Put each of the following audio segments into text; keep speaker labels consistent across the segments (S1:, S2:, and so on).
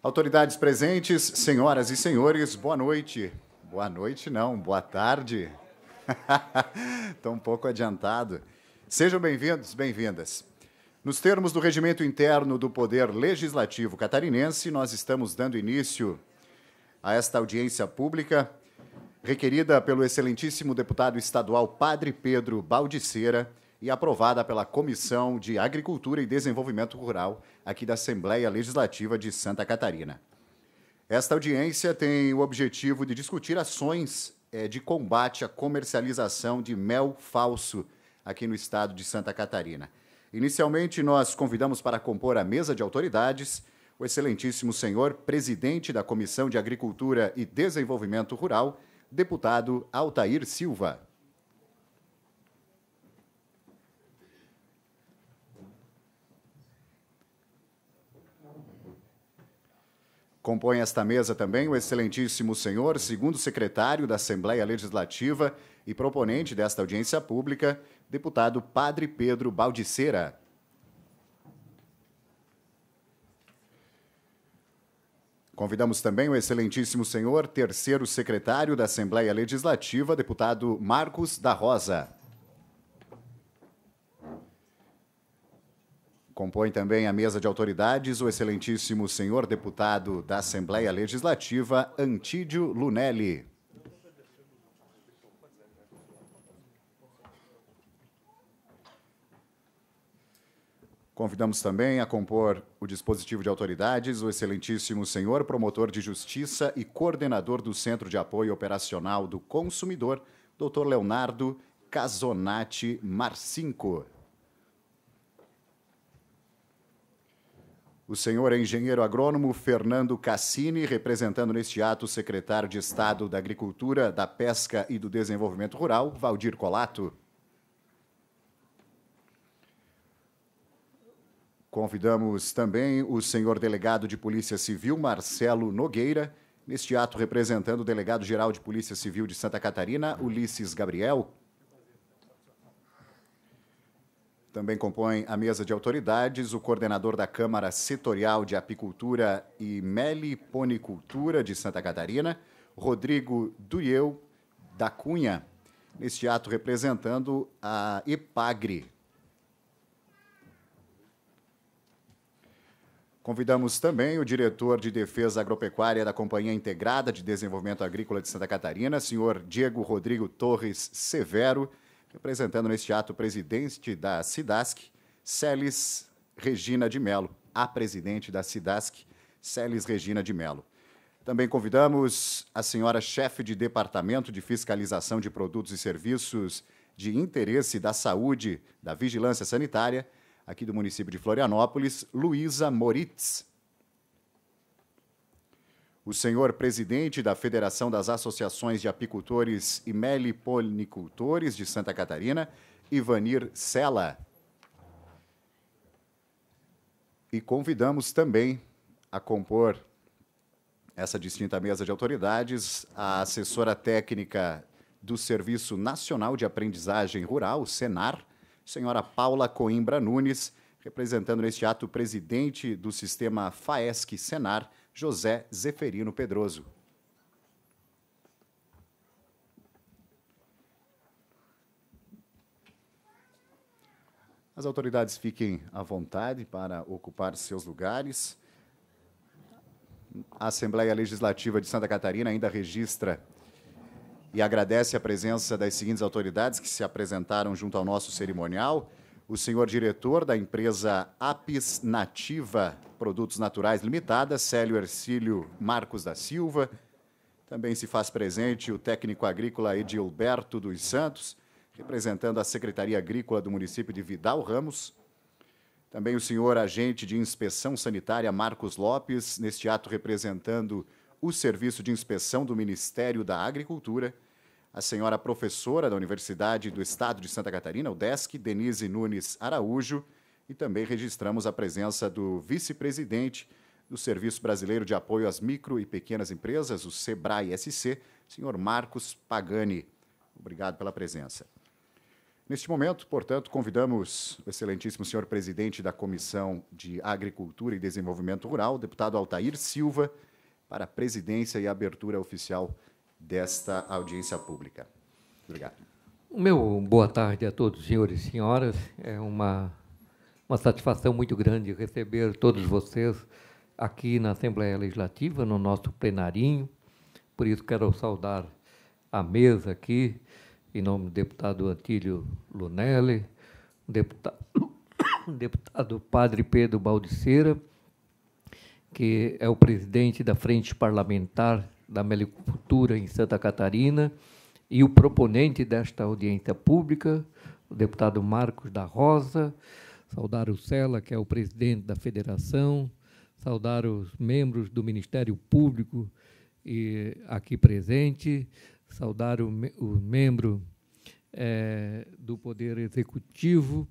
S1: Autoridades presentes, senhoras e senhores, boa noite. Boa noite, não, boa tarde. Estou um pouco adiantado. Sejam bem-vindos, bem-vindas. Nos termos do regimento interno do Poder Legislativo Catarinense, nós estamos dando início a esta audiência pública requerida pelo excelentíssimo deputado estadual Padre Pedro Baldiceira e aprovada pela Comissão de Agricultura e Desenvolvimento Rural aqui da Assembleia Legislativa de Santa Catarina. Esta audiência tem o objetivo de discutir ações eh, de combate à comercialização de mel falso aqui no estado de Santa Catarina. Inicialmente, nós convidamos para compor a mesa de autoridades o excelentíssimo senhor presidente da Comissão de Agricultura e Desenvolvimento Rural, deputado Altair Silva. Compõe esta mesa também o excelentíssimo senhor, segundo secretário da Assembleia Legislativa e proponente desta audiência pública, deputado Padre Pedro Baldiceira. Convidamos também o excelentíssimo senhor, terceiro secretário da Assembleia Legislativa, deputado Marcos da Rosa. Compõe também a mesa de autoridades o excelentíssimo senhor deputado da Assembleia Legislativa, Antídio Lunelli. Convidamos também a compor o dispositivo de autoridades o excelentíssimo senhor promotor de justiça e coordenador do Centro de Apoio Operacional do Consumidor, doutor Leonardo Casonati Marcinco. O senhor é engenheiro agrônomo Fernando Cassini, representando neste ato o secretário de Estado da Agricultura, da Pesca e do Desenvolvimento Rural, Valdir Colato. Convidamos também o senhor delegado de Polícia Civil, Marcelo Nogueira, neste ato representando o delegado-geral de Polícia Civil de Santa Catarina, Ulisses Gabriel. Também compõe a mesa de autoridades o coordenador da Câmara Setorial de Apicultura e Meliponicultura de Santa Catarina, Rodrigo Duieu da Cunha, neste ato representando a EPAGRE. Convidamos também o diretor de Defesa Agropecuária da Companhia Integrada de Desenvolvimento Agrícola de Santa Catarina, senhor Diego Rodrigo Torres Severo, representando neste ato o presidente da SIDASC, Celis Regina de Melo, a presidente da SIDASC, Celis Regina de Melo. Também convidamos a senhora chefe de Departamento de Fiscalização de Produtos e Serviços de Interesse da Saúde da Vigilância Sanitária, aqui do município de Florianópolis, Luísa Moritz, o senhor presidente da Federação das Associações de Apicultores e Meliponicultores de Santa Catarina, Ivanir Sela. E convidamos também a compor essa distinta mesa de autoridades a assessora técnica do Serviço Nacional de Aprendizagem Rural, SENAR, senhora Paula Coimbra Nunes, representando neste ato o presidente do sistema FAESC-SENAR, José Zeferino Pedroso. As autoridades fiquem à vontade para ocupar seus lugares. A Assembleia Legislativa de Santa Catarina ainda registra e agradece a presença das seguintes autoridades que se apresentaram junto ao nosso cerimonial: o senhor diretor da empresa Apis Nativa Produtos Naturais Limitada, Célio Ercílio Marcos da Silva. Também se faz presente o técnico agrícola Edilberto dos Santos, representando a Secretaria Agrícola do município de Vidal Ramos. Também o senhor agente de inspeção sanitária Marcos Lopes, neste ato representando o Serviço de Inspeção do Ministério da Agricultura a senhora professora da Universidade do Estado de Santa Catarina, o DESC, Denise Nunes Araújo, e também registramos a presença do vice-presidente do Serviço Brasileiro de Apoio às Micro e Pequenas Empresas, o SEBRAE SC, senhor Marcos Pagani. Obrigado pela presença. Neste momento, portanto, convidamos o excelentíssimo senhor presidente da Comissão de Agricultura e Desenvolvimento Rural, deputado Altair Silva, para a presidência e abertura oficial desta audiência pública. Obrigado.
S2: O meu boa tarde a todos, senhores e senhoras. É uma, uma satisfação muito grande receber todos vocês aqui na Assembleia Legislativa, no nosso plenarinho. Por isso, quero saudar a mesa aqui, em nome do deputado Antílio Lunelli, deputado, deputado Padre Pedro Baldiceira, que é o presidente da Frente Parlamentar da Melicultura em Santa Catarina, e o proponente desta audiência pública, o deputado Marcos da Rosa, saudar o Sela, que é o presidente da federação, saudar os membros do Ministério Público e aqui presente, saudar o, me, o membro é, do Poder Executivo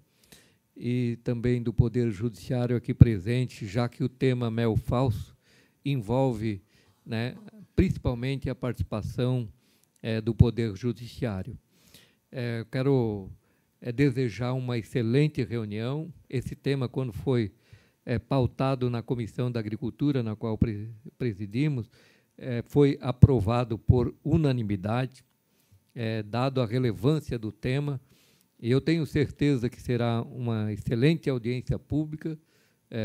S2: e também do Poder Judiciário aqui presente, já que o tema mel falso envolve né, principalmente a participação é, do Poder Judiciário. É, quero é, desejar uma excelente reunião. Esse tema, quando foi é, pautado na Comissão da Agricultura, na qual pre presidimos, é, foi aprovado por unanimidade, é, dado a relevância do tema. E eu tenho certeza que será uma excelente audiência pública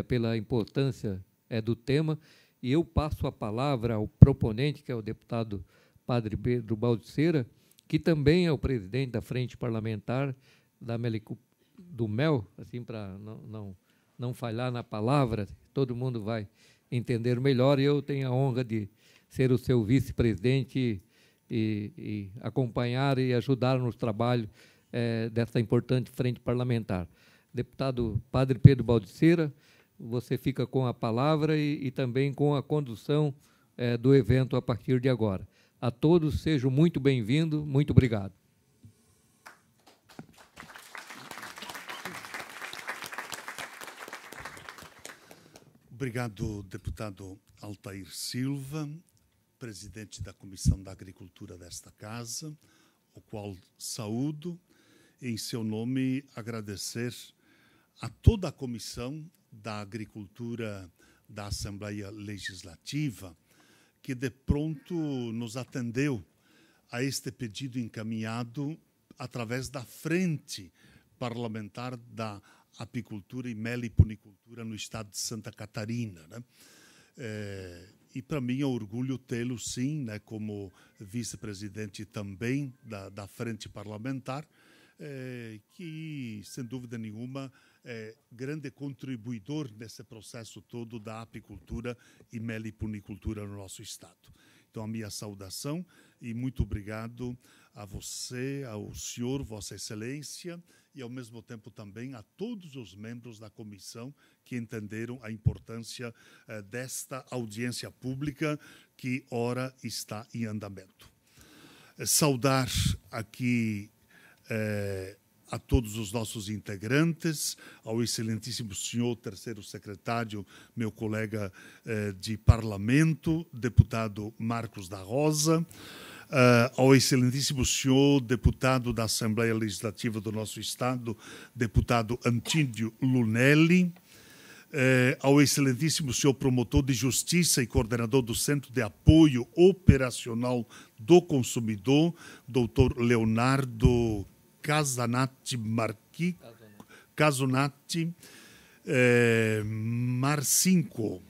S2: pela importância do tema e eu passo a palavra ao proponente, que é o deputado Padre Pedro Baldiceira, que também é o presidente da Frente Parlamentar da Melicu, do MEL, assim para não, não, não falhar na palavra, todo mundo vai entender melhor, e eu tenho a honra de ser o seu vice-presidente e, e, acompanhar e ajudar nos trabalhos é, eh, dessa importante frente parlamentar. Deputado Padre Pedro Baldiceira, você fica com a palavra e, e também com a condução é, do evento a partir de agora. A todos sejam muito bem-vindos, muito obrigado.
S3: Obrigado, deputado Altair Silva, presidente da Comissão da Agricultura desta Casa, o qual saúdo. Em seu nome, agradecer a toda a comissão da Agricultura da Assembleia Legislativa, que de pronto nos atendeu a este pedido encaminhado através da Frente Parlamentar da Apicultura e Meliponicultura no estado de Santa Catarina. Né? É, e para mim é um orgulho tê-lo, sim, né, como vice-presidente também da, da Frente Parlamentar, é, que, sem dúvida nenhuma, é, grande contribuidor nesse processo todo da apicultura e meliponicultura no nosso estado. Então, a minha saudação e muito obrigado a você, ao senhor, Vossa Excelência, e ao mesmo tempo também a todos os membros da comissão que entenderam a importância eh, desta audiência pública que, ora, está em andamento. Eh, saudar aqui eh, a todos os nossos integrantes, ao excelentíssimo senhor terceiro secretário, meu colega eh, de parlamento, deputado Marcos da Rosa, eh, ao excelentíssimo senhor deputado da Assembleia Legislativa do nosso Estado, deputado Antídio Lunelli, eh, ao excelentíssimo senhor promotor de justiça e coordenador do Centro de Apoio Operacional do Consumidor, doutor Leonardo Casanati Marqui, Casunati eh, Marcinco.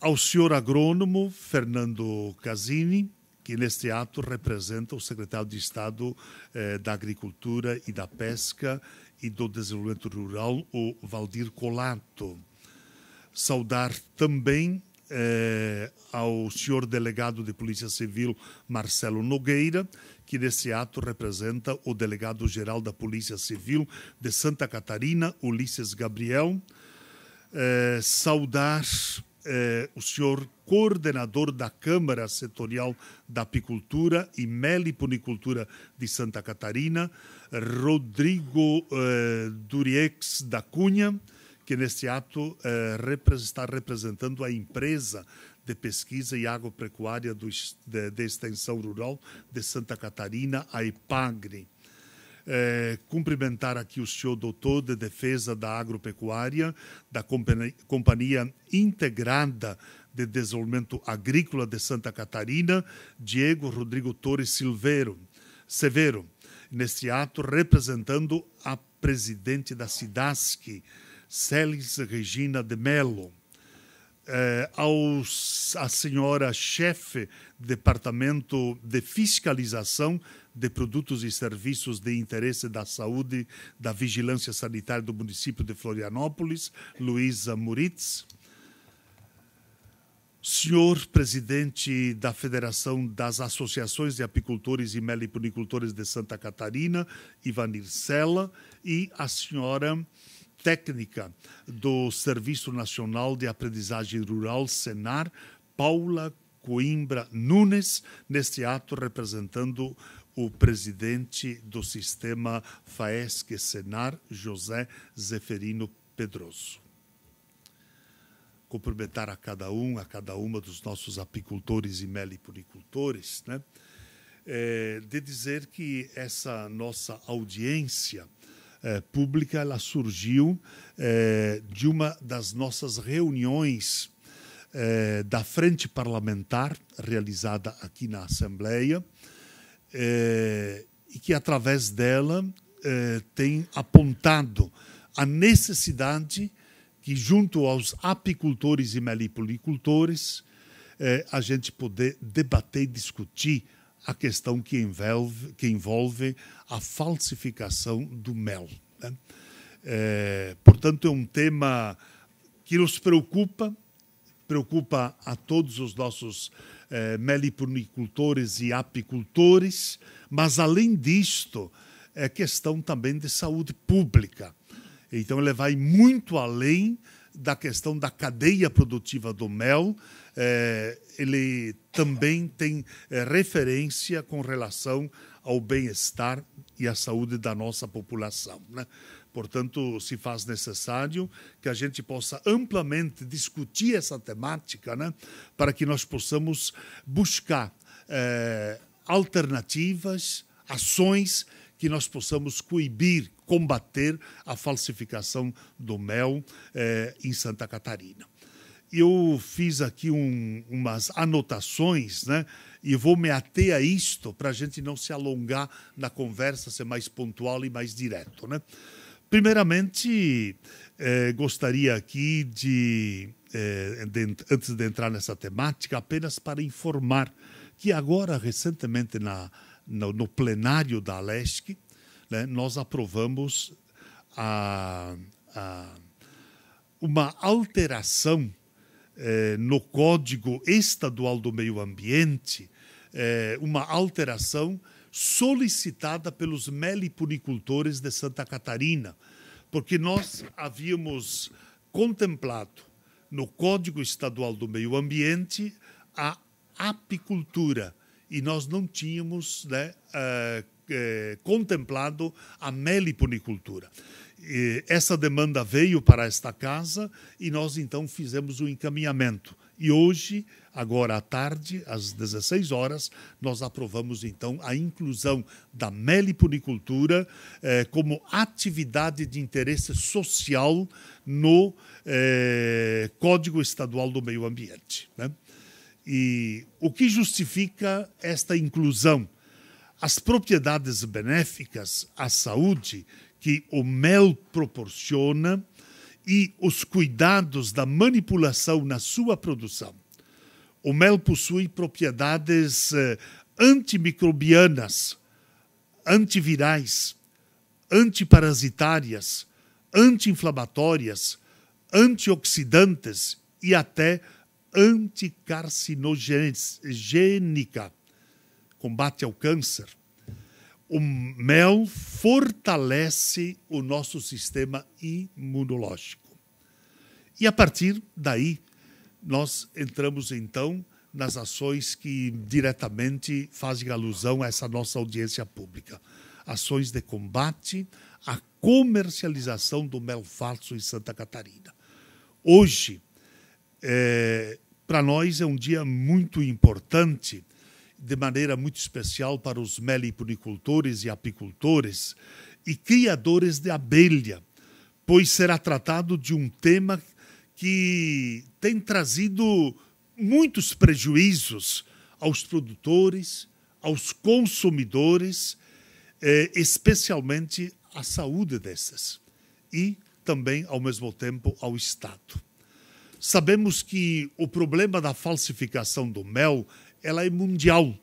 S3: Ao senhor agrônomo Fernando Casini, que neste ato representa o secretário de Estado eh, da Agricultura e da Pesca e do Desenvolvimento Rural, o Valdir Colato. Saudar também eh, ao senhor delegado de Polícia Civil, Marcelo Nogueira, que nesse ato representa o delegado-geral da Polícia Civil de Santa Catarina, Ulisses Gabriel. Eh, saudar eh, o senhor coordenador da Câmara Setorial da Apicultura e Meliponicultura de Santa Catarina, Rodrigo eh, Duriex da Cunha, que neste ato eh, está representando a empresa de pesquisa e agropecuária de, extensão rural de Santa Catarina, a EPAGRE. É, cumprimentar aqui o senhor doutor de Defesa da Agropecuária, da Companhia Integrada de Desenvolvimento Agrícola de Santa Catarina, Diego Rodrigo Torres Silveiro, Severo, neste ato representando a presidente da SIDASC, Celis Regina de Mello, eh, aos, a senhora chefe do Departamento de Fiscalização de Produtos e Serviços de Interesse da Saúde da Vigilância Sanitária do município de Florianópolis, Luísa Muritz. Senhor presidente da Federação das Associações de Apicultores e Meliponicultores de Santa Catarina, Ivanir Sela, e a senhora técnica do Serviço Nacional de Aprendizagem Rural, SENAR, Paula Coimbra Nunes, neste ato representando o presidente do sistema FAESC-SENAR, José Zeferino Pedroso cumprimentar a cada um, a cada uma dos nossos apicultores e meliponicultores, né? É, de dizer que essa nossa audiência eh, pública ela surgiu eh, de uma das nossas reuniões eh, da Frente Parlamentar, realizada aqui na Assembleia, e que, através dela, tem apontado a necessidade que, junto aos apicultores e melipolicultores, a gente poder debater e discutir a questão que envolve, que envolve a falsificação do mel. Né? É, portanto, é um tema que nos preocupa, preocupa a todos os nossos eh, é, meliponicultores e apicultores, mas, além disto, é questão também de saúde pública. Então, ele vai muito além da questão da cadeia produtiva do mel, é, ele também tem é, referência com relação ao bem-estar e à saúde da nossa população. Né? Portanto, se faz necessário que a gente possa amplamente discutir essa temática né? para que nós possamos buscar é, alternativas, ações que nós possamos coibir, combater a falsificação do mel é, em Santa Catarina eu fiz aqui um, umas anotações, né? E vou me ater a isto para a gente não se alongar na conversa, ser mais pontual e mais direto, né? Primeiramente, eh, gostaria aqui de, eh, de, antes de entrar nessa temática, apenas para informar que agora, recentemente, na, no, no plenário da Alesc, né, nós aprovamos a, a uma alteração eh, no Código Estadual do Meio Ambiente eh, uma alteração solicitada pelos meliponicultores de Santa Catarina, porque nós havíamos contemplado no Código Estadual do Meio Ambiente a apicultura e nós não tínhamos né, eh, eh contemplado a meliponicultura essa demanda veio para esta casa e nós então fizemos o um encaminhamento. E hoje, agora à tarde, às 16 horas, nós aprovamos então a inclusão da meliponicultura eh, como atividade de interesse social no eh, Código Estadual do Meio Ambiente. Né? E o que justifica esta inclusão? As propriedades benéficas à saúde que o mel proporciona e os cuidados da manipulação na sua produção. O mel possui propriedades eh, antimicrobianas, antivirais, antiparasitárias, anti-inflamatórias, antioxidantes e até anticarcinogênica. Combate ao câncer o mel fortalece o nosso sistema imunológico. E a partir daí, nós entramos então nas ações que diretamente fazem alusão a essa nossa audiência pública. Ações de combate à comercialização do mel falso em Santa Catarina. Hoje, é, para nós é um dia muito importante de maneira muito especial para os meliponicultores e apicultores e criadores de abelha, pois será tratado de um tema que tem trazido muitos prejuízos aos produtores, aos consumidores, eh, especialmente à saúde desses e também, ao mesmo tempo, ao Estado. Sabemos que o problema da falsificação do mel ela é mundial,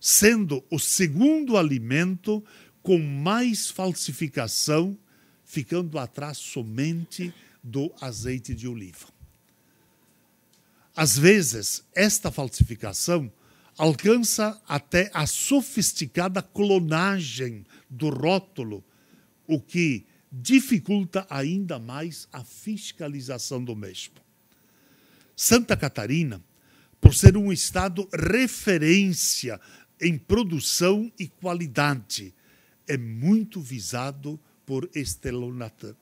S3: sendo o segundo alimento com mais falsificação, ficando atrás somente do azeite de oliva. Às vezes, esta falsificação alcança até a sofisticada clonagem do rótulo, o que dificulta ainda mais a fiscalização do mesmo. Santa Catarina por ser um Estado referência em produção e qualidade, é muito visado por estelionatários.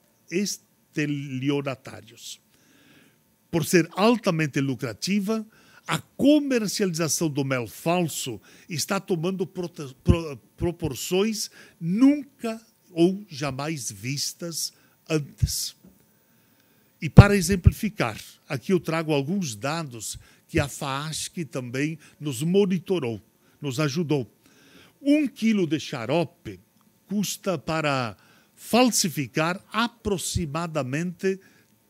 S3: Por ser altamente lucrativa, a comercialização do mel falso está tomando proporções nunca ou jamais vistas antes. E para exemplificar, aqui eu trago alguns dados que a FASC também nos monitorou, nos ajudou. Um quilo de xarope custa para falsificar aproximadamente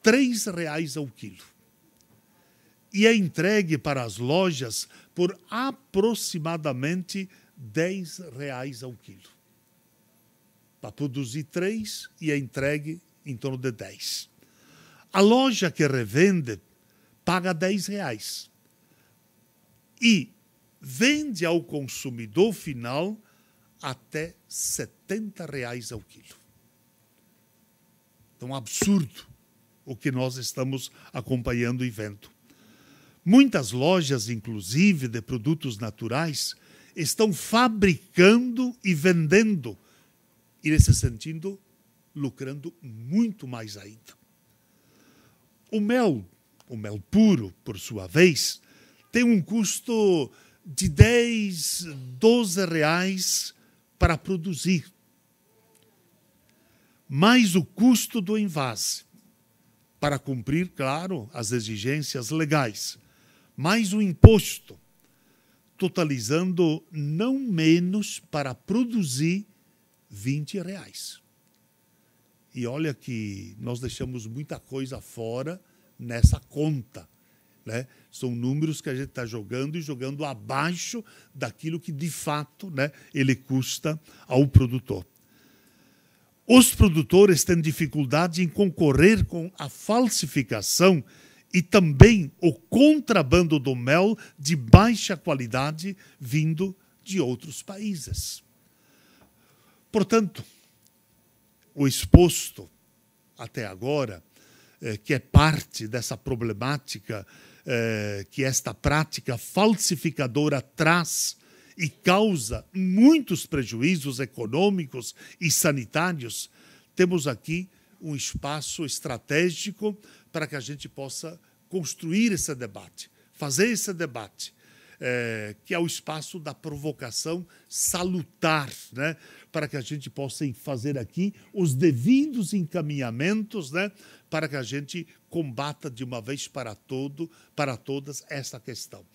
S3: R$ reais ao quilo. E é entregue para as lojas por aproximadamente R$ reais ao quilo. Para produzir três e é entregue em torno de dez. A loja que revende paga dez reais e vende ao consumidor final até R$ 70 reais ao quilo. Então, absurdo o que nós estamos acompanhando e vendo. Muitas lojas, inclusive de produtos naturais, estão fabricando e vendendo e, nesse sentido, lucrando muito mais ainda. O mel, o mel puro, por sua vez, tem um custo de 10, 12 reais para produzir, mais o custo do invase, para cumprir, claro, as exigências legais, mais o imposto, totalizando não menos para produzir 20 reais. E olha que nós deixamos muita coisa fora nessa conta né? São números que a gente está jogando e jogando abaixo daquilo que de fato né, ele custa ao produtor. Os produtores têm dificuldade em concorrer com a falsificação e também o contrabando do mel de baixa qualidade vindo de outros países. Portanto, o exposto até agora, eh, que é parte dessa problemática é, que esta prática falsificadora traz e causa muitos prejuízos econômicos e sanitários, temos aqui um espaço estratégico para que a gente possa construir esse debate, fazer esse debate, é, que é o espaço da provocação salutar, né? para que a gente possa fazer aqui os devidos encaminhamentos, né, para que a gente combata de uma vez para todo, para todas essa questão.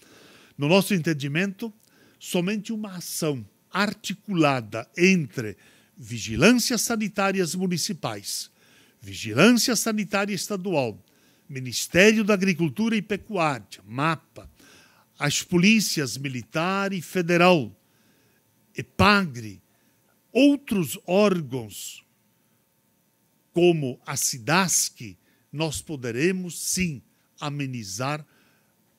S3: No nosso entendimento, somente uma ação articulada entre vigilâncias sanitárias municipais, vigilância sanitária estadual, Ministério da Agricultura e Pecuária, MAPA, as polícias militar e federal, EPAGRE, outros órgãos, como a SIDASC, nós poderemos sim amenizar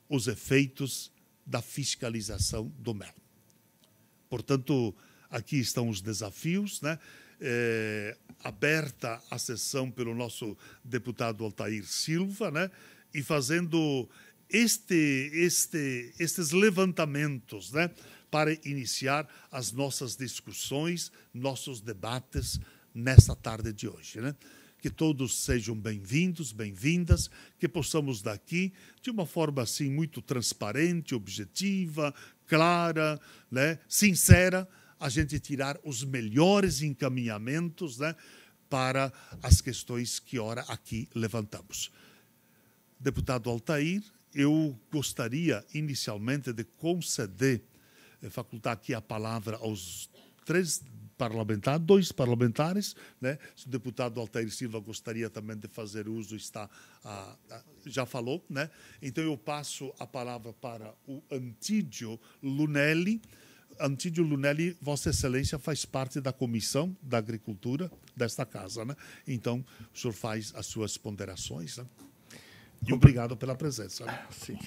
S3: os efeitos da fiscalização do mel. Portanto, aqui estão os desafios, né? É, aberta a sessão pelo nosso deputado Altair Silva, né? E fazendo este, este, estes levantamentos, né? para iniciar as nossas discussões, nossos debates nesta tarde de hoje. Né? Que todos sejam bem-vindos, bem-vindas, que possamos daqui, de uma forma assim muito transparente, objetiva, clara, né? sincera, a gente tirar os melhores encaminhamentos né? para as questões que ora aqui levantamos. Deputado Altair, eu gostaria inicialmente de conceder facultar aqui a palavra aos três parlamentar, dois parlamentares, né? O deputado Altair Silva gostaria também de fazer uso, está a, a, já falou, né? Então eu passo a palavra para o Antídio Lunelli. Antídio Lunelli, Vossa Excelência faz parte da Comissão da Agricultura desta casa, né? Então o senhor faz as suas ponderações, né? E obrigado pela presença. Né? Ah, sim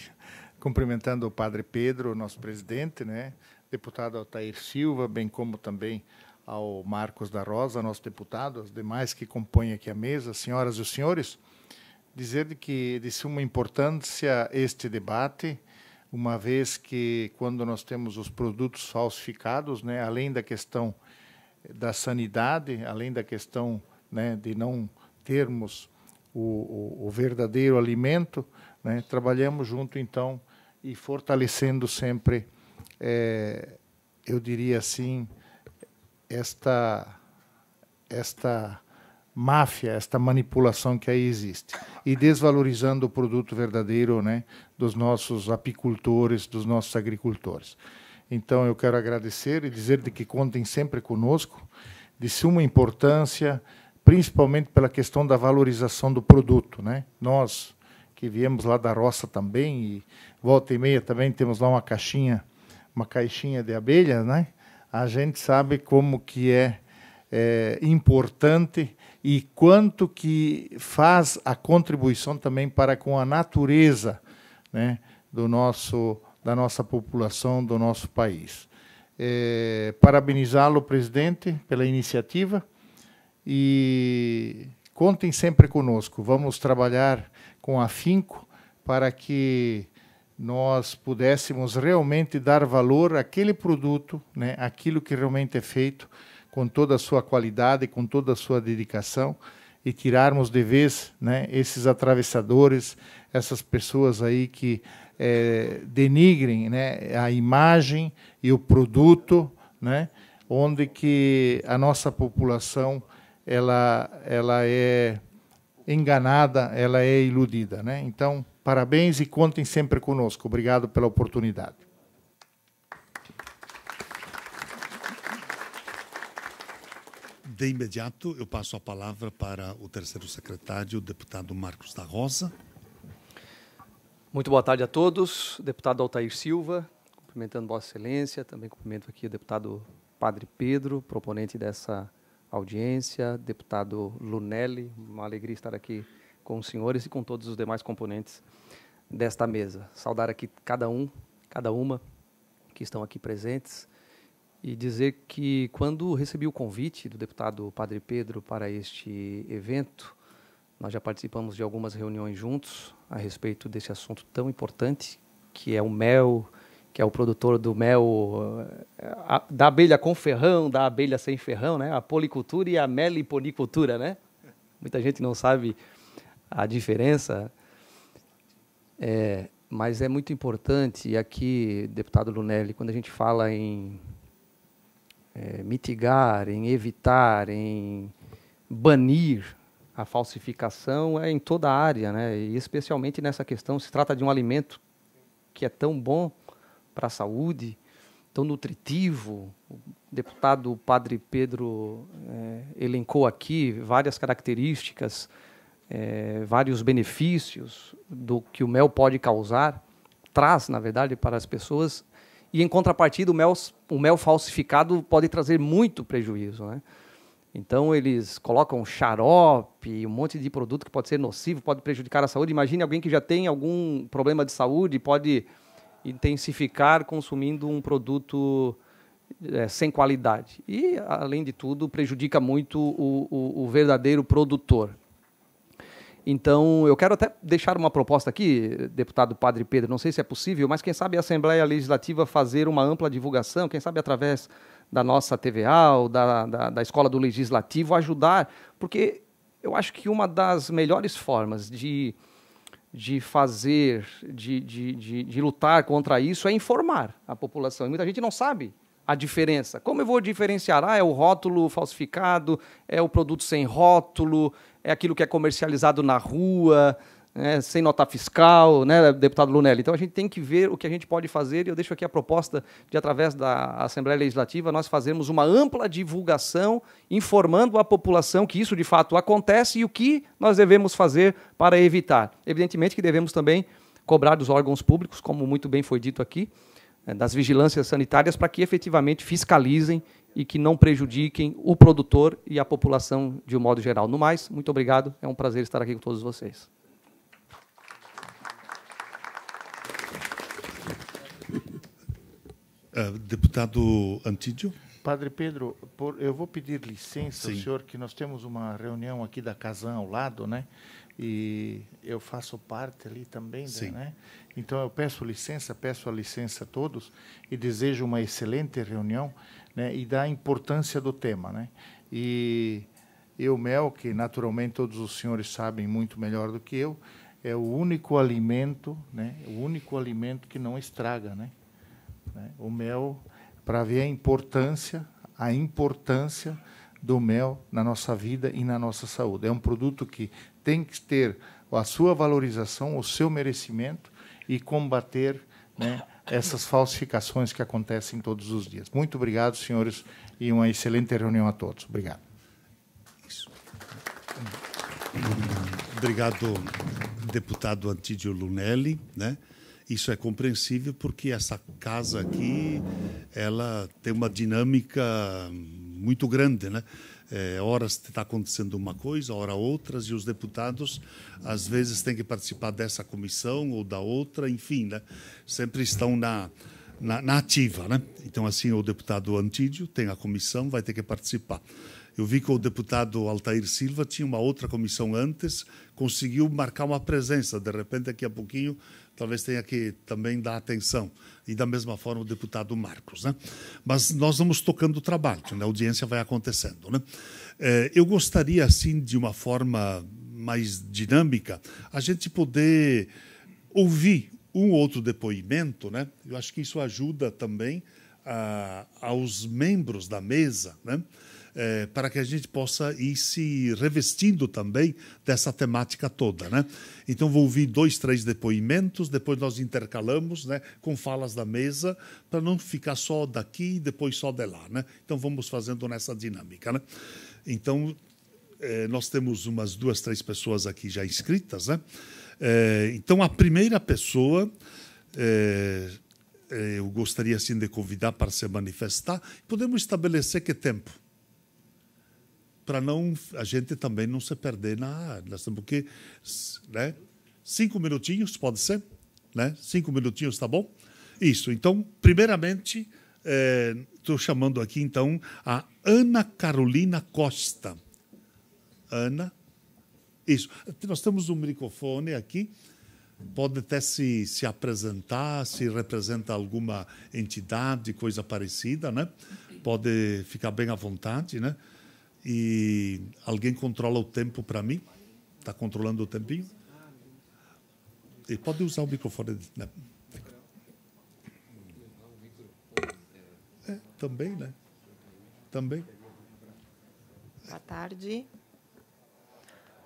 S3: cumprimentando o Padre Pedro,
S4: nosso presidente, né? deputado Altair Silva, bem como também ao Marcos da Rosa, nosso deputado, os demais que compõem aqui a mesa, senhoras e senhores, dizer de que de suma importância este debate, uma vez que quando nós temos os produtos falsificados, né, além da questão da sanidade, além da questão né, de não termos o, o, o verdadeiro alimento, né, trabalhamos junto então e fortalecendo sempre, é, eu diria assim, esta, esta máfia, esta manipulação que aí existe e desvalorizando o produto verdadeiro, né, dos nossos apicultores, dos nossos agricultores. Então eu quero agradecer e dizer de que contem sempre conosco, de suma importância, principalmente pela questão da valorização do produto, né? Nós que viemos lá da roça também e volta e meia também temos lá uma caixinha, uma caixinha de abelha, né? A gente sabe como que é, é importante e quanto que faz a contribuição também para com a natureza, né? Do nosso da nossa população, do nosso país. É, Parabenizá-lo, presidente, pela iniciativa e contem sempre conosco. Vamos trabalhar com afinco para que nós pudéssemos realmente dar valor àquele produto, né, aquilo que realmente é feito, com toda a sua qualidade, com toda a sua dedicação, e tirarmos de vez né, esses atravessadores, essas pessoas aí que é, denigrem né, a imagem e o produto, né, onde que a nossa população ela, ela é enganada, ela é iludida. Né? Então, Parabéns e contem sempre conosco. Obrigado pela oportunidade.
S3: De imediato, eu passo a palavra para o terceiro secretário, o deputado Marcos da Rosa.
S5: Muito boa tarde a todos. Deputado Altair Silva, cumprimentando Vossa Excelência, também cumprimento aqui o deputado Padre Pedro, proponente dessa audiência, deputado Lunelli, uma alegria estar aqui com os senhores e com todos os demais componentes desta mesa. Saudar aqui cada um, cada uma que estão aqui presentes e dizer que quando recebi o convite do deputado Padre Pedro para este evento, nós já participamos de algumas reuniões juntos a respeito desse assunto tão importante que é o mel, que é o produtor do mel eh, da abelha com ferrão, da abelha sem ferrão, né? A policultura e a meliponicultura, né? Muita gente não sabe a diferença. É, mas é muito importante, e aqui, deputado Lunelli, quando a gente fala em é, mitigar, em evitar, em banir a falsificação, é em toda a área, né? e especialmente nessa questão, se trata de um alimento que é tão bom para a saúde, tão nutritivo. O deputado Padre Pedro é, elencou aqui várias características é, vários benefícios do que o mel pode causar, traz, na verdade, para as pessoas, e em contrapartida, o mel, o mel falsificado pode trazer muito prejuízo. Né? Então, eles colocam xarope, um monte de produto que pode ser nocivo, pode prejudicar a saúde. Imagine alguém que já tem algum problema de saúde, pode intensificar consumindo um produto é, sem qualidade. E, além de tudo, prejudica muito o, o, o verdadeiro produtor. Então, eu quero até deixar uma proposta aqui, deputado Padre Pedro, não sei se é possível, mas quem sabe a Assembleia Legislativa fazer uma ampla divulgação, quem sabe através da nossa TVA ou da, da, da Escola do Legislativo, ajudar, porque eu acho que uma das melhores formas de, de fazer, de, de, de, de lutar contra isso é informar a população. E muita gente não sabe a diferença. Como eu vou diferenciar? Ah, é o rótulo falsificado, é o produto sem rótulo, é aquilo que é comercializado na rua, né, sem nota fiscal, né, deputado Lunelli? Então a gente tem que ver o que a gente pode fazer, e eu deixo aqui a proposta de, através da Assembleia Legislativa, nós fazermos uma ampla divulgação, informando a população que isso de fato acontece e o que nós devemos fazer para evitar. Evidentemente que devemos também cobrar dos órgãos públicos, como muito bem foi dito aqui, eh, das vigilâncias sanitárias, para que efetivamente fiscalizem e que não prejudiquem o produtor e a população de um modo geral. No mais, muito obrigado. É um prazer estar aqui com todos vocês.
S3: Uh, deputado Antídio.
S4: Padre Pedro, por, eu vou pedir licença Sim. ao senhor, que nós temos uma reunião aqui da Casan ao lado, né? E eu faço parte ali também, Sim. né? Então eu peço licença, peço a licença a todos e desejo uma excelente reunião né, e da importância do tema. Né? E eu, mel, que naturalmente todos os senhores sabem muito melhor do que eu, é o único alimento, né, o único alimento que não estraga. Né? né o mel, para ver a importância, a importância do mel na nossa vida e na nossa saúde. É um produto que tem que ter a sua valorização, o seu merecimento e combater né, essas falsificações que acontecem todos os dias. Muito obrigado, senhores, e uma excelente reunião a todos. Obrigado. Isso.
S3: Obrigado, deputado Antídio Lunelli, né? Isso é compreensível porque essa casa aqui ela tem uma dinâmica muito grande, né? horas é, está acontecendo uma coisa, hora outras, e os deputados às vezes têm que participar dessa comissão ou da outra, enfim, né? sempre estão na, na, na ativa. Né? Então, assim, o deputado Antídio tem a comissão, vai ter que participar. Eu vi que o deputado Altair Silva tinha uma outra comissão antes, conseguiu marcar uma presença. De repente, daqui a pouquinho, talvez tenha que também dar atenção e da mesma forma o deputado Marcos. Né? Mas nós vamos tocando o trabalho, né? a audiência vai acontecendo. Né? Eh, eu gostaria, assim, de uma forma mais dinâmica, a gente poder ouvir um outro depoimento, né? Eu acho que isso ajuda também a, aos membros da mesa, né? é, para que a gente possa ir se revestindo também dessa temática toda. Né? Então, vou ouvir dois, três depoimentos, depois nós intercalamos né, com falas da mesa, para não ficar só daqui e depois só de lá. Né? Então, vamos fazendo nessa dinâmica. Né? Então, é, nós temos umas duas, três pessoas aqui já inscritas. Né? É, então, a primeira pessoa é, é, eu gostaria assim de convidar para se manifestar. Podemos estabelecer que tempo? para não a gente também não se perder na nós temos né cinco minutinhos pode ser né cinco minutinhos tá bom isso então primeiramente estou eh, é, chamando aqui então a Ana Carolina Costa Ana isso nós temos um microfone aqui pode até se, se apresentar, se representa alguma entidade, coisa parecida, né? Pode ficar bem à vontade, né? e alguém controla o tempo para mim, está controlando o tempinho. E pode usar o microfone. Né? É, também, né? Também.
S6: Boa tarde.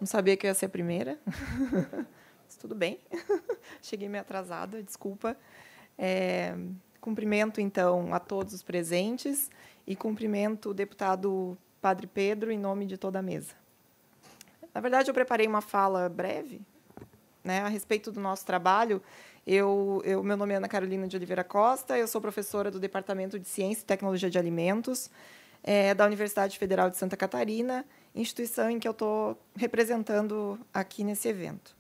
S6: Não sabia que eu ia ser a primeira, mas tudo bem. Cheguei meio atrasada, desculpa. É, cumprimento, então, a todos os presentes e cumprimento o deputado Padre Pedro, em nome de toda a mesa. Na verdade, eu preparei uma fala breve né, a respeito do nosso trabalho. Eu, eu, meu nome é Ana Carolina de Oliveira Costa, eu sou professora do Departamento de Ciência e Tecnologia de Alimentos é, da Universidade Federal de Santa Catarina, instituição em que eu estou representando aqui nesse evento.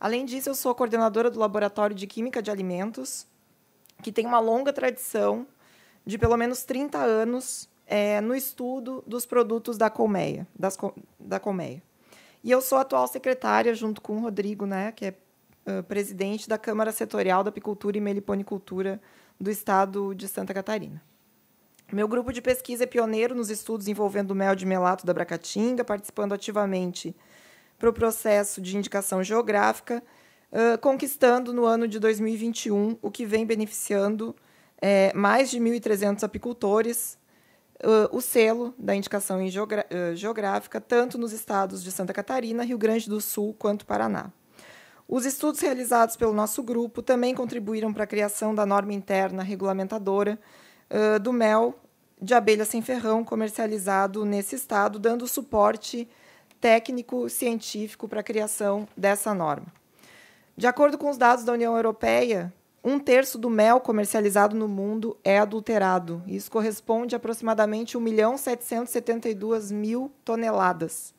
S6: Além disso, eu sou coordenadora do Laboratório de Química de Alimentos, que tem uma longa tradição de pelo menos 30 anos é, no estudo dos produtos da colmeia, das, da colmeia. E eu sou atual secretária, junto com o Rodrigo, né, que é uh, presidente da Câmara Setorial da Apicultura e Meliponicultura do Estado de Santa Catarina. Meu grupo de pesquisa é pioneiro nos estudos envolvendo o mel de melato da Bracatinga, participando ativamente para o processo de indicação geográfica, uh, conquistando no ano de 2021 o que vem beneficiando é, mais de 1.300 apicultores o selo da indicação eh, geográfica, tanto nos estados de Santa Catarina, Rio Grande do Sul quanto Paraná. Os estudos realizados pelo nosso grupo também contribuíram para a criação da norma interna regulamentadora uh, do mel de abelha sem ferrão comercializado nesse estado, dando suporte técnico científico para a criação dessa norma. De acordo com os dados da União Europeia, um terço do mel comercializado no mundo é adulterado. Isso corresponde a aproximadamente 1 milhão 772 mil toneladas.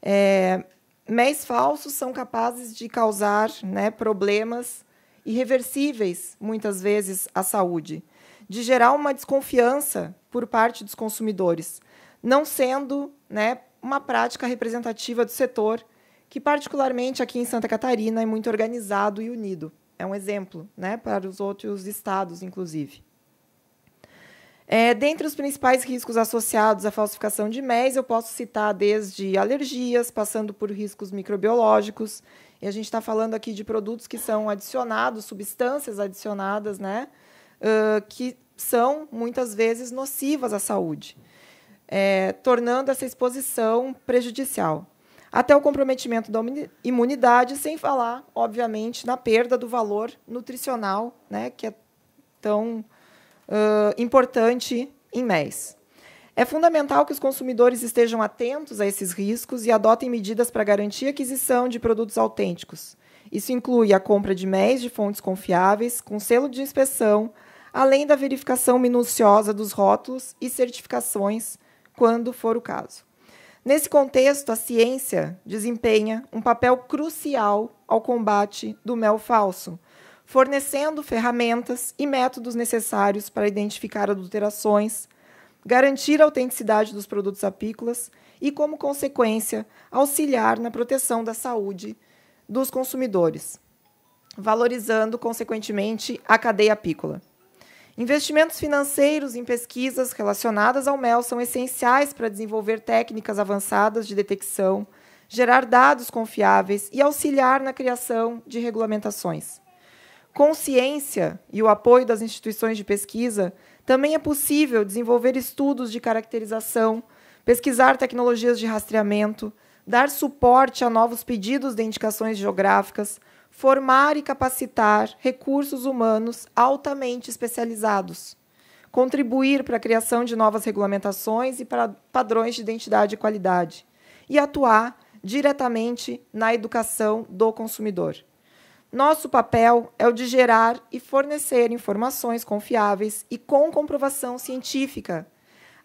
S6: É, méis falsos são capazes de causar né, problemas irreversíveis, muitas vezes, à saúde, de gerar uma desconfiança por parte dos consumidores, não sendo né, uma prática representativa do setor, que, particularmente aqui em Santa Catarina, é muito organizado e unido é um exemplo né, para os outros estados, inclusive. É, dentre os principais riscos associados à falsificação de MES, eu posso citar desde alergias, passando por riscos microbiológicos, e a gente está falando aqui de produtos que são adicionados, substâncias adicionadas, né, uh, que são muitas vezes nocivas à saúde, é, tornando essa exposição prejudicial até o comprometimento da imunidade, sem falar, obviamente, na perda do valor nutricional, né, que é tão uh, importante em MES. É fundamental que os consumidores estejam atentos a esses riscos e adotem medidas para garantir a aquisição de produtos autênticos. Isso inclui a compra de MES de fontes confiáveis, com selo de inspeção, além da verificação minuciosa dos rótulos e certificações, quando for o caso. Nesse contexto, a ciência desempenha um papel crucial ao combate do mel falso, fornecendo ferramentas e métodos necessários para identificar adulterações, garantir a autenticidade dos produtos apícolas e, como consequência, auxiliar na proteção da saúde dos consumidores, valorizando, consequentemente, a cadeia apícola. Investimentos financeiros em pesquisas relacionadas ao mel são essenciais para desenvolver técnicas avançadas de detecção, gerar dados confiáveis e auxiliar na criação de regulamentações. Consciência e o apoio das instituições de pesquisa também é possível desenvolver estudos de caracterização, pesquisar tecnologias de rastreamento, dar suporte a novos pedidos de indicações geográficas, formar e capacitar recursos humanos altamente especializados, contribuir para a criação de novas regulamentações e para padrões de identidade e qualidade, e atuar diretamente na educação do consumidor. Nosso papel é o de gerar e fornecer informações confiáveis e com comprovação científica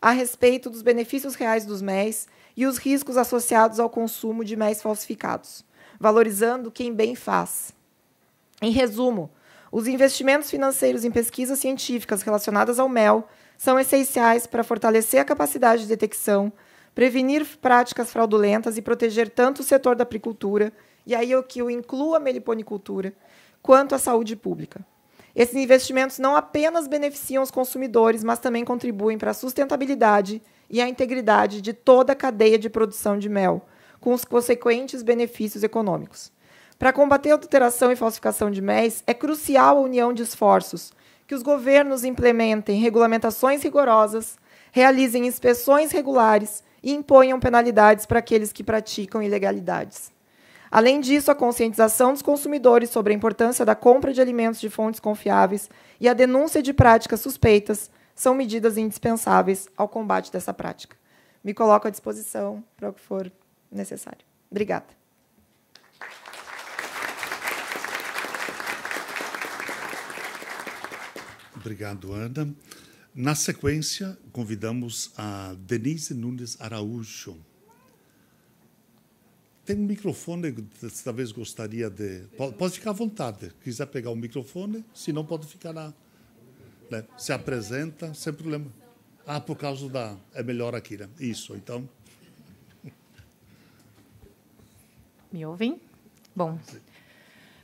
S6: a respeito dos benefícios reais dos MEIs e os riscos associados ao consumo de MEIs falsificados valorizando quem bem faz. Em resumo, os investimentos financeiros em pesquisas científicas relacionadas ao mel são essenciais para fortalecer a capacidade de detecção, prevenir práticas fraudulentas e proteger tanto o setor da apicultura, e aí eu que eu incluo a meliponicultura, quanto a saúde pública. Esses investimentos não apenas beneficiam os consumidores, mas também contribuem para a sustentabilidade e a integridade de toda a cadeia de produção de mel, com os consequentes benefícios econômicos. Para combater a adulteração e falsificação de MEIs, é crucial a união de esforços, que os governos implementem regulamentações rigorosas, realizem inspeções regulares e imponham penalidades para aqueles que praticam ilegalidades. Além disso, a conscientização dos consumidores sobre a importância da compra de alimentos de fontes confiáveis e a denúncia de práticas suspeitas são medidas indispensáveis ao combate dessa prática. Me coloco à disposição para o que for necessário. Obrigada.
S3: Obrigado, Ana. Na sequência, convidamos a Denise Nunes Araújo. Tem um microfone que talvez gostaria de. Pode, ficar à vontade. Quiser pegar o microfone, se não, pode ficar lá. Né? Se apresenta, sem problema. Ah, por causa da. É melhor aqui, né? Isso, então.
S7: Me ouvem? Bom,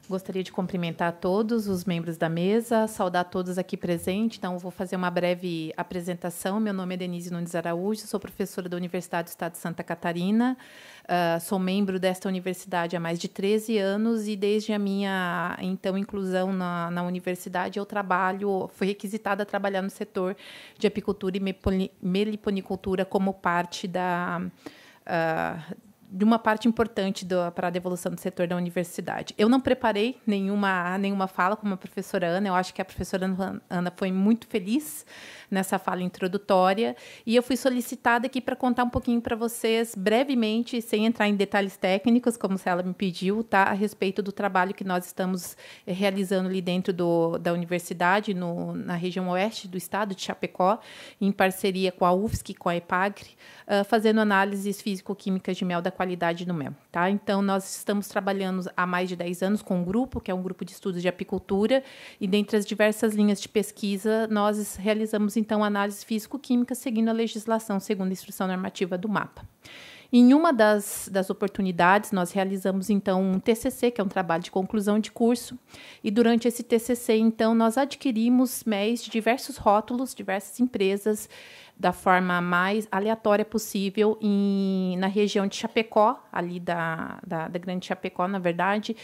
S7: gostaria de cumprimentar todos os membros da mesa, saudar todos aqui presentes. Então, vou fazer uma breve apresentação. Meu nome é Denise Nunes Araújo, sou professora da Universidade do Estado de Santa Catarina. Uh, sou membro desta universidade há mais de 13 anos e, desde a minha então inclusão na, na universidade, eu trabalho, fui requisitada a trabalhar no setor de apicultura e meliponicultura como parte da. Uh, de uma parte importante para a devolução do setor da universidade. Eu não preparei nenhuma, nenhuma fala como a professora Ana, eu acho que a professora Ana foi muito feliz nessa fala introdutória. E eu fui solicitada aqui para contar um pouquinho para vocês, brevemente, sem entrar em detalhes técnicos, como ela me pediu, tá? A respeito do trabalho que nós estamos eh, realizando ali dentro do, da universidade, no, na região oeste do estado de Chapecó, em parceria com a UFSC e com a EPAGRE, uh, fazendo análises físico-químicas de mel da qualidade do mel, tá? Então, nós estamos trabalhando há mais de 10 anos com um grupo, que é um grupo de estudos de apicultura, e dentre as diversas linhas de pesquisa, nós realizamos então análise físico-química seguindo a legislação segundo a instrução normativa do mapa. Em uma das, das oportunidades, nós realizamos então um TCC, que é um trabalho de conclusão de curso, e durante esse TCC, então, nós adquirimos MEIs de diversos rótulos, diversas empresas, da forma mais aleatória possível em, na região de Chapecó, ali da, da, da, Grande Chapecó, na verdade,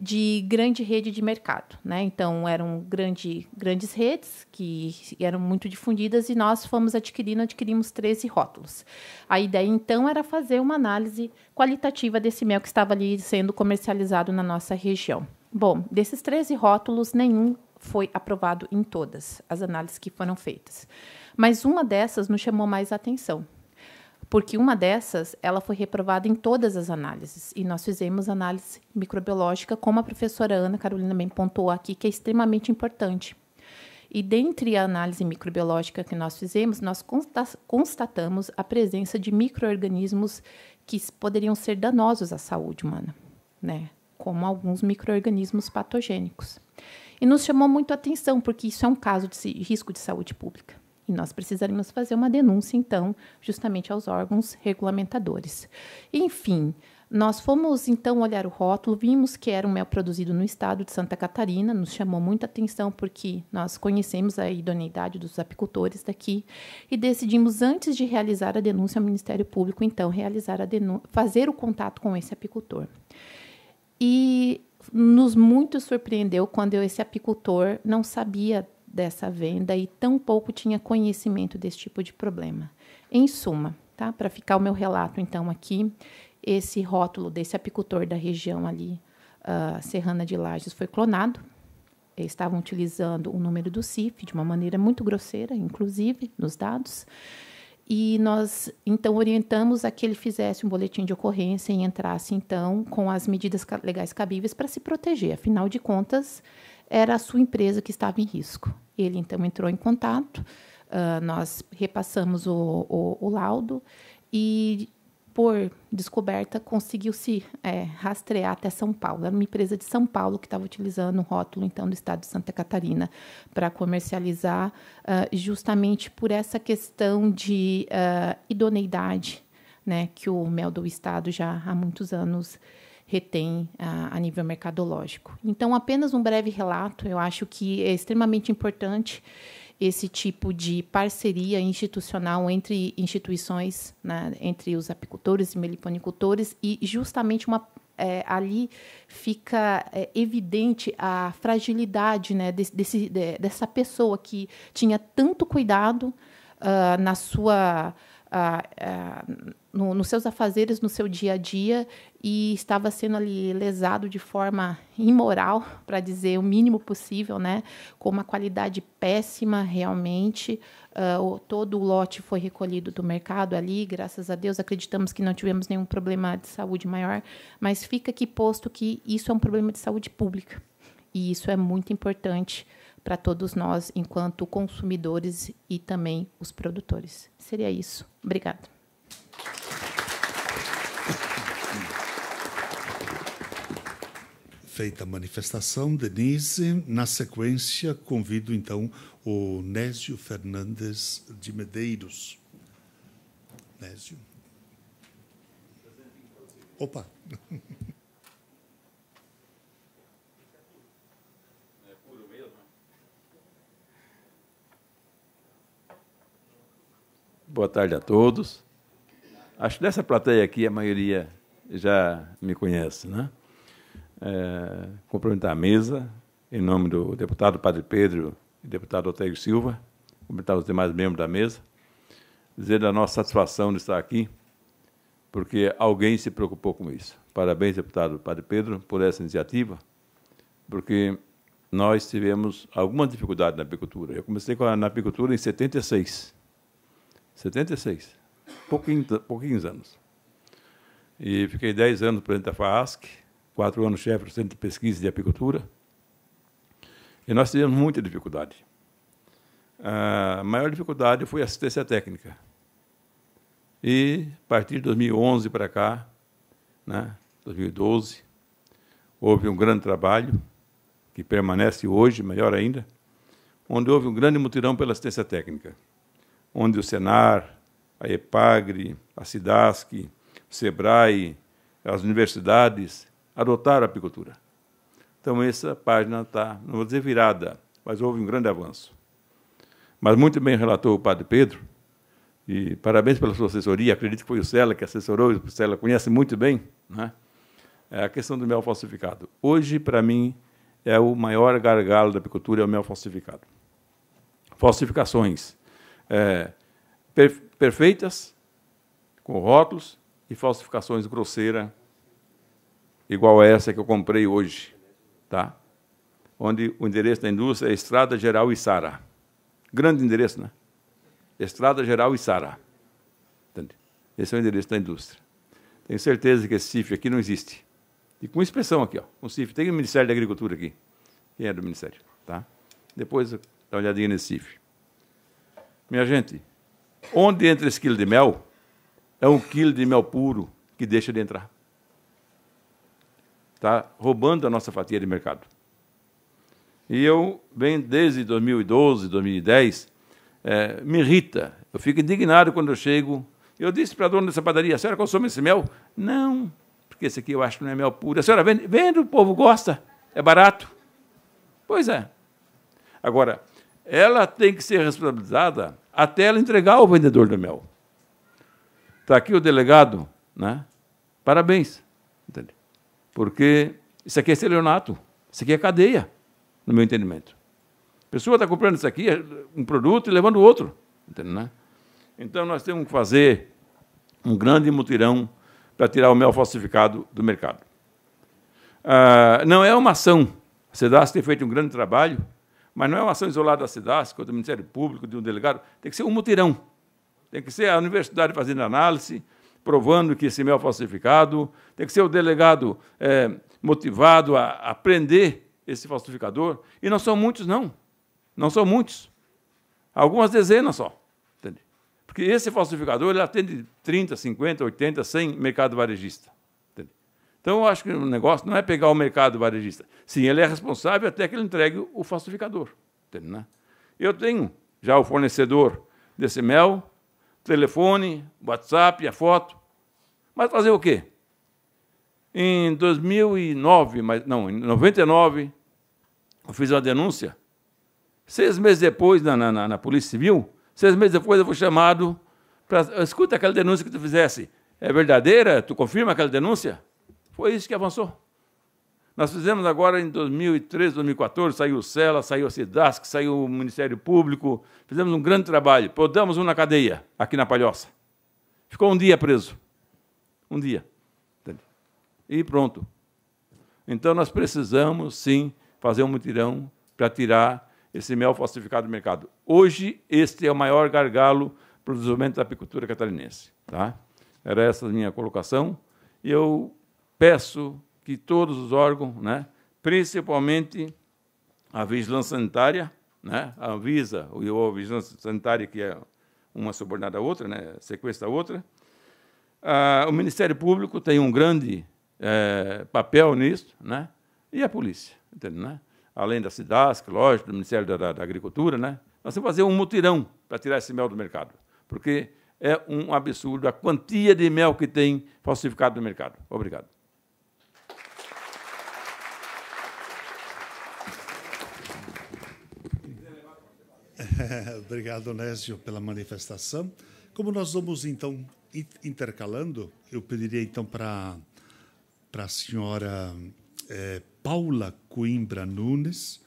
S7: de grande rede de mercado. Né? Então, eram grande, grandes redes que eram muito difundidas e nós fomos adquirindo, adquirimos 13 rótulos. A ideia, então, era fazer uma análise qualitativa desse mel que estava ali sendo comercializado na nossa região. Bom, desses 13 rótulos, nenhum foi aprovado em todas as análises que foram feitas. Mas uma dessas nos chamou mais atenção, porque uma dessas ela foi reprovada em todas as análises e nós fizemos análise microbiológica, como a professora Ana Carolina bem pontuou aqui, que é extremamente importante. E dentre a análise microbiológica que nós fizemos, nós constatamos a presença de microorganismos que poderiam ser danosos à saúde humana, né? Como alguns microorganismos patogênicos. E nos chamou muito a atenção, porque isso é um caso de risco de saúde pública. E nós precisaremos fazer uma denúncia, então, justamente aos órgãos regulamentadores. Enfim, nós fomos então olhar o rótulo, vimos que era um mel produzido no estado de Santa Catarina, nos chamou muita atenção porque nós conhecemos a idoneidade dos apicultores daqui e decidimos antes de realizar a denúncia ao Ministério Público, então realizar a fazer o contato com esse apicultor. E nos muito surpreendeu quando esse apicultor não sabia dessa venda e tão pouco tinha conhecimento desse tipo de problema. Em suma, tá? Para ficar o meu relato então aqui, esse rótulo desse apicultor da região ali, uh, Serrana de Lages, foi clonado. Eles estavam utilizando o número do CIF de uma maneira muito grosseira, inclusive nos dados. E nós então orientamos a que ele fizesse um boletim de ocorrência e entrasse então com as medidas legais cabíveis para se proteger. Afinal de contas, era a sua empresa que estava em risco. Ele então entrou em contato, uh, nós repassamos o, o, o, laudo e, por descoberta, conseguiu-se é, rastrear até São Paulo. Era uma empresa de São Paulo que estava utilizando o rótulo então do estado de Santa Catarina para comercializar, uh, justamente por essa questão de uh, idoneidade né, que o mel do estado já há muitos anos retém a, a nível mercadológico. Então, apenas um breve relato, eu acho que é extremamente importante esse tipo de parceria institucional entre instituições, né, entre os apicultores e meliponicultores, e justamente uma, é, ali fica é, evidente a fragilidade né, desse, de, dessa pessoa que tinha tanto cuidado uh, na sua. Uh, uh, no, nos seus afazeres, no seu dia a dia, e estava sendo ali lesado de forma imoral, para dizer o mínimo possível, né? Com uma qualidade péssima, realmente. Uh, todo o lote foi recolhido do mercado ali, graças a Deus, acreditamos que não tivemos nenhum problema de saúde maior, mas fica aqui posto que isso é um problema de saúde pública. E isso é muito importante para todos nós, enquanto consumidores e também os produtores. Seria isso. Obrigada.
S3: Feita a manifestação, Denise, na sequência, convido então o Nésio Fernandes de Medeiros. Nésio. Opa!
S8: Boa tarde a todos. Acho que dessa plateia aqui a maioria já me conhece, né? É, cumprimentar a mesa, em nome do deputado Padre Pedro e deputado Otério Silva, cumprimentar os demais membros da mesa, dizer da nossa satisfação de estar aqui, porque alguém se preocupou com isso. Parabéns, deputado Padre Pedro, por essa iniciativa, porque nós tivemos alguma dificuldade na apicultura. Eu comecei na apicultura em 76. 76 pouquinhos, pouquinhos anos. E fiquei 10 anos presidente da FASC, 4 anos chefe do Centro de Pesquisa de Apicultura. E nós tivemos muita dificuldade. A maior dificuldade foi assistência técnica. E, a partir de 2011 para cá, né, 2012, houve um grande trabalho, que permanece hoje, melhor ainda, onde houve um grande mutirão pela assistência técnica, onde o Senar, a EPAGRE, a SIDASC, o SEBRAE, as universidades adotaram a apicultura. Então, essa página está, não vou dizer virada, mas houve um grande avanço. Mas muito bem relatou o padre Pedro, e parabéns pela sua assessoria, acredito que foi o Sela que assessorou, o Sela conhece muito bem, né? É a questão do mel falsificado. Hoje, para mim, é o maior gargalo da apicultura, é o mel falsificado. Falsificações. É, perfeitas, com rótulos e falsificações grosseiras, igual a essa que eu comprei hoje, tá? onde o endereço da indústria é Estrada Geral e Sara Grande endereço, né? Estrada Geral e Entende? Esse é o endereço da indústria. Tenho certeza que esse CIF aqui não existe. E com expressão aqui, ó. Um CIF. Tem o Ministério da Agricultura aqui. Quem é do Ministério? Tá? Depois dá uma olhadinha nesse CIF. Minha gente, Onde entra esse quilo de mel, é um quilo de mel puro que deixa de entrar. Está roubando a nossa fatia de mercado. E eu, bem desde 2012, 2010, é, me irrita. Eu fico indignado quando eu chego. Eu disse para a dona dessa padaria, a senhora consome esse mel? Não, porque esse aqui eu acho que não é mel puro. A senhora vende? Vende, o povo gosta, é barato. Pois é. Agora, ela tem que ser responsabilizada até ela entregar ao vendedor do mel. Está aqui o delegado, né? Parabéns. Entende? Porque isso aqui é celionato, isso aqui é cadeia, no meu entendimento. A pessoa está comprando isso aqui, um produto, e levando outro. Entende, né? Então nós temos que fazer um grande mutirão para tirar o mel falsificado do mercado. Ah, não é uma ação. A CEDAS tem feito um grande trabalho mas não é uma ação isolada da cidade, contra o Ministério Público, de um delegado. Tem que ser um mutirão. Tem que ser a universidade fazendo análise, provando que esse mel é falsificado. Tem que ser o delegado é, motivado a, a prender esse falsificador. E não são muitos, não. Não são muitos. Algumas dezenas só. Entende? Porque esse falsificador ele atende 30, 50, 80, 100 mercado varejista. Então, eu acho que o negócio não é pegar o mercado varejista. Sim, ele é responsável até que ele entregue o falsificador. Entendeu? Né? Eu tenho já o fornecedor desse mel, telefone, WhatsApp, a foto. Mas fazer o quê? Em 2009, mas, não, em 99, eu fiz uma denúncia. Seis meses depois, na, na, na Polícia Civil, seis meses depois eu fui chamado para... Escuta aquela denúncia que tu fizesse. É verdadeira? Tu confirma aquela denúncia? Foi isso que avançou. Nós fizemos agora em 2013, 2014, saiu o CELA, saiu a SIDASC, saiu o Ministério Público, fizemos um grande trabalho. Podamos um na cadeia, aqui na Palhoça. Ficou um dia preso. Um dia. E pronto. Então nós precisamos, sim, fazer um mutirão para tirar esse mel falsificado do mercado. Hoje, este é o maior gargalo para o desenvolvimento da apicultura catarinense. Tá? Era essa a minha colocação. E eu peço que todos os órgãos, né, principalmente a Vigilância Sanitária, né, a Visa, e a Vigilância Sanitária, que é uma subordinada à outra, né, sequência à outra, ah, o Ministério Público tem um grande é, papel nisso, né, e a polícia, entendeu, né? além da Cidasc, lógico, do Ministério da, da, da Agricultura, né, nós temos que fazer um mutirão para tirar esse mel do mercado, porque é um absurdo a quantia de mel que tem falsificado no mercado. Obrigado.
S3: Obrigado, Onésio, pela manifestação. Como nós vamos, então, intercalando, eu pediria, então, para a senhora é, Paula Coimbra Nunes.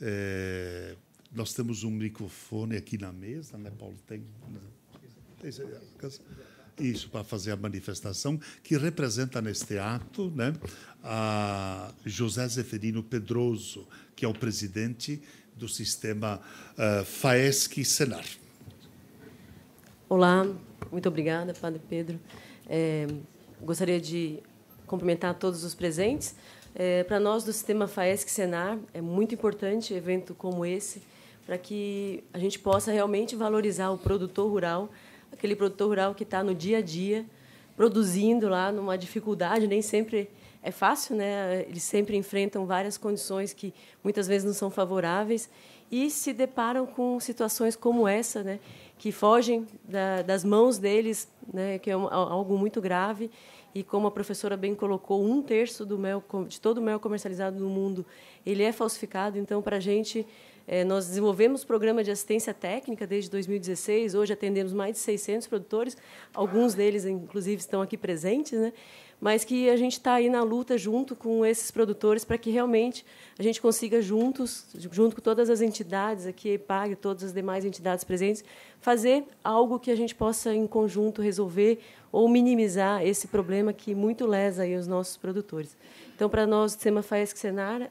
S3: É, nós temos um microfone aqui na mesa, né, Paulo? Tem. Né? Isso, para fazer a manifestação, que representa neste ato né, a José Zeferino Pedroso, que é o presidente do sistema uh, eh, FAESC-SENAR.
S9: Olá, muito obrigada, Padre Pedro. É, gostaria de cumprimentar todos os presentes. É, para nós do sistema FAESC-SENAR é muito importante evento como esse para que a gente possa realmente valorizar o produtor rural, aquele produtor rural que está no dia a dia produzindo lá numa dificuldade, nem sempre é fácil, né? Eles sempre enfrentam várias condições que muitas vezes não são favoráveis e se deparam com situações como essa, né? Que fogem da, das mãos deles, né? Que é um, algo muito grave e como a professora bem colocou, um terço do mel de todo o mel comercializado no mundo ele é falsificado. Então, para a gente é, nós desenvolvemos programa de assistência técnica desde 2016. Hoje atendemos mais de 600 produtores, alguns deles inclusive estão aqui presentes, né? mas que a gente está aí na luta junto com esses produtores para que realmente a gente consiga juntos, junto com todas as entidades aqui, EPAG, todas as demais entidades presentes, fazer algo que a gente possa em conjunto resolver ou minimizar esse problema que muito lesa aí os nossos produtores. Então, para nós, do Sema Faesc Senar,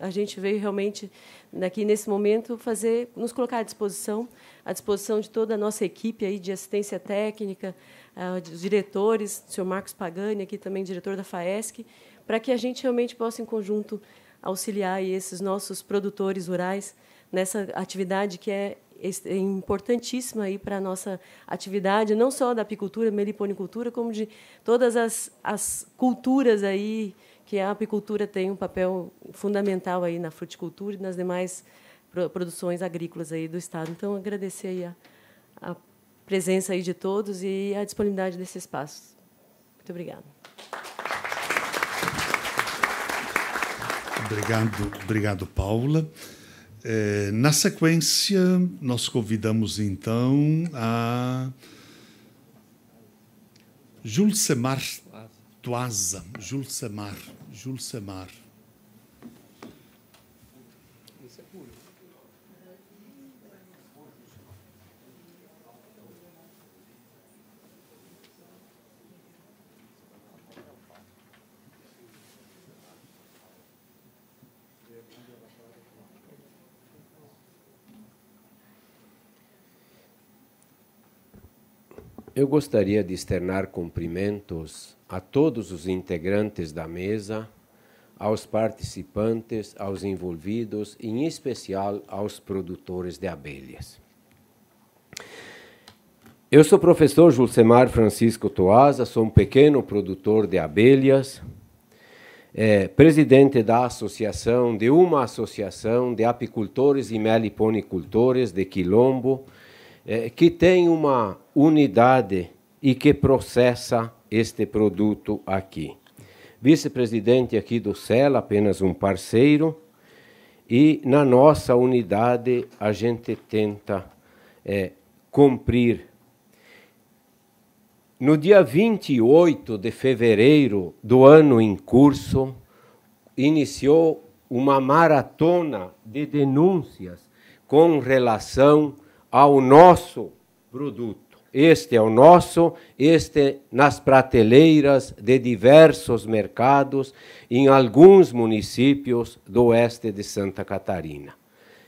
S9: a gente veio realmente, daqui nesse momento, fazer, nos colocar à disposição, à disposição de toda a nossa equipe aí de assistência técnica, ah, os diretores, o senhor Marcos Pagani, aqui também diretor da FAESC, para que a gente realmente possa, em conjunto, auxiliar esses nossos produtores rurais nessa atividade que é, é importantíssima aí para a nossa atividade, não só da apicultura, meliponicultura, como de todas as, as culturas aí que a apicultura tem um papel fundamental aí na fruticultura e nas demais produções agrícolas aí do estado. Então agradecer aí a, a presença aí de todos e a disponibilidade desse espaço. Muito obrigada.
S3: Obrigado, obrigado Paula. É, na sequência, nós convidamos então a Julcemar Tuaza. Julcemar. Julcemar.
S10: Eu gostaria de externar cumprimentos a todos os integrantes da mesa, aos participantes, aos envolvidos em especial, aos produtores de abelhas. Eu sou professor Julcemar Francisco Toasa, sou um pequeno produtor de abelhas, é, presidente da associação, de uma associação de apicultores e meliponicultores de Quilombo, é, que tem uma unidade e que processa este produto aqui. Vice-presidente aqui do Cela apenas um parceiro, e na nossa unidade a gente tenta é, cumprir. No dia 28 de fevereiro do ano em curso, iniciou uma maratona de denúncias com relação ao nosso produto. Este é o nosso, este é nas prateleiras de diversos mercados em alguns municípios do oeste de Santa Catarina.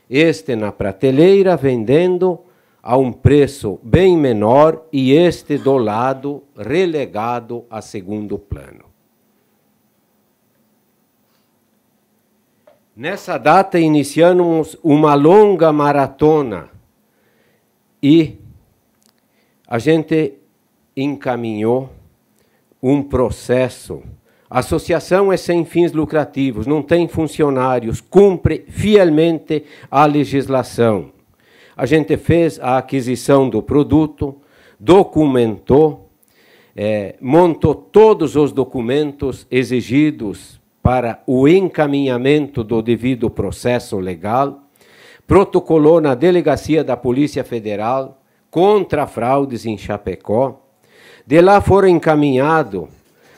S10: Este na prateleira vendendo a um preço bem menor e este do lado relegado a segundo plano. Nessa data iniciamos uma longa maratona e a gente encaminhou um processo. A associação é sem fins lucrativos, não tem funcionários, cumpre fielmente a legislação. A gente fez a aquisição do produto, documentou, é, montou todos os documentos exigidos para o encaminhamento do devido processo legal protocolou na delegacia da Polícia Federal contra fraudes em Chapecó. De lá foram encaminhados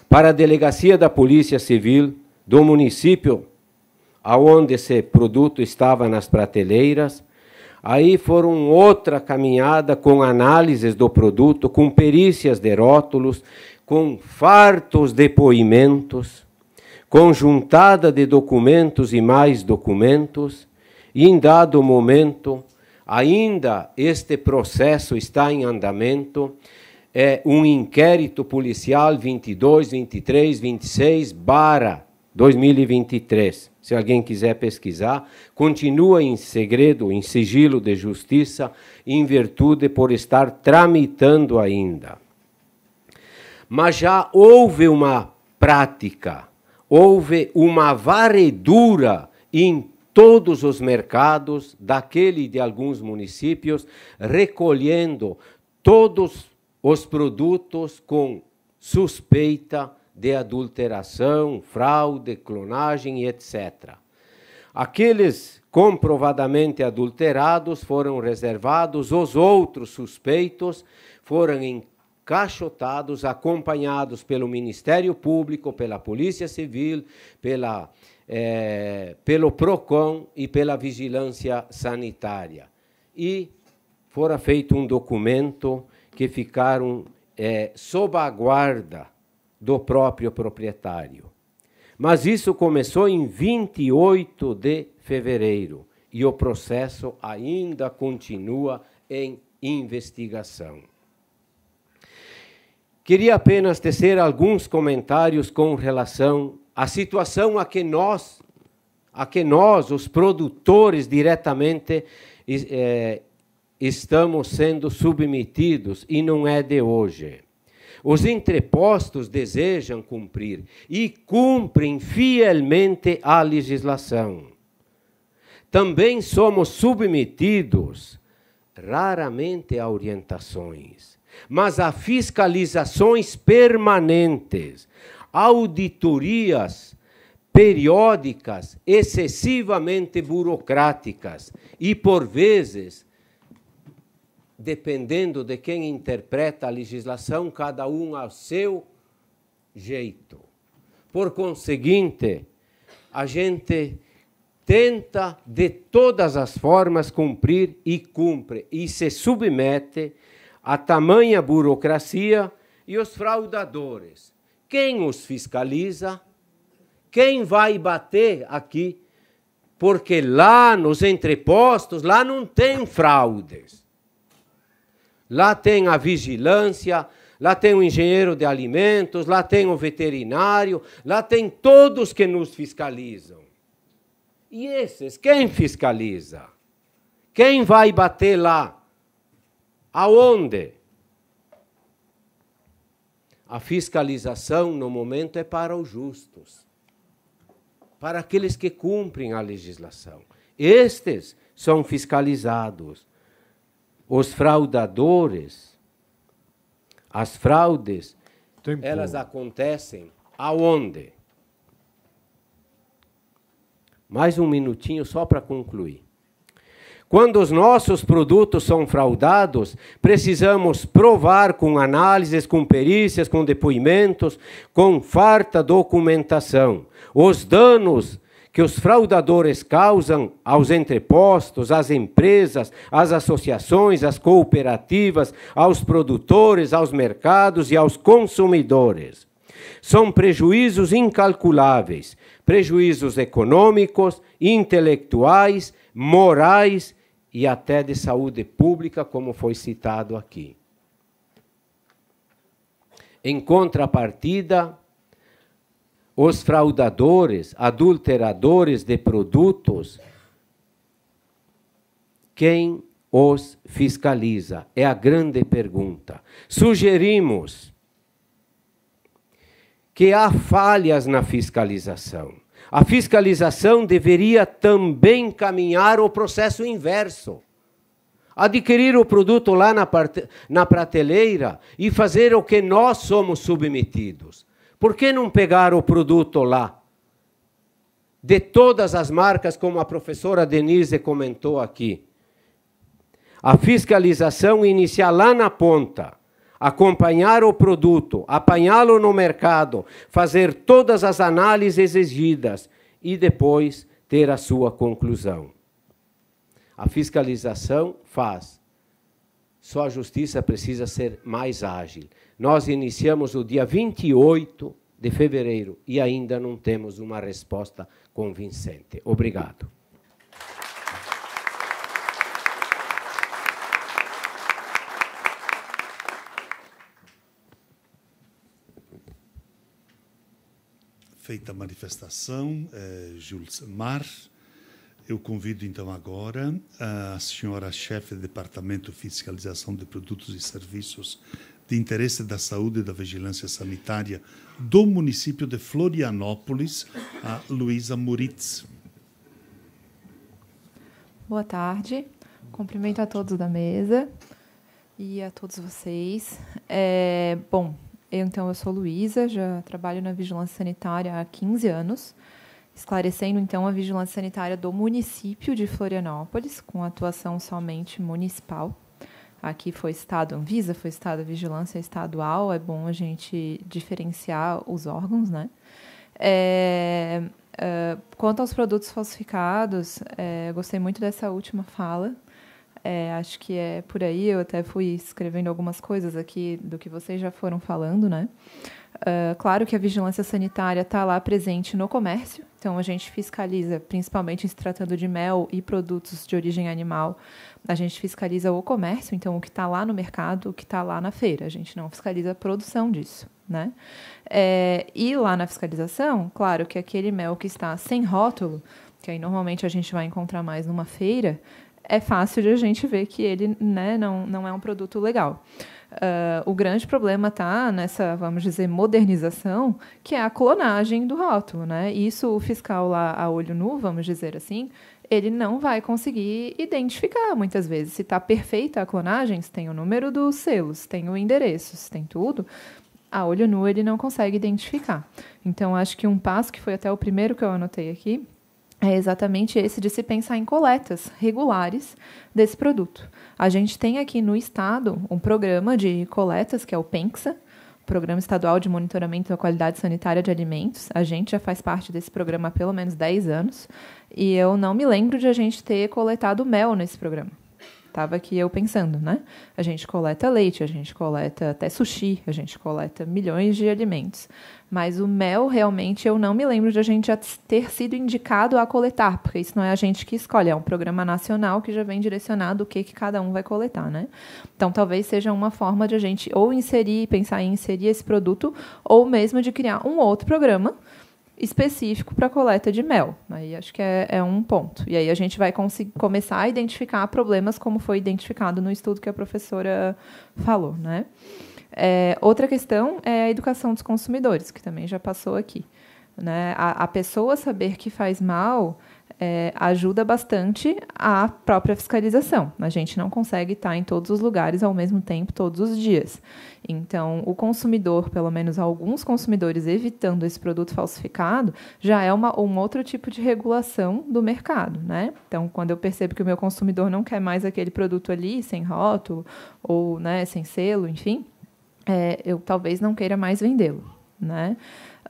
S10: para a delegacia da Polícia Civil do município aonde esse produto estava nas prateleiras. Aí foram outra caminhada com análises do produto, com perícias de rótulos, com fartos depoimentos, conjuntada de documentos e mais documentos, e em dado momento, ainda este processo está em andamento, é um inquérito policial 22, 23, 26, barra 2023. Se alguém quiser pesquisar, continua em segredo, em sigilo de justiça, em virtude por estar tramitando ainda. Mas já houve uma prática, houve uma varredura em todos os mercados daquele e de alguns municípios, recolhendo todos os produtos com suspeita de adulteração, fraude, clonagem e etc. Aqueles comprovadamente adulterados foram reservados, os outros suspeitos foram encaixotados, acompanhados pelo Ministério Público, pela Polícia Civil, pela é, pelo PROCON e pela Vigilância Sanitária. E fora feito um documento que ficaram é, sob a guarda do próprio proprietário. Mas isso começou em 28 de fevereiro e o processo ainda continua em investigação. Queria apenas tecer alguns comentários com relação a situação a que nós, a que nós, os produtores diretamente, é, estamos sendo submetidos e não é de hoje. Os entrepostos desejam cumprir e cumprem fielmente a legislação. Também somos submetidos raramente a orientações, mas a fiscalizações permanentes, auditorias periódicas excessivamente burocráticas e, por vezes, dependendo de quem interpreta a legislação, cada um ao seu jeito. Por conseguinte, a gente tenta de todas as formas cumprir e cumpre e se submete a tamanha burocracia e os fraudadores quem os fiscaliza? Quem vai bater aqui? Porque lá nos entrepostos, lá não tem fraudes. Lá tem a vigilância, lá tem o engenheiro de alimentos, lá tem o veterinário, lá tem todos que nos fiscalizam. E esses, quem fiscaliza? Quem vai bater lá? Aonde? A fiscalização, no momento, é para os justos, para aqueles que cumprem a legislação. Estes são fiscalizados. Os fraudadores, as fraudes, Tempo. elas acontecem aonde? Mais um minutinho só para concluir. Quando os nossos produtos são fraudados, precisamos provar com análises, com perícias, com depoimentos, com farta documentação, os danos que os fraudadores causam aos entrepostos, às empresas, às associações, às cooperativas, aos produtores, aos mercados e aos consumidores. São prejuízos incalculáveis prejuízos econômicos, intelectuais, morais e até de saúde pública, como foi citado aqui. Em contrapartida, os fraudadores, adulteradores de produtos, quem os fiscaliza? É a grande pergunta. Sugerimos que há falhas na fiscalização. A fiscalização deveria também caminhar o processo inverso. Adquirir o produto lá na, na prateleira e fazer o que nós somos submetidos. Por que não pegar o produto lá? De todas as marcas, como a professora Denise comentou aqui. A fiscalização iniciar lá na ponta acompanhar o produto, apanhá-lo no mercado, fazer todas as análises exigidas e depois ter a sua conclusão. A fiscalização faz. Só a justiça precisa ser mais ágil. Nós iniciamos o dia 28 de fevereiro e ainda não temos uma resposta convincente. Obrigado.
S3: feita a manifestação, é, Jules Mar. Eu convido então agora a senhora chefe do Departamento de Fiscalização de Produtos e Serviços de Interesse da Saúde e da Vigilância Sanitária do município de Florianópolis, a Luísa Moritz.
S11: Boa tarde. Cumprimento a todos da mesa e a todos vocês. É, bom, então, eu sou Luísa, já trabalho na Vigilância Sanitária há 15 anos, esclarecendo então a Vigilância Sanitária do município de Florianópolis, com atuação somente municipal. Aqui foi Estado Anvisa, foi Estado Vigilância Estadual, é bom a gente diferenciar os órgãos, né? É, é quanto aos produtos falsificados, é, gostei muito dessa última fala é, acho que é por aí. Eu até fui escrevendo algumas coisas aqui do que vocês já foram falando, né? Uh, claro que a vigilância sanitária está lá presente no comércio, então a gente fiscaliza, principalmente se tratando de mel e produtos de origem animal, a gente fiscaliza o comércio, então o que está lá no mercado, o que está lá na feira, a gente não fiscaliza a produção disso. Né? É, e lá na fiscalização, claro que aquele mel que está sem rótulo, que aí normalmente a gente vai encontrar mais numa feira, é fácil de a gente ver que ele né, não, não é um produto legal. Uh, o grande problema está nessa, vamos dizer, modernização, que é a clonagem do rótulo. Né? Isso o fiscal lá a olho nu, vamos dizer assim, ele não vai conseguir identificar muitas vezes. Se está perfeita a clonagem, se tem o número dos selos, tem o endereço, se tem tudo, a olho nu ele não consegue identificar. Então, acho que um passo que foi até o primeiro que eu anotei aqui é exatamente esse de se pensar em coletas regulares desse produto. A gente tem aqui no estado um programa de coletas que é o Penxa, Programa Estadual de Monitoramento da Qualidade Sanitária de Alimentos. A gente já faz parte desse programa há pelo menos 10 anos e eu não me lembro de a gente ter coletado mel nesse programa estava aqui eu pensando, né? A gente coleta leite, a gente coleta até sushi, a gente coleta milhões de alimentos. Mas o mel, realmente, eu não me lembro de a gente ter sido indicado a coletar, porque isso não é a gente que escolhe, é um programa nacional que já vem direcionado o que, que cada um vai coletar, né? Então, talvez seja uma forma de a gente ou inserir, pensar em inserir esse produto, ou mesmo de criar um outro programa específico para coleta de mel. Aí acho que é, é um ponto. E aí a gente vai começar a identificar problemas como foi identificado no estudo que a professora falou, né? É, outra questão é a educação dos consumidores, que também já passou aqui. Né? A, a pessoa saber que faz mal é, ajuda bastante a própria fiscalização. A gente não consegue estar em todos os lugares ao mesmo tempo, todos os dias. Então, o consumidor, pelo menos alguns consumidores, evitando esse produto falsificado, já é uma, um outro tipo de regulação do mercado. Né? Então, quando eu percebo que o meu consumidor não quer mais aquele produto ali, sem rótulo, ou né, sem selo, enfim, é, eu talvez não queira mais vendê-lo. Né?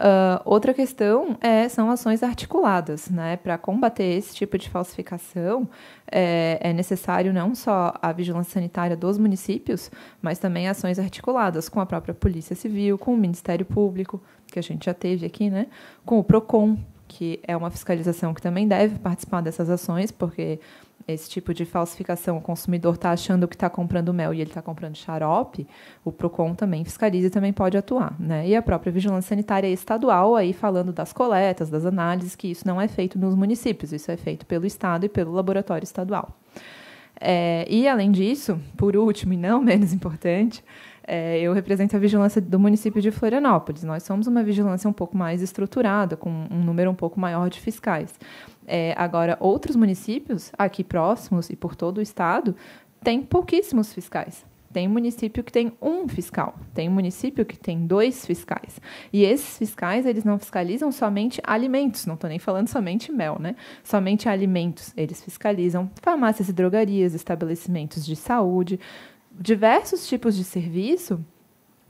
S11: Ah, outra questão é, são ações articuladas. Né? Para combater esse tipo de falsificação, é, é, necessário não só a vigilância sanitária dos municípios, mas também ações articuladas com a própria Polícia Civil, com o Ministério Público, que a gente já teve aqui, né? com o PROCON, que é uma fiscalização que também deve participar dessas ações, porque esse tipo de falsificação, o consumidor está achando que está comprando mel e ele está comprando xarope, o PROCON também fiscaliza e também pode atuar. Né? E a própria vigilância sanitária estadual, aí falando das coletas, das análises, que isso não é feito nos municípios, isso é feito pelo Estado e pelo laboratório estadual. É, e, além disso, por último e não menos importante, é, eu represento a vigilância do município de Florianópolis. Nós somos uma vigilância um pouco mais estruturada, com um número um pouco maior de fiscais. É, agora, outros municípios aqui próximos e por todo o estado têm pouquíssimos fiscais. Tem município que tem um fiscal, tem município que tem dois fiscais. E esses fiscais, eles não fiscalizam somente alimentos, não estou nem falando somente mel, né? Somente alimentos. Eles fiscalizam farmácias e drogarias, estabelecimentos de saúde, diversos tipos de serviço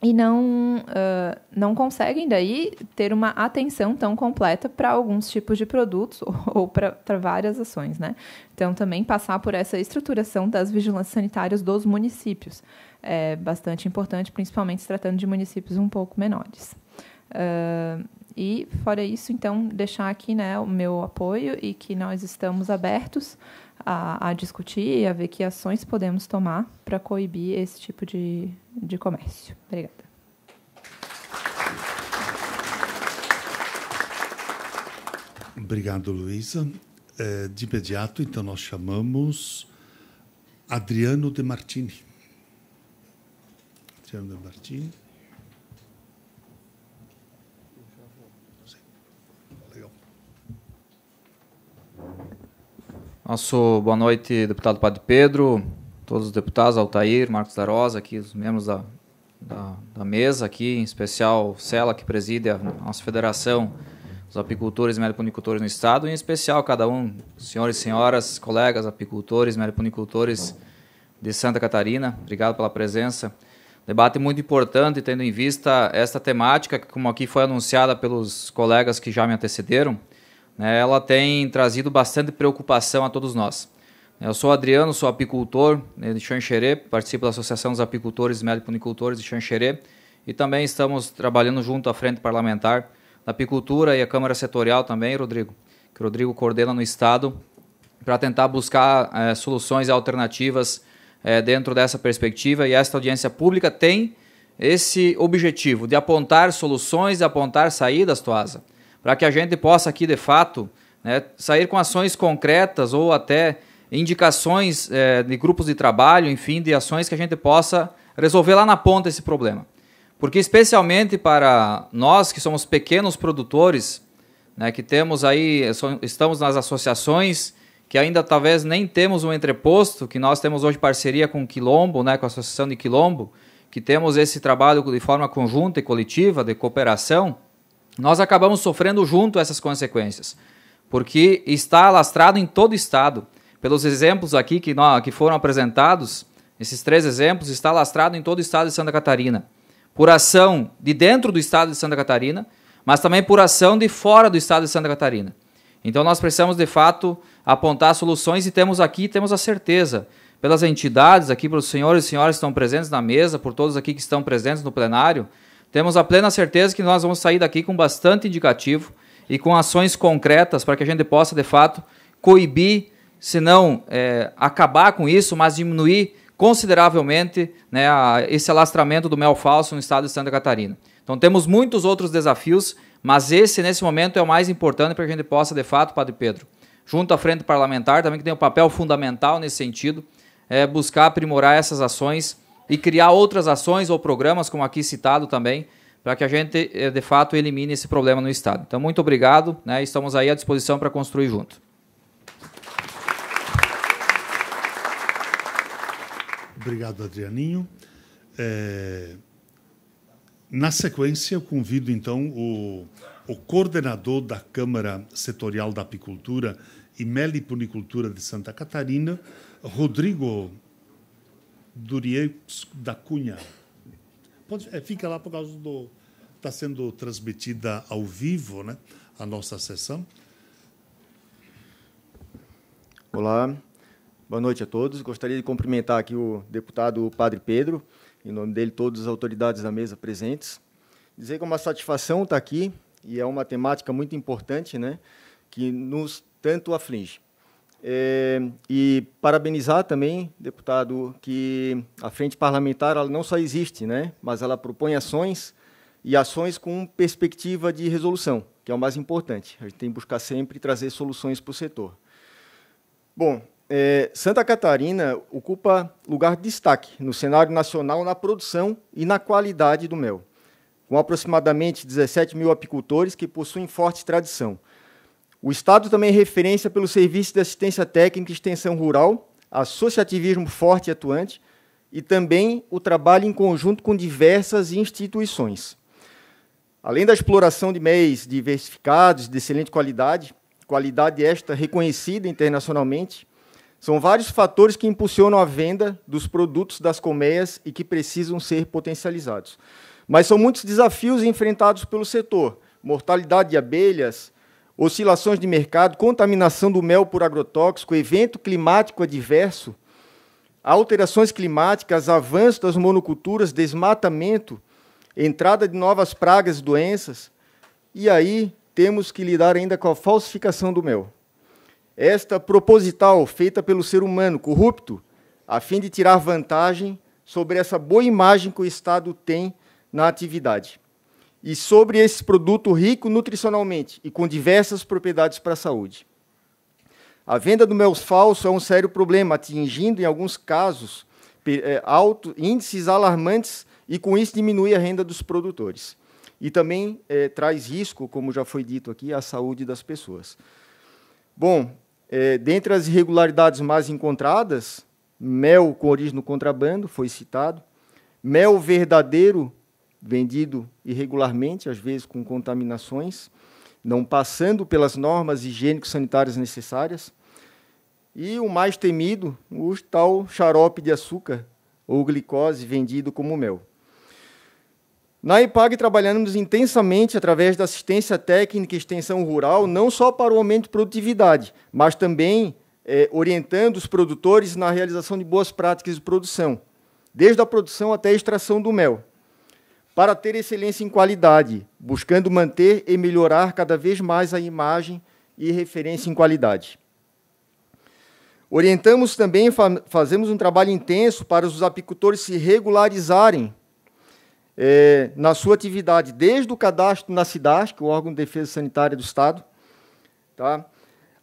S11: e não, uh, não conseguem daí ter uma atenção tão completa para alguns tipos de produtos ou, ou para várias ações, né? Então também passar por essa estruturação das vigilâncias sanitárias dos municípios é bastante importante, principalmente se tratando de municípios um pouco menores. Uh, e fora isso, então deixar aqui né, o meu apoio e que nós estamos abertos a, a discutir e a ver que ações podemos tomar para coibir esse tipo de, de comércio. Obrigada.
S3: Obrigado, Luísa. É, de imediato, então, nós chamamos Adriano De Martini. Adriano De Martini.
S12: Nosso boa noite, deputado Padre Pedro, todos os deputados, Altair, Marcos da Rosa, aqui os membros da, da, da mesa, aqui em especial Cela, que preside a nossa federação dos apicultores e meliponicultores no estado, e em especial cada um, senhores e senhoras, colegas apicultores, e meliponicultores de Santa Catarina, obrigado pela presença. Debate muito importante, tendo em vista esta temática, que, como aqui foi anunciada pelos colegas que já me antecederam, né, ela tem trazido bastante preocupação a todos nós. Eu sou Adriano, sou apicultor né, de Xanxerê, participo da Associação dos Apicultores e Meliponicultores de Xanxerê e também estamos trabalhando junto à Frente Parlamentar da Apicultura e a Câmara Setorial também, Rodrigo, que o Rodrigo coordena no Estado, para tentar buscar é, soluções alternativas é, dentro dessa perspectiva e esta audiência pública tem esse objetivo de apontar soluções, e apontar saídas, Toasa para que a gente possa aqui, de fato, né, sair com ações concretas ou até indicações é, de grupos de trabalho, enfim, de ações que a gente possa resolver lá na ponta esse problema. Porque especialmente para nós que somos pequenos produtores, né, que temos aí, estamos nas associações, que ainda talvez nem temos um entreposto, que nós temos hoje parceria com o Quilombo, né, com a Associação de Quilombo, que temos esse trabalho de forma conjunta e coletiva, de cooperação, nós acabamos sofrendo junto essas consequências, porque está alastrado em todo o Estado. Pelos exemplos aqui que, nós, que foram apresentados, esses três exemplos, está alastrado em todo o Estado de Santa Catarina, por ação de dentro do Estado de Santa Catarina, mas também por ação de fora do Estado de Santa Catarina. Então nós precisamos, de fato, apontar soluções e temos aqui, temos a certeza, pelas entidades aqui, pelos senhores e senhoras que estão presentes na mesa, por todos aqui que estão presentes no plenário, temos a plena certeza que nós vamos sair daqui com bastante indicativo e com ações concretas para que a gente possa, de fato, coibir, se não é, acabar com isso, mas diminuir consideravelmente né, a, esse alastramento do mel falso no estado de Santa Catarina. Então temos muitos outros desafios, mas esse, nesse momento, é o mais importante para que a gente possa, de fato, Padre Pedro, junto à frente parlamentar, também que tem um papel fundamental nesse sentido, é buscar aprimorar essas ações e criar outras ações ou programas, como aqui citado também, para que a gente, eh, de fato, elimine esse problema no Estado. Então, muito obrigado, né? estamos aí à disposição para construir junto.
S3: Obrigado, Adrianinho. É... Na sequência, eu convido, então, o, o coordenador da Câmara Setorial da Apicultura e Meliponicultura de Santa Catarina, Rodrigo Durieux da Cunha. Pode, é, fica lá por causa do. Está sendo transmitida ao vivo né, a nossa sessão.
S13: Olá, boa noite
S3: a todos. Gostaria de cumprimentar aqui o deputado
S13: Padre Pedro, em nome dele, todas as autoridades da mesa presentes. Dizer que é uma satisfação estar aqui e é uma temática muito importante né, que nos tanto aflige. É, e parabenizar também, deputado, que a frente parlamentar ela não só existe, né, mas ela propõe ações e ações com perspectiva de resolução, que é o mais importante. A gente tem que buscar sempre trazer soluções para o setor. Bom, é, Santa Catarina ocupa lugar de destaque no cenário nacional na produção e na qualidade do mel, com aproximadamente 17 mil apicultores que possuem forte tradição o Estado também é referência pelo Serviço de Assistência Técnica e Extensão Rural, associativismo forte e atuante, e também o trabalho em conjunto com diversas instituições. Além da exploração de meios diversificados, de excelente qualidade, qualidade esta reconhecida internacionalmente, são vários fatores que impulsionam a venda dos produtos das colmeias e que precisam ser potencializados. Mas são muitos desafios enfrentados pelo setor: mortalidade de abelhas, oscilações de mercado, contaminação do mel por agrotóxico, evento climático adverso, alterações climáticas, avanço das monoculturas, desmatamento, entrada de novas pragas e doenças. E aí temos que lidar ainda com a falsificação do mel. Esta proposital, feita pelo ser humano corrupto, a fim de tirar vantagem sobre essa boa imagem que o Estado tem na atividade e sobre esse produto rico nutricionalmente e com diversas propriedades para a saúde. A venda do mel falso é um sério problema, atingindo, em alguns casos, é, alto, índices alarmantes e, com isso, diminui a renda dos produtores. E também é, traz risco, como já foi dito aqui, à saúde das pessoas. Bom, é, dentre as irregularidades mais encontradas, mel com origem no contrabando, foi citado, mel verdadeiro vendido irregularmente, às vezes com contaminações, não passando pelas normas higiênico-sanitárias necessárias. E o mais temido, o tal xarope de açúcar ou glicose vendido como mel. Na IPAG trabalhamos intensamente através da assistência técnica e extensão rural, não só para o aumento de produtividade, mas também é, orientando os produtores na realização de boas práticas de produção, desde a produção até a extração do mel para ter excelência em qualidade, buscando manter e melhorar cada vez mais a imagem e referência em qualidade. Orientamos também, fazemos um trabalho intenso para os apicultores se regularizarem é, na sua atividade, desde o cadastro na CIDAS, que é o órgão de defesa sanitária do Estado, tá?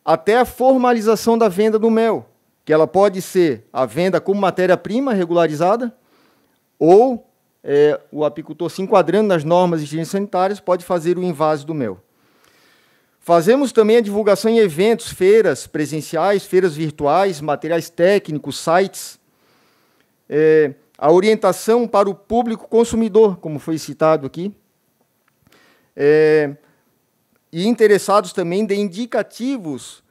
S13: até a formalização da venda do mel, que ela pode ser a venda como matéria-prima regularizada ou é, o apicultor, se enquadrando nas normas de higiene sanitárias, pode fazer o invase do mel. Fazemos também a divulgação em eventos, feiras presenciais, feiras virtuais, materiais técnicos, sites. É, a orientação para o público consumidor, como foi citado aqui. É, e interessados também de indicativos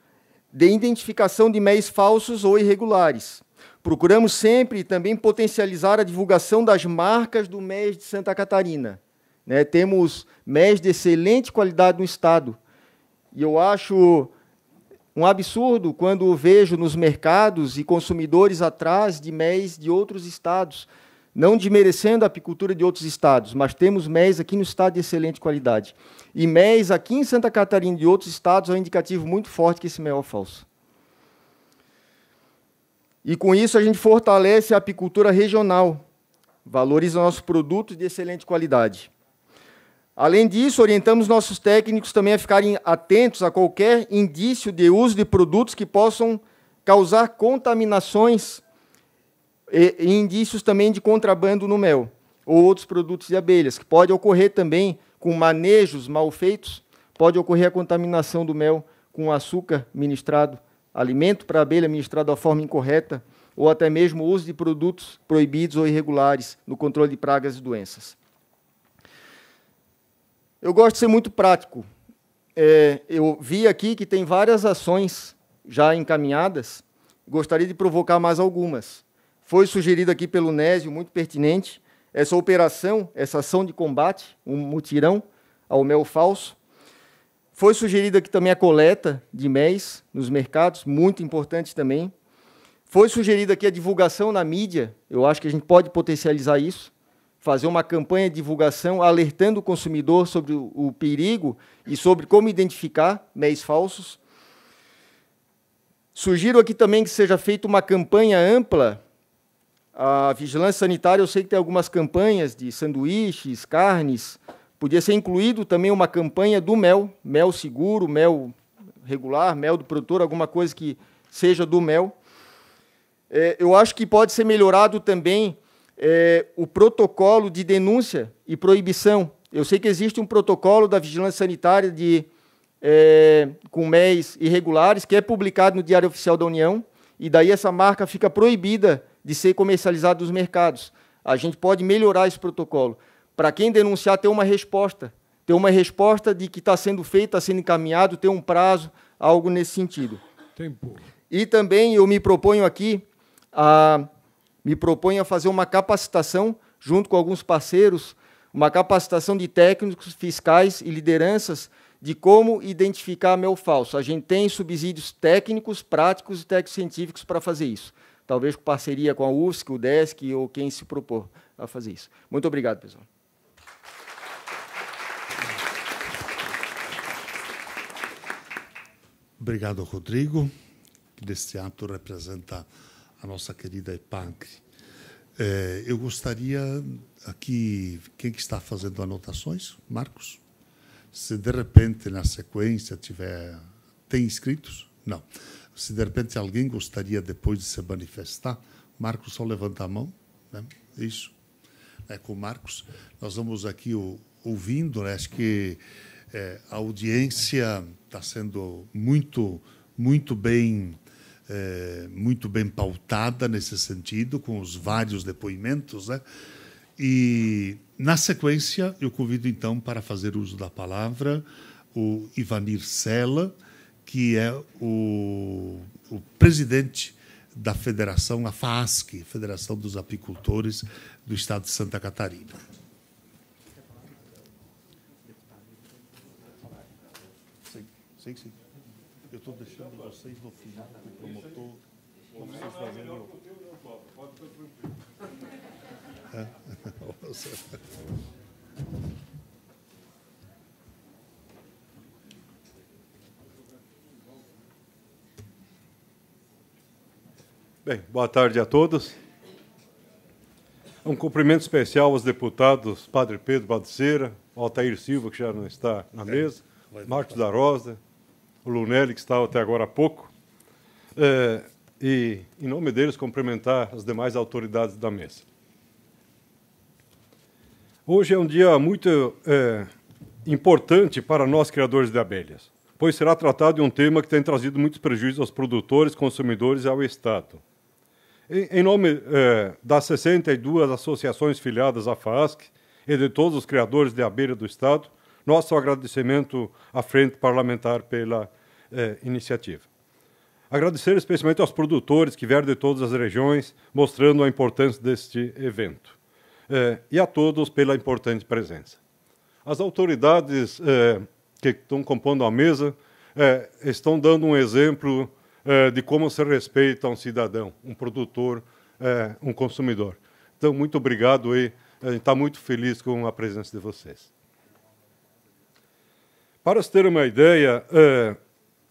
S13: de identificação de MEIs falsos ou irregulares. Procuramos sempre também potencializar a divulgação das marcas do MES de Santa Catarina. Né? Temos MES de excelente qualidade no Estado. E eu acho um absurdo quando vejo nos mercados e consumidores atrás de MES de outros estados, não desmerecendo a apicultura de outros estados, mas temos MES aqui no estado de excelente qualidade. E MES aqui em Santa Catarina e de outros estados é um indicativo muito forte que esse mel é falso. E com isso a gente fortalece a apicultura regional, valoriza nossos produtos de excelente qualidade. Além disso, orientamos nossos técnicos também a ficarem atentos a qualquer indício de uso de produtos que possam causar contaminações e, e indícios também de contrabando no mel ou outros produtos de abelhas, que pode ocorrer também com manejos mal feitos, pode ocorrer a contaminação do mel com açúcar ministrado alimento para abelha ministrado da forma incorreta, ou até mesmo o uso de produtos proibidos ou irregulares no controle de pragas e doenças. Eu gosto de ser muito prático. É, eu vi aqui que tem várias ações já encaminhadas, gostaria de provocar mais algumas. Foi sugerido aqui pelo Nésio, muito pertinente, essa operação, essa ação de combate, um mutirão ao mel falso, foi sugerida aqui também a coleta de MEIs nos mercados, muito importante também. Foi sugerida aqui a divulgação na mídia, eu acho que a gente pode potencializar isso, fazer uma campanha de divulgação alertando o consumidor sobre o, o perigo e sobre como identificar MEIs falsos. Sugiro aqui também que seja feita uma campanha ampla. A vigilância sanitária, eu sei que tem algumas campanhas de sanduíches, carnes, Podia ser incluído também uma campanha do mel, mel seguro, mel regular, mel do produtor, alguma coisa que seja do mel. É, eu acho que pode ser melhorado também é, o protocolo de denúncia e proibição. Eu sei que existe um protocolo da vigilância sanitária de, é, com MEIs irregulares, que é publicado no Diário Oficial da União, e daí essa marca fica proibida de ser comercializada nos mercados. A gente pode melhorar esse protocolo. Para quem denunciar, ter uma resposta. Ter uma resposta de que está sendo feito, está sendo encaminhado, ter um prazo, algo nesse sentido. Tempo. E também eu me proponho aqui a me proponho a fazer uma capacitação junto com alguns parceiros, uma capacitação de técnicos fiscais e lideranças de como identificar mel falso. A gente tem subsídios técnicos, práticos e técnicos científicos para fazer isso. Talvez com parceria com a Usc, o DESC ou quem se propor a fazer isso. Muito obrigado, pessoal.
S3: Obrigado, Rodrigo, que neste ato representa a nossa querida epancre. É, eh, eu gostaria aqui, quem que está fazendo anotações? Marcos? Se de repente na sequência tiver. Tem inscritos? Não. Se de repente alguém gostaria depois de se manifestar, Marcos só levanta a mão. Né? Isso. É, com o Marcos, nós vamos aqui ouvindo, né? acho que é, a audiência está sendo muito, muito bem é, muito bem pautada nesse sentido, com os vários depoimentos. Né? E, na sequência, eu convido, então, para fazer uso da palavra, o Ivanir Sela, que é o, o presidente da federação, a FASC, Federação dos Apicultores do Estado de Santa Catarina. sim sim. Eu estou deixando vocês no final né? o promotor. Como vocês fazem? Eu Pode
S14: Bem, boa tarde a todos. Um cumprimento especial aos deputados Padre Pedro Baduceira, Altair Silva, que já não está na é, mesa, Marcos da Rosa, o Lunelli, que estava até agora há pouco, é, e, em nome deles, cumprimentar as demais autoridades da mesa. Hoje é um dia muito é, importante para nós, criadores de abelhas, pois será tratado de um tema que tem trazido muitos prejuízos aos produtores, consumidores e ao Estado. Em, em nome é, das 62 associações filiadas à FASC e de todos os criadores de abelha do Estado, nosso agradecimento à Frente Parlamentar pela eh, iniciativa. Agradecer especialmente aos produtores que vieram de todas as regiões, mostrando a importância deste evento. Eh, e a todos pela importante presença. As autoridades eh, que estão compondo a mesa eh, estão dando um exemplo eh, de como se respeita um cidadão, um produtor, eh, um consumidor. Então, muito obrigado e a gente está muito feliz com a presença de vocês. Para se ter uma ideia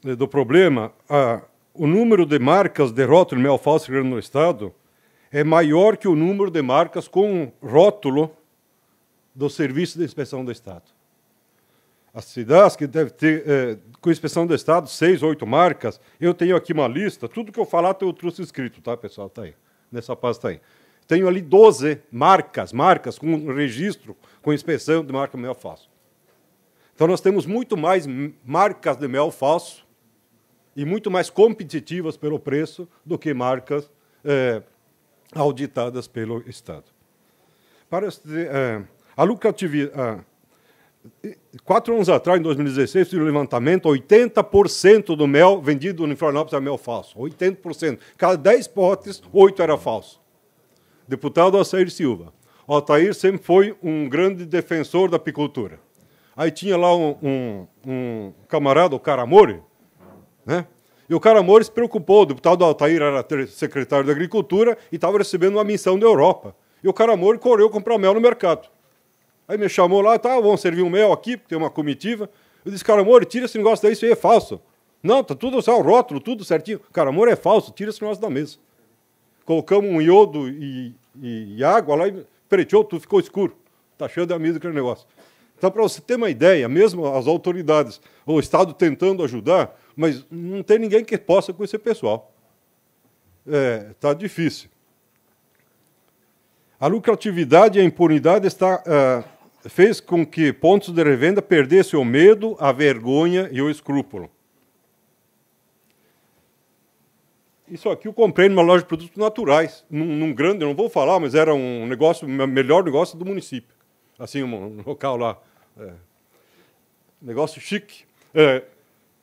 S14: é, do problema, a, o número de marcas de rótulo de mel falso no estado é maior que o número de marcas com rótulo do Serviço de Inspeção do Estado. As cidades que devem ter, é, com inspeção do Estado, seis, oito marcas, eu tenho aqui uma lista, tudo que eu falar eu trouxe escrito, tá, pessoal? Está aí, nessa pasta aí. Tenho ali 12 marcas, marcas com registro, com inspeção de marca meio fácil. Então, nós temos muito mais marcas de mel falso e muito mais competitivas pelo preço do que marcas é, auditadas pelo Estado. Para é, a lucratividade. É, quatro anos atrás, em 2016, fiz um levantamento: 80% do mel vendido no Florianópolis era mel falso. 80%. Cada 10 potes, 8 era falso. Deputado Altair Silva. O Altair sempre foi um grande defensor da apicultura. Aí tinha lá um, um, um camarada, o Caramore, né? E o Caramore se preocupou, o deputado Altair era secretário da Agricultura e estava recebendo uma missão da Europa. E o Caramore correu comprar mel no mercado. Aí me chamou lá, tá, vamos servir um mel aqui, porque tem uma comitiva. Eu disse, Caramore, tira esse negócio daí, isso aí é falso. Não, tá tudo só o rótulo, tudo certinho. Caramore é falso, tira esse negócio da mesa. Colocamos um iodo e, e, e água lá e preteou, tudo ficou escuro. Tá cheio de amido aquele negócio. Então, para você ter uma ideia, mesmo as autoridades ou o Estado tentando ajudar, mas não tem ninguém que possa com esse pessoal. Está é, tá difícil. A lucratividade e a impunidade está, uh, fez com que pontos de revenda perdessem o medo, a vergonha e o escrúpulo. Isso aqui eu comprei numa loja de produtos naturais, num, num grande, não vou falar, mas era um negócio, melhor negócio do município. Assim, um local lá é. Negócio chique. É,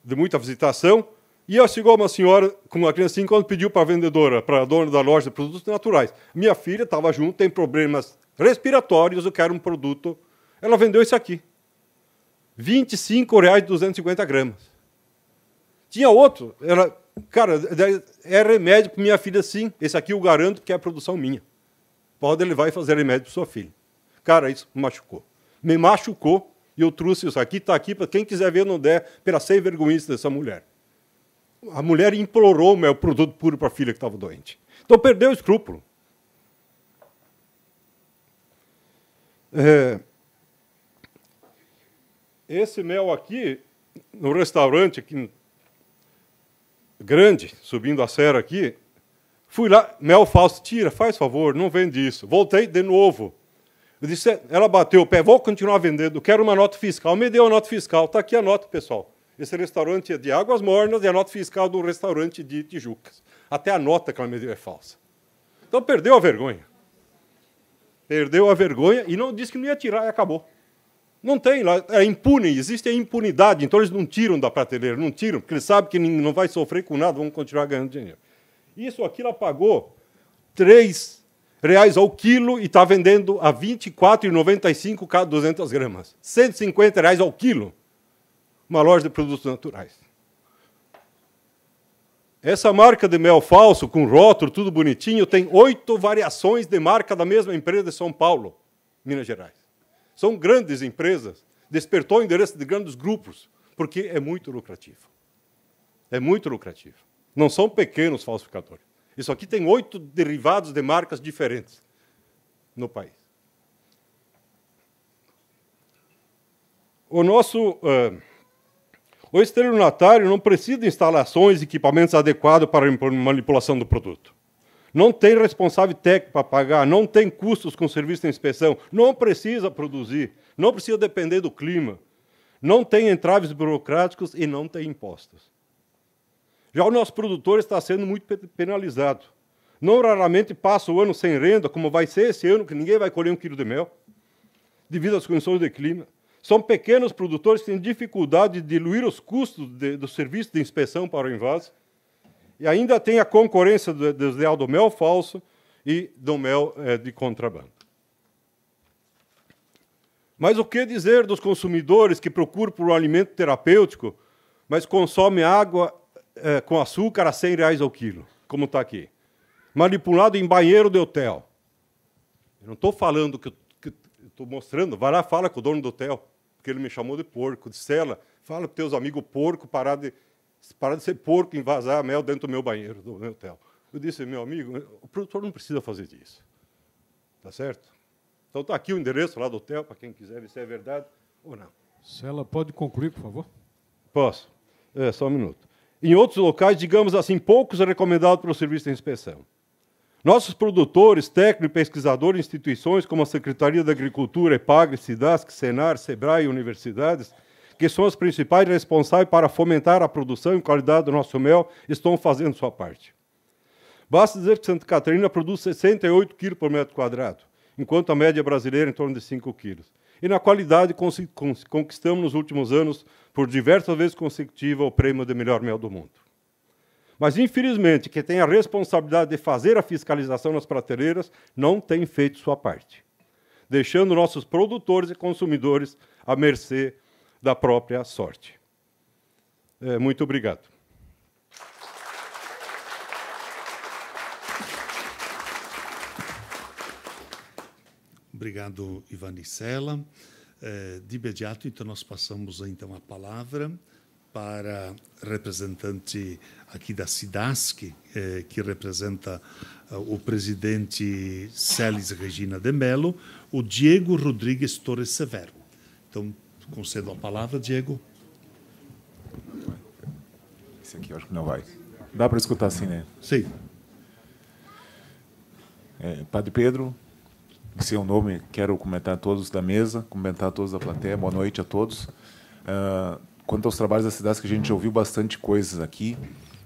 S14: de muita visitação. E ela chegou uma senhora com uma criança assim quando pediu para a vendedora, para a dona da loja de produtos naturais. Minha filha estava junto, tem problemas respiratórios, eu quero um produto. Ela vendeu esse aqui. R$ 25,250 gramas. Tinha outro, ela cara, é remédio para minha filha sim. Esse aqui eu garanto que é produção minha. Pode levar e fazer remédio para sua filha. Cara, isso machucou me machucou e eu trouxe isso aqui, está aqui, para quem quiser ver, não der, pela sem vergonhice dessa mulher. A mulher implorou mel produto puro para a filha que estava doente. Então perdeu o escrúpulo. É... Esse mel aqui, no restaurante aqui, grande, subindo a serra aqui, fui lá, mel falso, tira, faz favor, não vende isso. Voltei de novo eu disse, é. ela bateu o pé, vou continuar vendendo, quero uma nota fiscal. Me deu a nota fiscal, está aqui a nota, pessoal. Esse restaurante é de Águas Mornas e a nota fiscal do restaurante de Tijucas. Até a nota que ela me deu é falsa. Então perdeu a vergonha. Perdeu a vergonha e não disse que não ia tirar e acabou. Não tem, é impune, existe a impunidade, então eles não tiram da prateleira, não tiram, porque eles sabem que não vai sofrer com nada, vão continuar ganhando dinheiro. Isso aqui ela pagou três reais ao quilo e está vendendo a 24,95 cada 200 gramas. 150 reais ao quilo. Uma loja de produtos naturais. Essa marca de mel falso, com rótulo, tudo bonitinho, tem oito variações de marca da mesma empresa de São Paulo, Minas Gerais. São grandes empresas. Despertou o endereço de grandes grupos, porque é muito lucrativo. É muito lucrativo. Não são pequenos falsificadores. Isso aqui tem oito derivados de marcas diferentes no país. O nosso. Uh, o estelionatário não precisa de instalações e equipamentos adequados para a manipulação do produto. Não tem responsável técnico para pagar, não tem custos com serviço de inspeção, não precisa produzir, não precisa depender do clima, não tem entraves burocráticos e não tem impostos. Já o nosso produtor está sendo muito penalizado. Não raramente passa o ano sem renda, como vai ser esse ano, que ninguém vai colher um quilo de mel, devido às condições de clima. São pequenos produtores que têm dificuldade de diluir os custos de, do serviço de inspeção para o invase. E ainda tem a concorrência desleal do mel falso e do mel é, de contrabando. Mas o que dizer dos consumidores que procuram por um alimento terapêutico, mas consomem água é, com açúcar a 100 reais ao quilo, como está aqui. Manipulado em banheiro de hotel. Eu não estou falando que estou mostrando. Vai lá, fala com o dono do hotel, porque ele me chamou de porco, de cela. Fala com teus amigos porco, parar de, parar de ser porco e vazar mel dentro do meu banheiro, do meu hotel. Eu disse, meu amigo, o produtor não precisa fazer disso. está certo? Então está aqui o endereço lá do hotel, para quem quiser ver se é verdade ou
S15: não. Cela pode concluir, por favor?
S14: Posso. É, só um minuto. Em outros locais, digamos assim, poucos é recomendado para o serviço de inspeção. Nossos produtores, técnicos, pesquisadores, instituições como a Secretaria da Agricultura, EPAGRE, SIDASC, SENAR, SEBRAE e universidades, que são as principais responsáveis para fomentar a produção e qualidade do nosso mel, estão fazendo sua parte. Basta dizer que Santa Catarina produz 68 kg por metro quadrado, enquanto a média brasileira é em torno de 5 quilos e na qualidade conquistamos nos últimos anos, por diversas vezes consecutivas, o prêmio de melhor mel do mundo. Mas, infelizmente, quem tem a responsabilidade de fazer a fiscalização nas prateleiras não tem feito sua parte, deixando nossos produtores e consumidores à mercê da própria sorte. É, muito obrigado.
S3: Obrigado, Ivanicela. Eh, de imediato, então, nós passamos então a palavra para representante aqui da SIDASC, eh, que representa eh, o presidente Celis Regina de Mello, o Diego Rodrigues Torres Severo. Então, concedo a palavra, Diego.
S16: Esse aqui eu acho que não vai. Dá para escutar assim, né? Sim. É, Padre Pedro, seu é nome, quero comentar a todos da mesa, comentar a todos da plateia. Boa noite a todos. Uh, quanto aos trabalhos das cidades, que a gente ouviu bastante coisas aqui,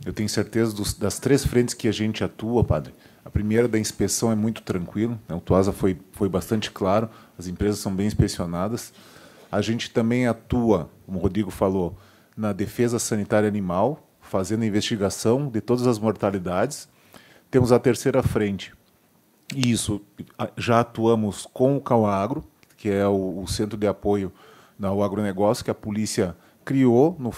S16: eu tenho certeza dos, das três frentes que a gente atua, padre. A primeira da inspeção é muito tranquilo, né? o Tuasa foi, foi bastante claro, as empresas são bem inspecionadas. A gente também atua, como o Rodrigo falou, na defesa sanitária animal, fazendo investigação de todas as mortalidades. Temos a terceira frente, isso, já atuamos com o Calagro, que é o, o centro de apoio ao agronegócio que a polícia criou no,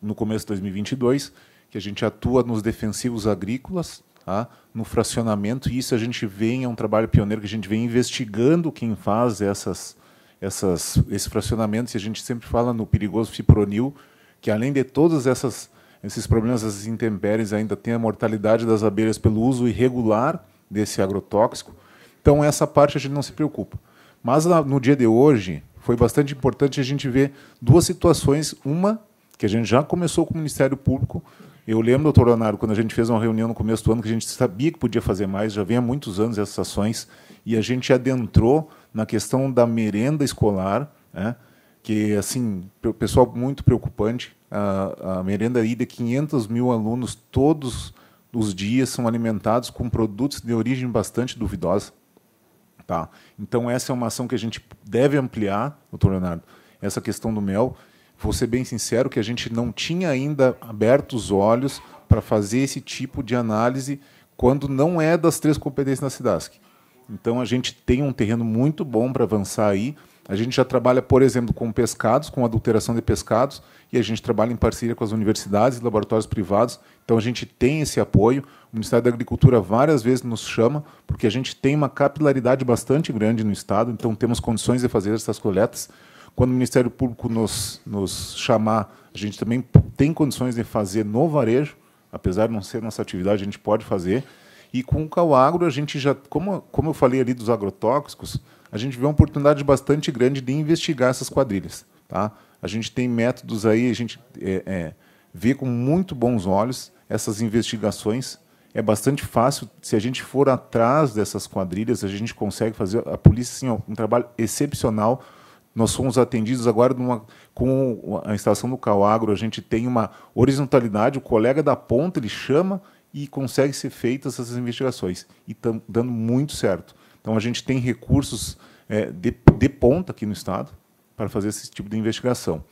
S16: no começo de 2022, que a gente atua nos defensivos agrícolas, tá? no fracionamento, e isso a gente vem, é um trabalho pioneiro que a gente vem investigando quem faz essas, essas, esse fracionamento, e a gente sempre fala no perigoso fipronil, que além de todas essas esses problemas, essas intempéries, ainda tem a mortalidade das abelhas pelo uso irregular desse agrotóxico. Então, essa parte a gente não se preocupa. Mas no dia de hoje, foi bastante importante a gente ver duas situações. Uma, que a gente já começou com o Ministério Público. Eu lembro, doutor Leonardo, quando a gente fez uma reunião no começo do ano, que a gente sabia que podia fazer mais, já vem há muitos anos essas ações, e a gente adentrou na questão da merenda escolar, né? que, assim, pessoal muito preocupante. A, a merenda ida, 500 mil alunos, todos os dias são alimentados com produtos de origem bastante duvidosa. Tá? Então, essa é uma ação que a gente deve ampliar, doutor Leonardo, essa questão do mel. Vou ser bem sincero que a gente não tinha ainda aberto os olhos para fazer esse tipo de análise quando não é das três competências da SIDASC. Então, a gente tem um terreno muito bom para avançar aí a gente já trabalha, por exemplo, com pescados, com adulteração de pescados, e a gente trabalha em parceria com as universidades e laboratórios privados. Então a gente tem esse apoio. O Ministério da Agricultura várias vezes nos chama, porque a gente tem uma capilaridade bastante grande no estado, então temos condições de fazer essas coletas. Quando o Ministério Público nos, nos chamar, a gente também tem condições de fazer no varejo, apesar de não ser nossa atividade, a gente pode fazer. E com o Calagro, a gente já, como, como eu falei ali dos agrotóxicos, a gente vê uma oportunidade bastante grande de investigar essas quadrilhas. Tá? A gente tem métodos aí, a gente é, é, vê com muito bons olhos essas investigações. É bastante fácil, se a gente for atrás dessas quadrilhas, a gente consegue fazer. A polícia, tem assim, um trabalho excepcional. Nós fomos atendidos agora numa, com a instalação do Calagro, a gente tem uma horizontalidade, o colega da ponta ele chama e consegue ser feitas essas investigações. E estão dando muito certo. Então, a gente tem recursos é, de, de, ponta aqui no Estado para fazer esse tipo de investigação.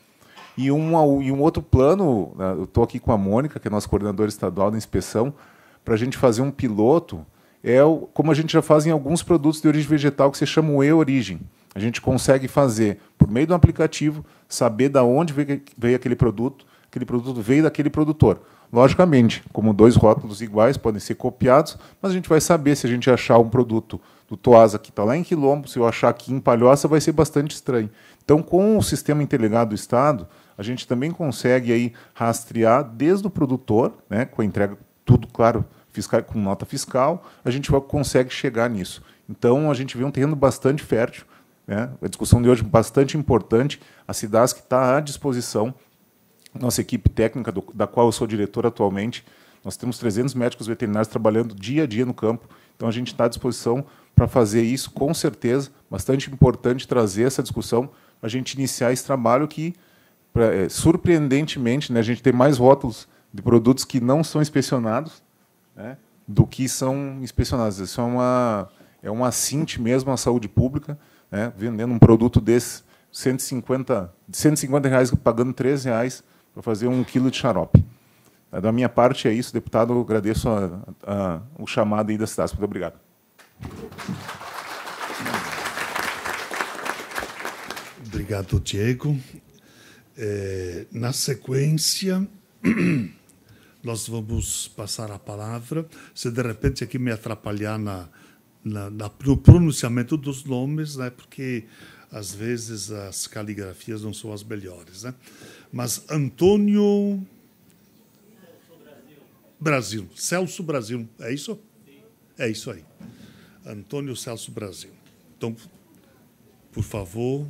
S16: E, uma, e um outro plano, né, eu estou aqui com a Mônica, que é nossa coordenadora estadual da inspeção, para a gente fazer um piloto, é o, como a gente já faz em alguns produtos de origem vegetal, que se chama o E-Origem. A gente consegue fazer, por meio de um aplicativo, saber da onde veio, veio aquele produto, aquele produto veio daquele produtor. Logicamente, como dois rótulos iguais podem ser copiados, mas a gente vai saber se a gente achar um produto do Toasa, que está lá em Quilombo, se eu achar aqui em Palhoça, vai ser bastante estranho. Então, com o sistema interligado do Estado, a gente também consegue aí rastrear desde o produtor, né, com a entrega, tudo claro, fiscal, com nota fiscal, a gente consegue chegar nisso. Então, a gente vê um terreno bastante fértil, né, a discussão de hoje bastante importante, a CIDAS que está à disposição, nossa equipe técnica, do, da qual eu sou diretor atualmente, nós temos 300 médicos veterinários trabalhando dia a dia no campo, então a gente está à disposição para fazer isso, com certeza. Bastante importante trazer essa discussão, a gente iniciar esse trabalho que, pra, é, surpreendentemente, né, a gente tem mais rótulos de produtos que não são inspecionados né, do que são inspecionados. Isso é uma, é uma cinte mesmo à saúde pública, né, vendendo um produto desse, 150, 150 reais, pagando 3 reais para fazer um quilo de xarope. Da minha parte é isso, deputado. Agradeço a, a, o chamado aí da cidade. Muito obrigado.
S3: Obrigado, Diego. É, na sequência, nós vamos passar a palavra. Se de repente aqui me atrapalhar na, na, na, no pronunciamento dos nomes, né, porque às vezes as caligrafias não são as melhores. Né? Mas Antônio. Brasil. Brasil. Celso Brasil, é isso? Sim. É isso aí. Antônio Celso Brasil. Então, por favor.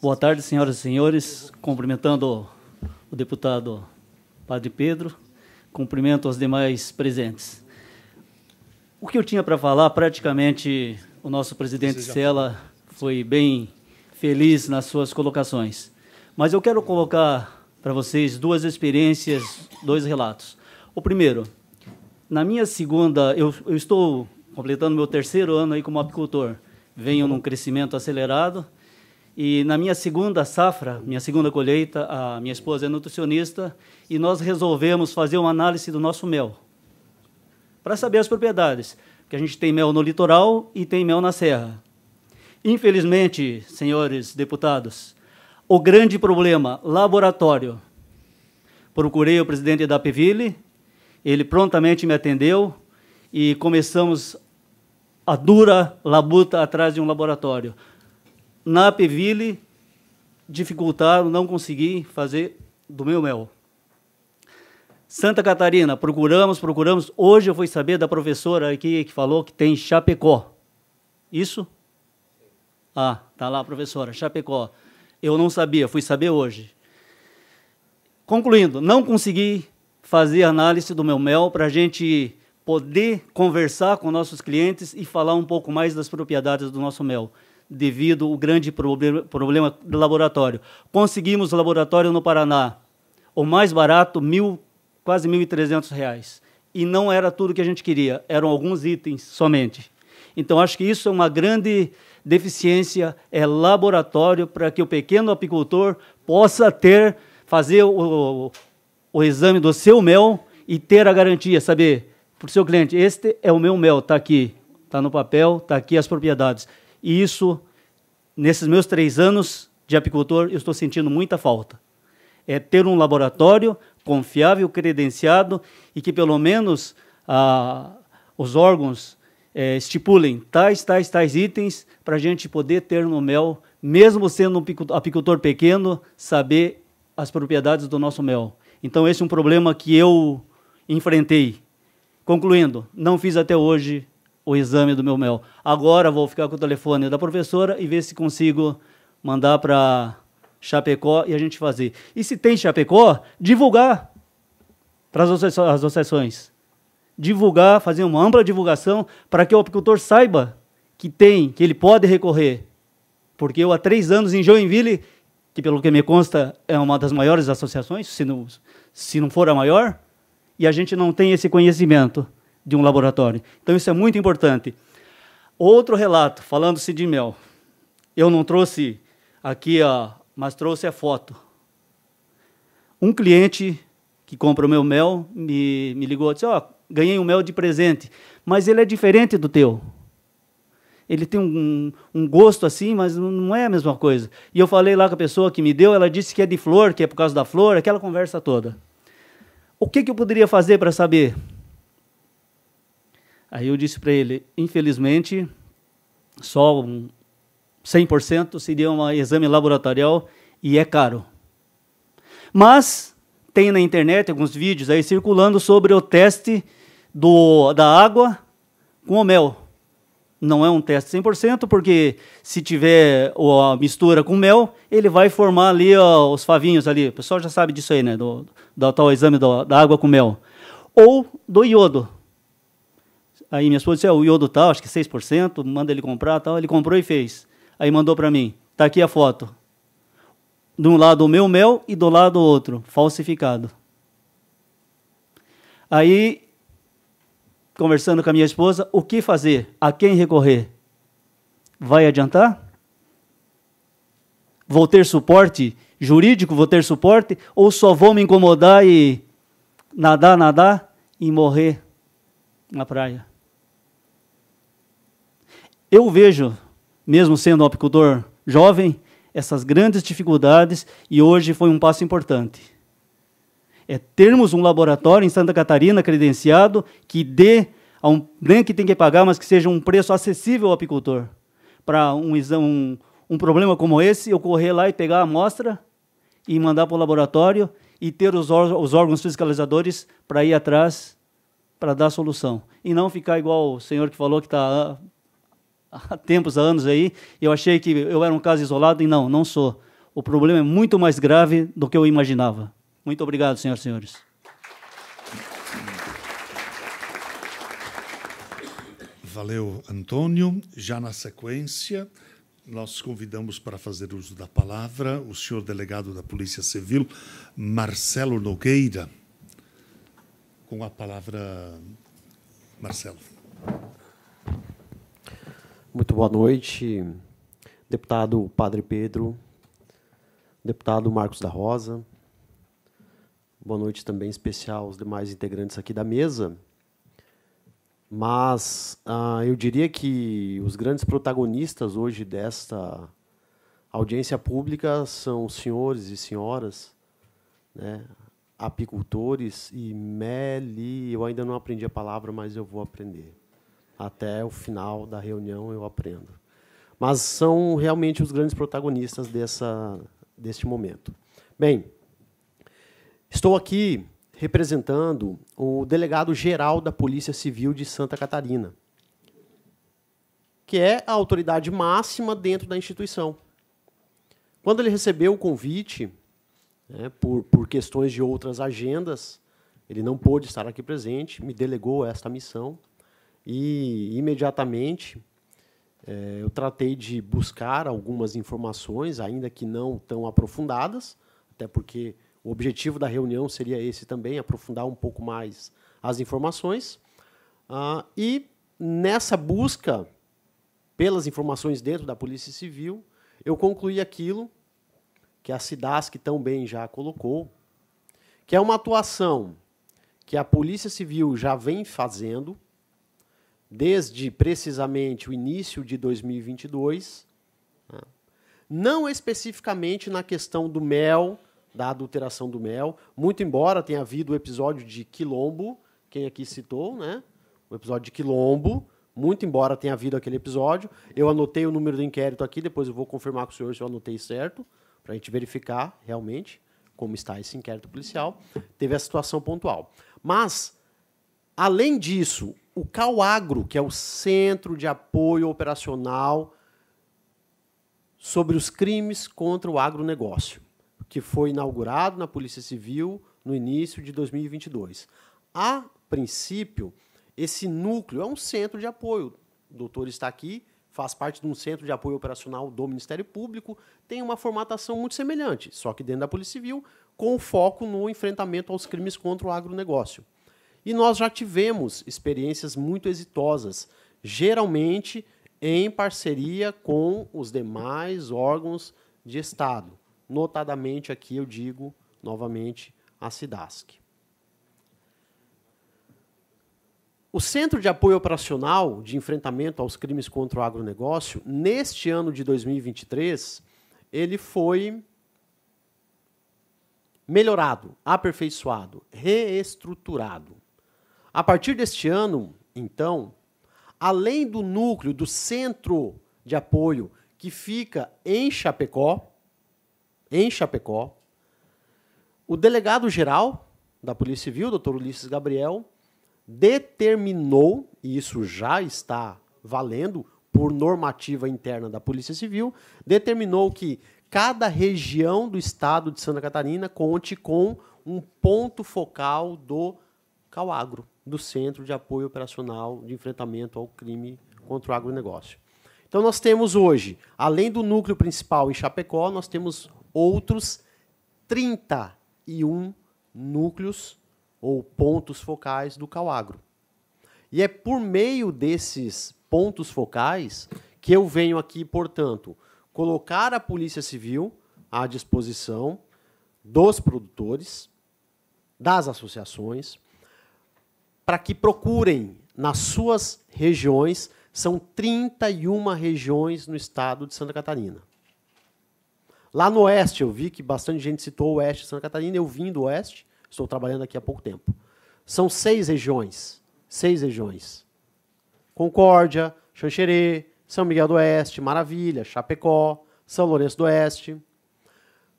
S17: Boa tarde, senhoras e senhores. Cumprimentando o deputado Padre Pedro, cumprimento os demais presentes. O que eu tinha para falar, praticamente o nosso presidente Sela foi bem feliz nas suas colocações. Mas eu quero colocar para vocês duas experiências, dois relatos. O primeiro, na minha segunda, eu, eu estou completando meu terceiro ano aí como apicultor. Venho num crescimento acelerado. E na minha segunda safra, minha segunda colheita, a minha esposa é nutricionista e nós resolvemos fazer uma análise do nosso mel para saber as propriedades, porque a gente tem mel no litoral e tem mel na serra. Infelizmente, senhores deputados, o grande problema, laboratório. Procurei o presidente da Pevile. Ele prontamente me atendeu e começamos a dura labuta atrás de um laboratório. Na Peville, dificultaram, não consegui fazer do meu mel. Santa Catarina, procuramos, procuramos. Hoje eu fui saber da professora aqui que falou que tem Chapecó. Isso? Ah, tá lá, professora, Chapecó. Eu não sabia, fui saber hoje. Concluindo, não consegui fazer análise do meu mel para a gente poder conversar com nossos clientes e falar um pouco mais das propriedades do nosso mel, devido ao grande problema do laboratório. Conseguimos laboratório no Paraná, o mais barato, mil, quase R$ reais E não era tudo que a gente queria, eram alguns itens somente. Então, acho que isso é uma grande deficiência, é laboratório para que o pequeno apicultor possa ter, fazer o, o exame do seu mel e ter a garantia, saber para o seu cliente, este é o meu mel, está aqui, está no papel, está aqui as propriedades. E isso, nesses meus três anos de apicultor, eu estou sentindo muita falta. É ter um laboratório confiável, credenciado e que pelo menos ah, os órgãos é, estipulem tais, tais, tais itens para a gente poder ter no mel, mesmo sendo um apicultor pequeno, saber as propriedades do nosso mel. Então, esse é um problema que eu enfrentei. Concluindo, não fiz até hoje o exame do meu mel. Agora vou ficar com o telefone da professora e ver se consigo mandar para Chapecó e a gente fazer. E se tem Chapecó, divulgar para as associações. Divulgar, fazer uma ampla divulgação para que o apicultor saiba que tem, que ele pode recorrer. Porque eu há três anos em Joinville, que pelo que me consta é uma das maiores associações, se não, se não for a maior, e a gente não tem esse conhecimento de um laboratório. Então isso é muito importante. Outro relato, falando-se de mel. Eu não trouxe aqui, a, mas trouxe a foto. Um cliente que compra o meu mel me, me ligou e disse: Ó, oh, ganhei um mel de presente, mas ele é diferente do teu ele tem um, um, gosto assim, mas não é a mesma coisa. E eu falei lá com a pessoa que me deu, ela disse que é de flor, que é por causa da flor, aquela conversa toda. O que, que eu poderia fazer para saber? Aí eu disse para ele, infelizmente, só um 100% seria um exame laboratorial e é caro. Mas tem na internet alguns vídeos aí circulando sobre o teste do, da água com o mel não é um teste 100%, porque se tiver a mistura com mel, ele vai formar ali ó, os favinhos ali. O pessoal já sabe disso aí, né? Do, do tal exame do, da água com mel. Ou do iodo. Aí minha esposa disse, é, o iodo tal, acho que 6%, manda ele comprar tal. Ele comprou e fez. Aí mandou para mim, Está aqui a foto. De um lado o meu mel e do lado o outro, falsificado. Aí conversando com a minha esposa, o que fazer, a quem recorrer. Vai adiantar? Vou ter suporte jurídico, vou ter suporte, ou só vou me incomodar e nadar, nadar e morrer na praia? Eu vejo, mesmo sendo um apicultor jovem, essas grandes dificuldades e hoje foi um passo importante é termos um laboratório em Santa Catarina credenciado que dê, a um, nem que tem que pagar, mas que seja um preço acessível ao apicultor. Para um, um, um problema como esse, eu correr lá e pegar a amostra e mandar para o laboratório e ter os, os órgãos fiscalizadores para ir atrás para dar solução. E não ficar igual o senhor que falou que está há tempos, há anos aí, eu achei que eu era um caso isolado, e não, não sou. O problema é muito mais grave do que eu imaginava.
S3: Muito obrigado, senhoras e senhores. Valeu, Antônio. Já na sequência, nós convidamos para fazer uso da palavra o senhor delegado da Polícia Civil, Marcelo Nogueira. Com a palavra, Marcelo. Muito boa noite,
S18: deputado Padre Pedro, deputado Marcos da Rosa, boa noite também especial aos demais integrantes aqui da mesa. Mas uh, eu diria que os grandes protagonistas hoje desta audiência pública são os senhores e senhoras, né, apicultores e meli. Eu ainda não aprendi a palavra, mas eu vou aprender. Até o final da reunião eu aprendo. Mas são realmente os grandes protagonistas dessa, deste momento. Bem, Estou aqui representando o delegado-geral da Polícia Civil de Santa Catarina, que é a autoridade máxima dentro da instituição. Quando ele recebeu o convite, né, por, por questões de outras agendas, ele não pôde estar aqui presente, me delegou esta missão e imediatamente é, eu tratei de buscar algumas informações, ainda que não tão aprofundadas, até porque o objetivo da reunião seria esse também, aprofundar um pouco mais as informações. Ah, e nessa busca pelas informações dentro da Polícia Civil, eu concluí aquilo que a CIDAS, que tão bem já colocou, que é uma atuação que a Polícia Civil já vem fazendo desde precisamente o início de 2022, né? não especificamente na questão do mel, da adulteração do mel. Muito embora tenha havido o episódio de Quilombo, quem aqui citou, né? O episódio de Quilombo, muito embora tenha havido aquele episódio. Eu anotei o número do inquérito aqui, depois eu vou confirmar com o senhor se eu anotei certo, para a gente verificar realmente como está esse inquérito policial. Teve a situação pontual. Mas, além disso, o CalAgro, que é o Centro de Apoio Operacional sobre os crimes contra o agronegócio que foi inaugurado na Polícia Civil no início de 2022. A princípio, esse núcleo é um centro de apoio. O doutor está aqui, faz parte de um centro de apoio operacional do Ministério Público, tem uma formatação muito semelhante, só que dentro da Polícia Civil, com foco no enfrentamento aos crimes contra o agronegócio. E nós já tivemos experiências muito exitosas, geralmente em parceria com os demais órgãos de Estado. Notadamente aqui eu digo novamente a SIDASC. O Centro de Apoio Operacional de Enfrentamento aos Crimes contra o Agronegócio, neste ano de 2023, ele foi melhorado, aperfeiçoado, reestruturado. A partir deste ano, então, além do núcleo do Centro de Apoio que fica em Chapecó, em Chapecó. O delegado-geral da Polícia Civil, doutor Ulisses Gabriel, determinou, e isso já está valendo por normativa interna da Polícia Civil, determinou que cada região do estado de Santa Catarina conte com um ponto focal do CAUAGRO, do Centro de Apoio Operacional de Enfrentamento ao Crime contra o Agronegócio. Então nós temos hoje, além do núcleo principal em Chapecó, nós temos outros 31 núcleos ou pontos focais do Cauagro. E é por meio desses pontos focais que eu venho aqui, portanto, colocar a Polícia Civil à disposição dos produtores, das associações, para que procurem nas suas regiões, são 31 regiões no estado de Santa Catarina. Lá no Oeste, eu vi que bastante gente citou o Oeste de Santa Catarina, eu vim do Oeste, estou trabalhando aqui há pouco tempo. São seis regiões, seis regiões. Concórdia, Xanxerê, São Miguel do Oeste, Maravilha, Chapecó, São Lourenço do Oeste.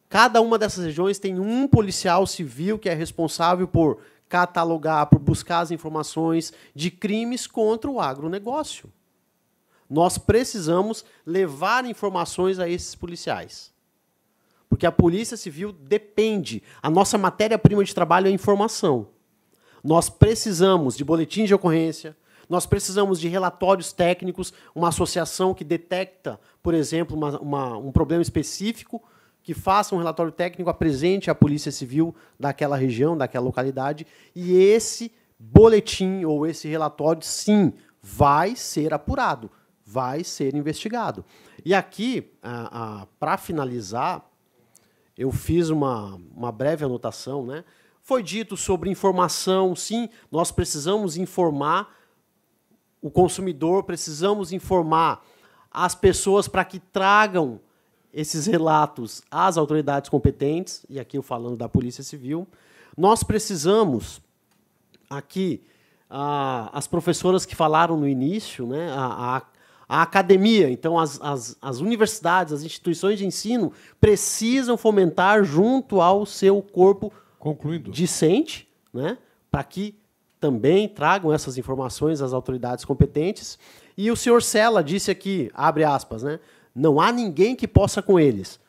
S18: Cada uma dessas regiões tem um policial civil que é responsável por catalogar, por buscar as informações de crimes contra o agronegócio. Nós precisamos levar informações a esses policiais. Porque a Polícia Civil depende. A nossa matéria-prima de trabalho é informação. Nós precisamos de boletins de ocorrência, nós precisamos de relatórios técnicos, uma associação que detecta, por exemplo, uma, uma, um problema específico, que faça um relatório técnico, apresente à Polícia Civil daquela região, daquela localidade, e esse boletim ou esse relatório, sim, vai ser apurado, vai ser investigado. E aqui, para finalizar, eu fiz uma, uma breve anotação, né? Foi dito sobre informação, sim, nós precisamos informar o consumidor, precisamos informar as pessoas para que tragam esses relatos às autoridades competentes, e aqui eu falando da Polícia Civil. Nós precisamos aqui ah, as professoras que falaram no início, né, a a academia, então as, as, as, universidades, as instituições de ensino precisam fomentar junto ao seu corpo Concluindo. discente, né, para que também tragam essas informações às autoridades competentes. E o senhor Sela disse aqui, abre aspas, né, não há ninguém que possa com eles.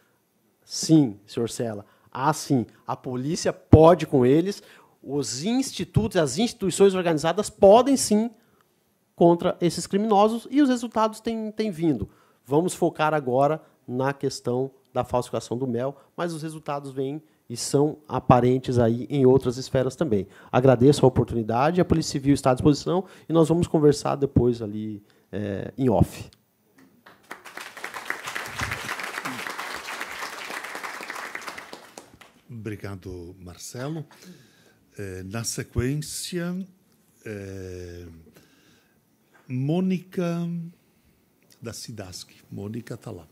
S18: Sim, senhor Sela, há sim. A polícia pode com eles, os institutos, as instituições organizadas podem sim contra esses criminosos e os resultados têm, têm vindo. Vamos focar agora na questão da falsificação do mel, mas os resultados vêm e são aparentes aí em outras esferas também. Agradeço a oportunidade, a Polícia Civil está à disposição e nós vamos conversar depois ali é, em off.
S3: Obrigado, Marcelo. Eh, na sequência, eh, Mônica da Sidask. Mônica está lá.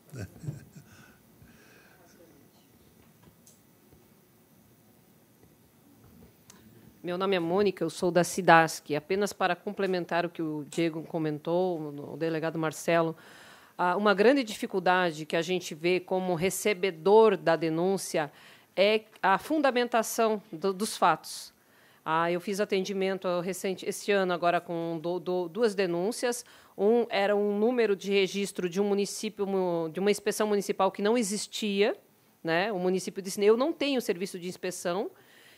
S19: Meu nome é Mônica, eu sou da Sidask. Apenas para complementar o que o Diego comentou, o delegado Marcelo, ah, uma grande dificuldade que a gente vê como recebedor da denúncia é a fundamentação dos fatos. Ah, eu fiz atendimento recente, esse ano agora com do, do, duas denúncias. Um era um número de registro de um município, de uma inspeção municipal que não existia. Né? O município disse: eu não tenho serviço de inspeção.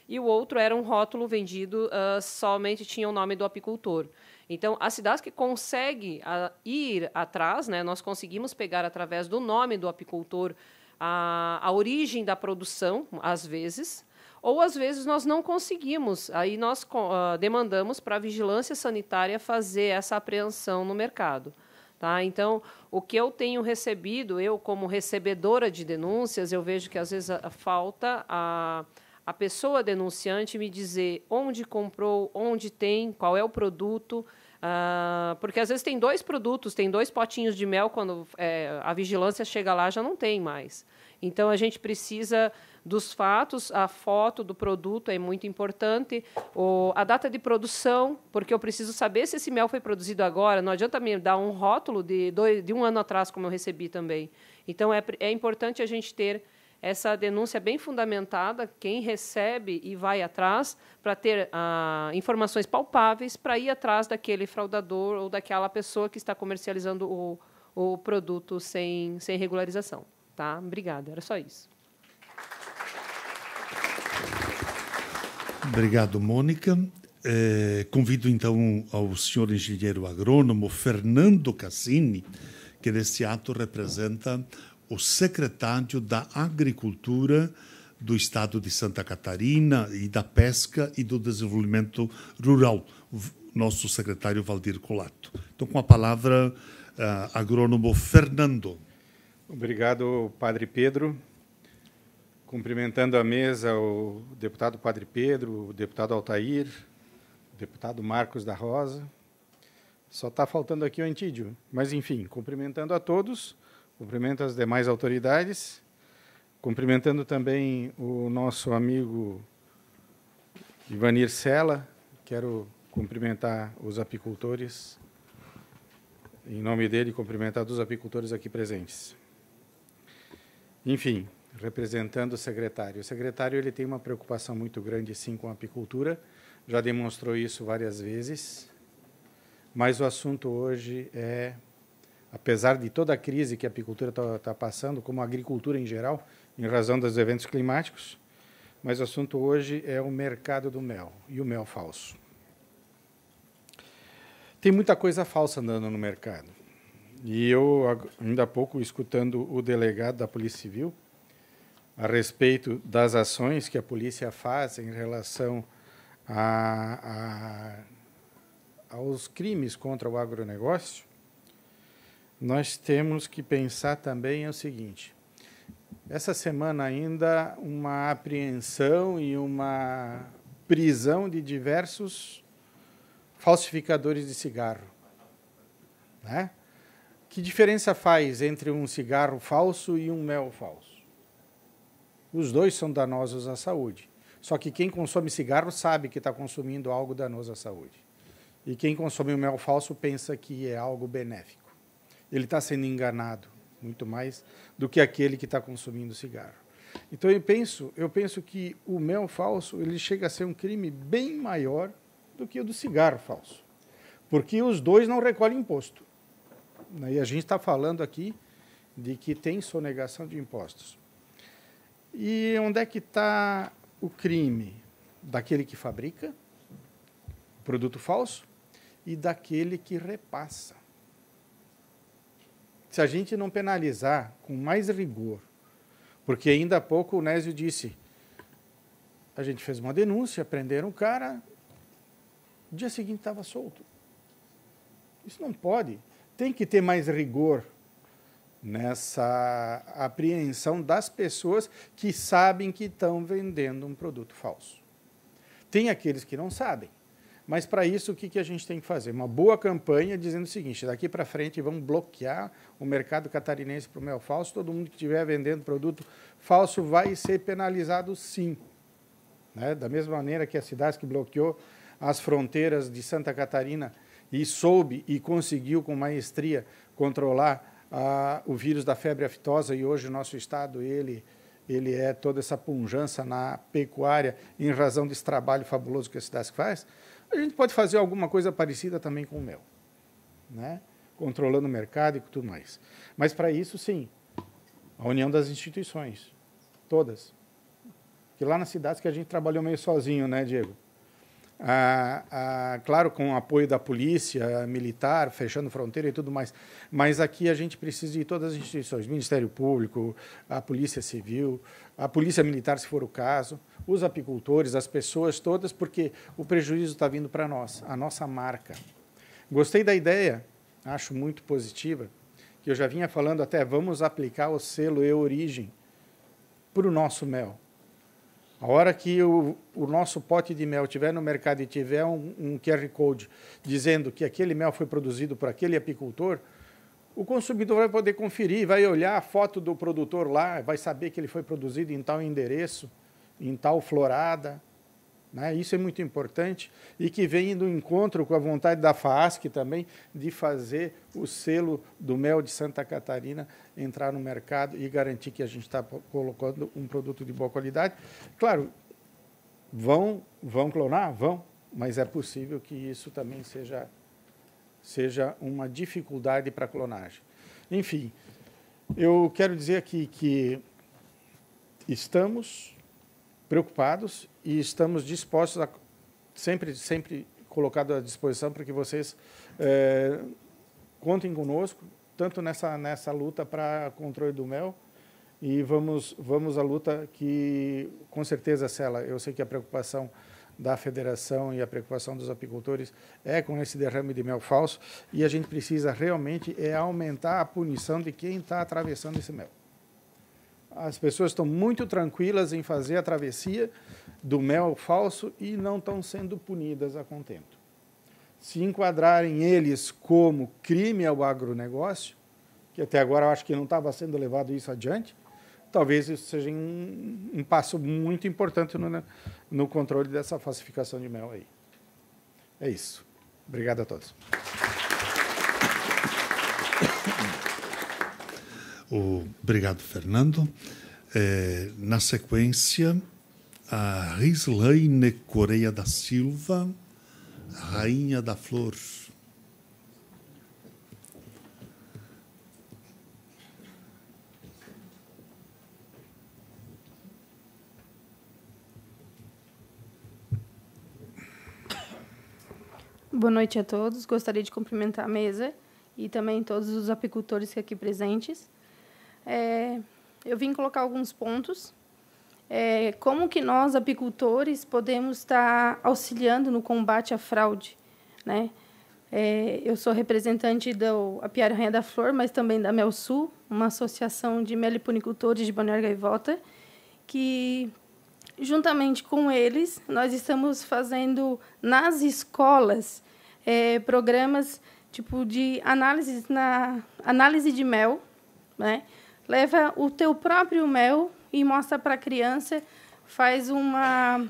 S19: E o outro era um rótulo vendido uh, somente tinha o nome do apicultor. Então, as cidades que conseguem ah, ir atrás, né? Nós conseguimos pegar através do nome do apicultor a, ah, a origem da produção, às vezes ou às vezes nós não conseguimos. Aí nós uh, demandamos para a vigilância sanitária fazer essa apreensão no mercado. Tá? Então, o que eu tenho recebido, eu como recebedora de denúncias, eu vejo que às vezes a, a falta a, a pessoa denunciante me dizer onde comprou, onde tem, qual é o produto. Uh, porque às vezes tem dois produtos, tem dois potinhos de mel, quando é, a vigilância chega lá já não tem mais. Então a gente precisa dos fatos, a foto do produto é muito importante, o, a data de produção, porque eu preciso saber se esse mel foi produzido agora. Não adianta me dar um rótulo de, dois, de um ano atrás, como eu recebi também. Então, é, é importante a gente ter essa denúncia bem fundamentada, quem recebe e vai atrás, para ter ah, informações palpáveis para ir atrás daquele fraudador ou daquela pessoa que está comercializando o, o produto sem, sem regularização. Tá? Obrigada, era só isso.
S3: Obrigado, Mônica. Eh, convido então ao senhor engenheiro agrônomo Fernando Cassini, que neste ato representa o secretário da Agricultura do Estado de Santa Catarina e da Pesca e do Desenvolvimento Rural, nosso secretário Valdir Colato. Então, com a palavra, eh, agrônomo Fernando.
S15: Obrigado, Padre Pedro. Cumprimentando a mesa o deputado Padre Pedro, o deputado Altair, o deputado Marcos da Rosa. Só está faltando aqui o Antídio. Mas, enfim, cumprimentando a todos, cumprimento as demais autoridades, cumprimentando também o nosso amigo Ivanir Sela. Quero cumprimentar os apicultores, em nome dele, cumprimentar os apicultores aqui presentes. Enfim, representando o secretário. O secretário ele tem uma preocupação muito grande, sim, com a apicultura, já demonstrou isso várias vezes, mas o assunto hoje é, apesar de toda a crise que a apicultura está tá passando, como a agricultura em geral, em razão dos eventos climáticos, mas o assunto hoje é o mercado do mel e o mel falso. Tem muita coisa falsa andando no mercado. E eu, ainda há pouco, escutando o delegado da Polícia Civil, a respeito das ações que a polícia faz em relação a, a, aos crimes contra o agronegócio, nós temos que pensar também o seguinte: essa semana ainda uma apreensão e uma prisão de diversos falsificadores de cigarro, né? Que diferença faz entre um cigarro falso e um mel falso? Os dois são danosos à saúde. Só que quem consome cigarro sabe que está consumindo algo danoso à saúde. E quem consome o mel falso pensa que é algo benéfico. Ele está sendo enganado muito mais do que aquele que está consumindo cigarro. Então eu penso, eu penso que o mel falso ele chega a ser um crime bem maior do que o do cigarro falso, porque os dois não recolhem imposto. E a gente está falando aqui de que tem sonegação de impostos. E onde é que está o crime? Daquele que fabrica produto falso e daquele que repassa. Se a gente não penalizar com mais rigor, porque ainda há pouco o Nésio disse, a gente fez uma denúncia, prenderam o cara, no dia seguinte estava solto. Isso não pode. Tem que ter mais rigor nessa apreensão das pessoas que sabem que estão vendendo um produto falso. Tem aqueles que não sabem. Mas para isso, o que, que a gente tem que fazer? Uma boa campanha dizendo o seguinte: daqui para frente vamos bloquear o mercado catarinense para o mel falso. Todo mundo que estiver vendendo produto falso vai ser penalizado, sim. Né? Da mesma maneira que a cidade que bloqueou as fronteiras de Santa Catarina e soube e conseguiu com maestria controlar o vírus da febre aftosa e hoje o nosso estado ele ele é toda essa punjança na pecuária em razão desse trabalho fabuloso que a cidade faz, a gente pode fazer alguma coisa parecida também com o mel, né? controlando o mercado e tudo mais. Mas para isso, sim, a união das instituições, todas. Que lá nas cidades que a gente trabalhou meio sozinho, né, Diego? Ah, ah, claro, com o apoio da polícia militar, fechando fronteira e tudo mais. Mas aqui a gente precisa de todas as instituições: Ministério Público, a Polícia Civil, a Polícia Militar, se for o caso, os apicultores, as pessoas todas, porque o prejuízo está vindo para nós, a nossa marca. Gostei da ideia, acho muito positiva, que eu já vinha falando até: vamos aplicar o selo E-Origem para o nosso mel. A hora que o, o, nosso pote de mel tiver no mercado e tiver um, um, QR Code dizendo que aquele mel foi produzido por aquele apicultor, o consumidor vai poder conferir, vai olhar a foto do produtor lá, vai saber que ele foi produzido em tal endereço, em tal florada. Né? Isso é muito importante e que vem do encontro com a vontade da FASC também de fazer o selo do mel de Santa Catarina entrar no mercado e garantir que a gente está colocando um produto de boa qualidade. Claro, vão, vão clonar? Vão, mas é possível que isso também seja, seja uma dificuldade para a clonagem. Enfim, eu quero dizer aqui que estamos preocupados e estamos dispostos a sempre, sempre colocado à disposição para que vocês é, contem conosco, tanto nessa, nessa luta para controle do mel, e vamos, vamos à luta que, com certeza, Cela, eu sei que a preocupação da federação e a preocupação dos apicultores é com esse derrame de mel falso, e a gente precisa realmente é aumentar a punição de quem está atravessando esse mel. As pessoas estão muito tranquilas em fazer a travessia do mel falso e não estão sendo punidas a contento. Se enquadrarem eles como crime ao agronegócio, que até agora eu acho que não estava sendo levado isso adiante, talvez isso seja um, um passo muito importante no, no controle dessa falsificação de mel aí. É isso. Obrigado a todos.
S3: Obrigado, Fernando. É, na sequência, a Rislaine Coreia da Silva, Rainha da Flor.
S20: Boa noite a todos. Gostaria de cumprimentar a mesa e também todos os apicultores aqui presentes é, eu vim colocar alguns pontos. É, como que nós, apicultores, podemos estar auxiliando no combate à fraude? Né? É, eu sou representante da Apiário Rainha da Flor, mas também da Melsul, uma associação de meliponicultores de Balneário Gaivota, que juntamente com eles, nós estamos fazendo nas escolas é, programas tipo de análise na análise de mel, né? leva o teu próprio mel e mostra para a criança, faz uma,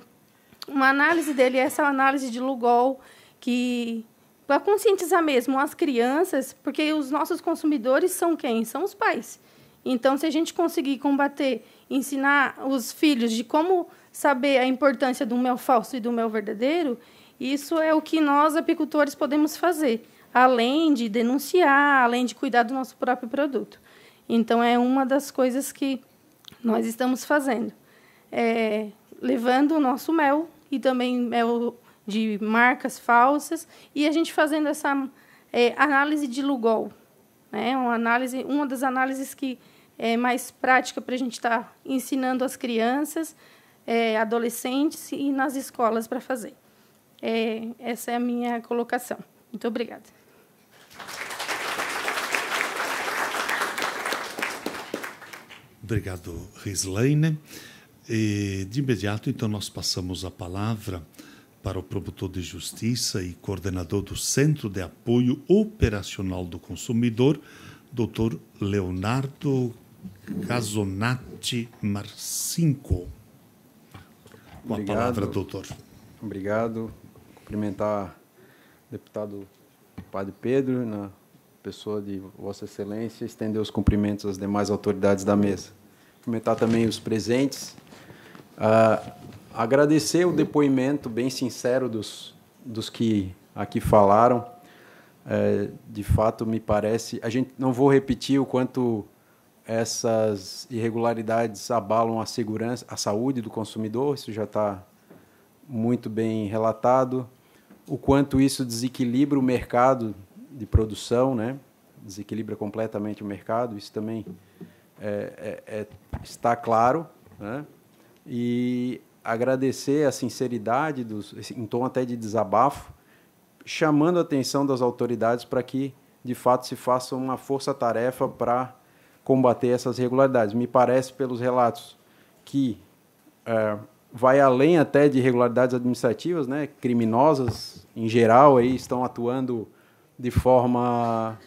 S20: uma análise dele, essa é análise de Lugol, que para conscientizar mesmo as crianças, porque os nossos consumidores são quem? São os pais. Então, se a gente conseguir combater, ensinar os filhos de como saber a importância do mel falso e do mel verdadeiro, isso é o que nós, apicultores, podemos fazer, além de denunciar, além de cuidar do nosso próprio produto. Então, é uma das coisas que nós estamos fazendo. É, levando o nosso mel e também mel de marcas falsas e a gente fazendo essa é, análise de Lugol. Né? Uma, análise, uma das análises que é mais prática para a gente estar tá ensinando as crianças, é, adolescentes e nas escolas para fazer. É, essa é a minha colocação. Muito obrigada.
S3: Obrigado, Rislaine. E, de imediato, então, nós passamos a palavra para o promotor de justiça e coordenador do Centro de Apoio Operacional do Consumidor, Dr. Leonardo Casonati Marcinco. Com a Obrigado. palavra, doutor.
S21: Obrigado. Cumprimentar o deputado Padre Pedro na pessoa de Vossa Excelência, estender os cumprimentos às demais autoridades da mesa. Cumprimentar também os presentes. Uh, agradecer o depoimento bem sincero dos, dos que aqui falaram. É, de fato, me parece. A gente não vou repetir o quanto essas irregularidades abalam a segurança, a saúde do consumidor, isso já está muito bem relatado. O quanto isso desequilibra o mercado de produção, né? desequilibra completamente o mercado, isso também é, é, é, está claro. Né? E agradecer a sinceridade, dos, em tom até de desabafo, chamando a atenção das autoridades para que, de fato, se faça uma força-tarefa para combater essas irregularidades. Me parece, pelos relatos, que é, vai além até de irregularidades administrativas, né? criminosas em geral aí estão atuando de forma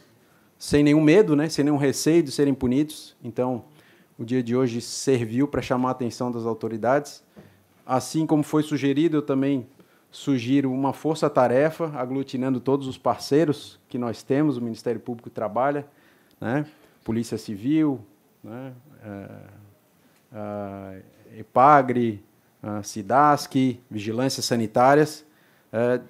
S21: sem nenhum medo, né? sem nenhum receio de serem punidos. Então, o dia de hoje serviu para chamar a atenção das autoridades. Assim como foi sugerido, eu também sugiro uma força-tarefa, aglutinando todos os parceiros que nós temos, o Ministério Público trabalha, né? Polícia Civil, né? É, EPAGRE, uh, Vigilâncias Sanitárias, é,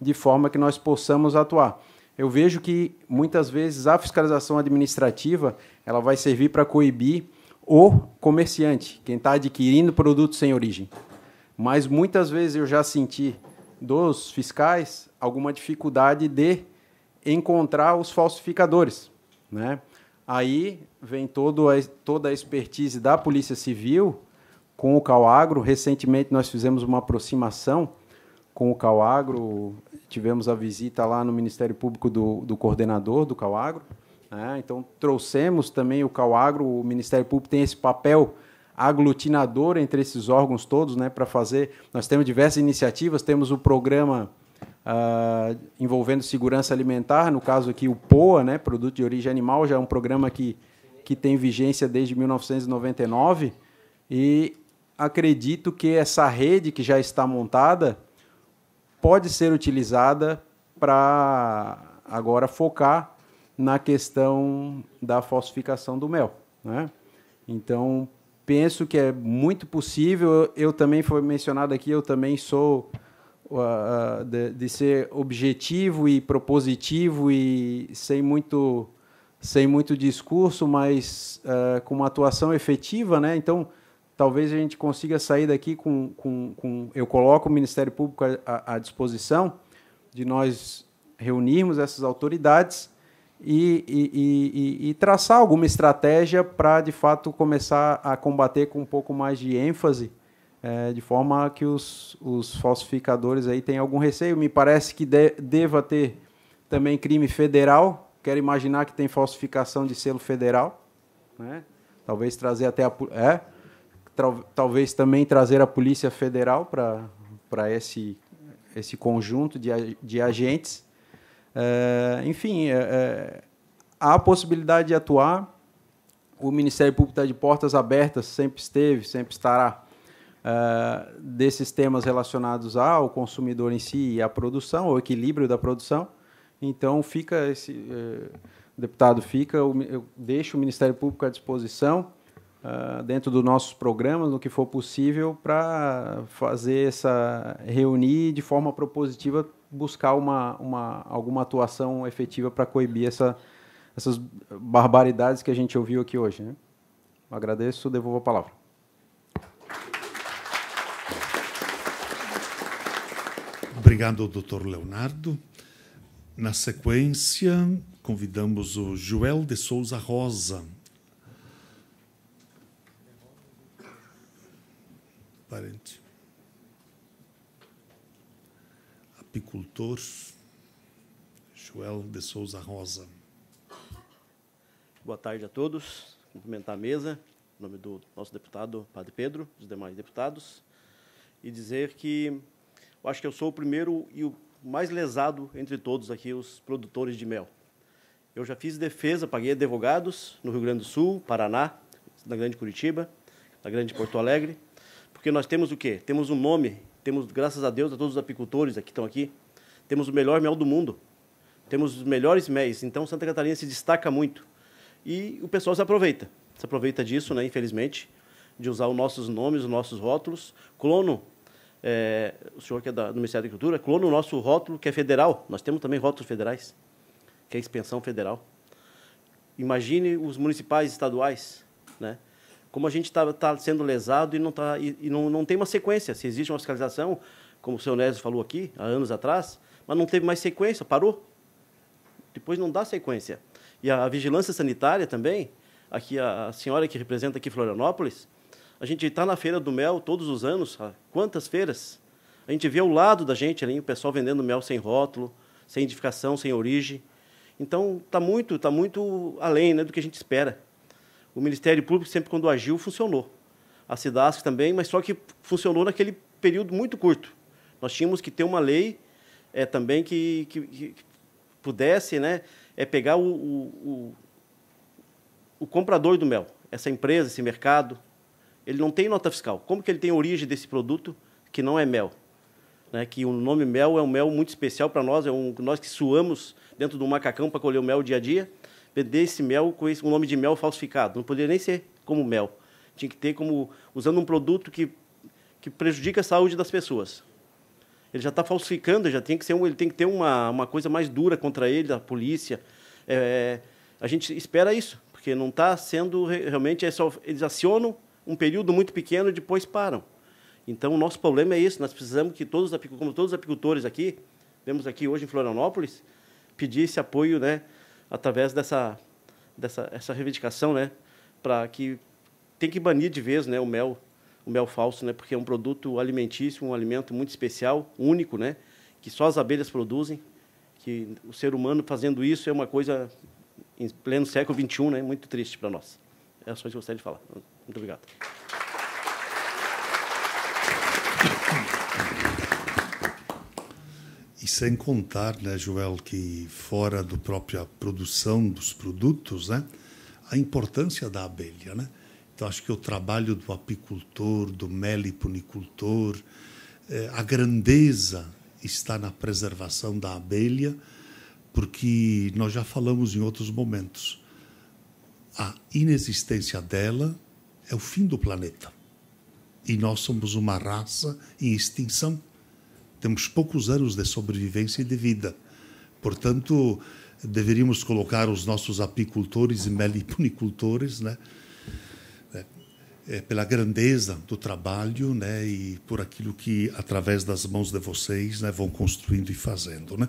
S21: de forma que nós possamos atuar eu vejo que muitas vezes a fiscalização administrativa ela vai servir para coibir o comerciante, quem está adquirindo produtos sem origem. Mas muitas vezes eu já senti dos fiscais alguma dificuldade de encontrar os falsificadores, né? Aí vem todo a, toda a expertise da Polícia Civil com o Calagro. Recentemente nós fizemos uma aproximação com o Calagro, tivemos a visita lá no Ministério Público do, do coordenador do Calagro. Né? Então, trouxemos também o Calagro, o Ministério Público tem esse papel aglutinador entre esses órgãos todos né, para fazer. Nós temos diversas iniciativas, temos o programa uh, envolvendo segurança alimentar, no caso aqui o POA, né, Produto de Origem Animal, já é um programa que, que tem vigência desde 1999. E acredito que essa rede que já está montada pode ser utilizada para agora focar na questão da falsificação do mel. Né? Então, penso que é muito possível. Eu também foi mencionado aqui, eu também sou uh, de, de, ser objetivo e propositivo e sem muito sem muito discurso, mas uh, com uma atuação efetiva, né? Então, talvez a gente consiga sair daqui com. com, com eu coloco o Ministério Público à, à disposição de nós reunirmos essas autoridades e, e, e, e traçar alguma estratégia para, de fato, começar a combater com um pouco mais de ênfase, é, de forma que os, os falsificadores aí tenham algum receio. Me parece que de, deva ter também crime federal. Quero imaginar que tem falsificação de selo federal. Né? Talvez trazer até a. É, talvez também trazer a Polícia Federal para esse, esse conjunto de, de agentes. É, enfim, é, há a possibilidade de atuar. O Ministério Público está de portas abertas, sempre esteve, sempre estará. É, desses temas relacionados ao consumidor em si e à produção, ao equilíbrio da produção. Então, fica esse. deputado, fica, eu deixo o Ministério Público à disposição ah, dentro dos nossos programas, no que for possível, para fazer essa reunir de forma propositiva, buscar uma, uma, alguma atuação efetiva para coibir essa, essas barbaridades que a gente ouviu aqui hoje. Né? Agradeço, devolvo a palavra.
S3: Obrigado, doutor Leonardo. Na sequência, convidamos o Joel de Souza Rosa. parente, apicultor Joel de Souza Rosa.
S22: Boa tarde a todos. Cumprimentar a mesa, em nome do nosso deputado Padre Pedro, dos demais deputados, e dizer que eu acho que eu sou o primeiro e o mais lesado entre todos aqui, os produtores de mel. Eu já fiz defesa, paguei advogados no Rio Grande do Sul, Paraná, na Grande Curitiba, na Grande Porto Alegre, porque nós temos o quê? Temos um nome, temos, graças a Deus, a todos os apicultores que estão aqui, temos o melhor mel do mundo, temos os melhores méis, então Santa Catarina se destaca muito. E o pessoal se aproveita, se aproveita disso, né, infelizmente, de usar os nossos nomes, os nossos rótulos. Clono, é, o senhor que é da, do Ministério da Agricultura, clono o nosso rótulo que é federal. Nós temos também rótulos federais, que é a expansão federal. Imagine os municipais estaduais, né? como a gente está tá sendo lesado e, não, tá, e, e não, não tem uma sequência. Se existe uma fiscalização, como o seu Nézio falou aqui, há anos atrás, mas não teve mais sequência, parou. Depois não dá sequência. E a, a vigilância sanitária também, aqui a, a, senhora que representa aqui Florianópolis, a gente está na Feira do Mel todos os anos, quantas feiras? A gente vê ao lado da gente ali o pessoal vendendo mel sem rótulo, sem identificação, sem origem. Então, está muito, tá muito além né, do que a gente espera o Ministério Público, sempre quando agiu, funcionou. A SIDASC também, mas só que funcionou naquele período muito curto. Nós tínhamos que ter uma lei é, também que, que, que pudesse né, é pegar o, o, o, o comprador do mel, essa empresa, esse mercado. Ele não tem nota fiscal. Como que ele tem origem desse produto que não é mel? Né, que o nome mel é um mel muito especial para nós, é um, nós que suamos dentro do macacão para colher o mel dia a dia vender esse mel com esse, um nome de mel falsificado. Não poderia nem ser como mel. Tinha que ter como usando um produto que, que prejudica a saúde das pessoas. Ele já está falsificando, já tem que ser um, ele tem que ter uma, uma coisa mais dura contra ele, a polícia. É, a gente espera isso, porque não está sendo realmente é só eles acionam um período muito pequeno e depois param. Então o nosso problema é isso. Nós precisamos que todos, como todos os apicultores aqui, temos aqui hoje em Florianópolis, pedir esse apoio, né? através dessa, dessa essa reivindicação, né? Para que tem que banir de vez, né? O mel, o mel falso, né? Porque é um produto alimentício, um alimento muito especial, único, né? Que só as abelhas produzem. Que o ser humano fazendo isso é uma coisa em pleno século XXI, né? Muito triste para nós. É só isso que eu gostaria de falar. Muito obrigado.
S3: E sem contar, né, Joel, que fora da própria produção dos produtos, né, a importância da abelha, né? Então acho que o trabalho do apicultor, do meliponicultor, eh, a grandeza está na preservação da abelha, porque nós já falamos em outros momentos. A inexistência dela é o fim do planeta. E nós somos uma raça em extinção. Temos poucos anos de sobrevivência e de vida. Portanto, deveríamos colocar os nossos apicultores e meliponicultores, né? É, pela grandeza do trabalho, né, e por aquilo que através das mãos de vocês, né, vão construindo e fazendo, né.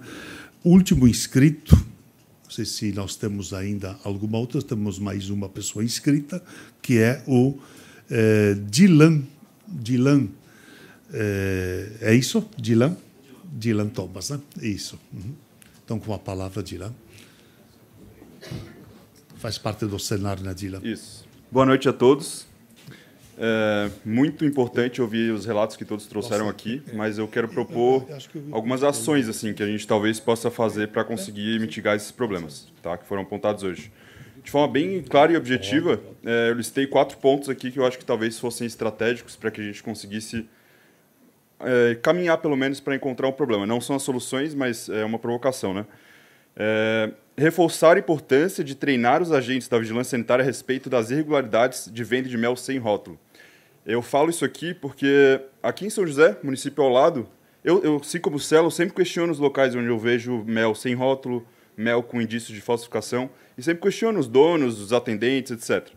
S3: Último inscrito, não sei se nós temos ainda alguma outra, temos mais uma pessoa inscrita, que é o eh, Dilan, Dilan é, é, isso, Dylan? Dylan Thomas, né? Isso. Uhum. Então, com a palavra, Dylan. Faz parte do cenário, né, Dylan? Isso. Boa noite a
S23: todos. É muito importante ouvir os relatos que todos trouxeram aqui, é, mas eu quero é, propor algumas ações assim que a gente talvez possa fazer para conseguir mitigar esses problemas, tá? Que foram apontados hoje. De forma bem clara e objetiva, é, eu listei quatro pontos aqui que eu acho que talvez fossem estratégicos para que a gente conseguisse é, caminhar pelo menos para encontrar o problema. Não são as soluções, mas é uma provocação, né? É, reforçar a importância de treinar os agentes da vigilância sanitária a respeito das irregularidades de venda de mel sem rótulo. Eu falo isso aqui porque aqui em São José, município ao lado, eu, eu assim como o Celo, sempre questiono os locais onde eu vejo mel sem rótulo, mel com indícios de falsificação, e sempre questiono os donos, os atendentes, etc.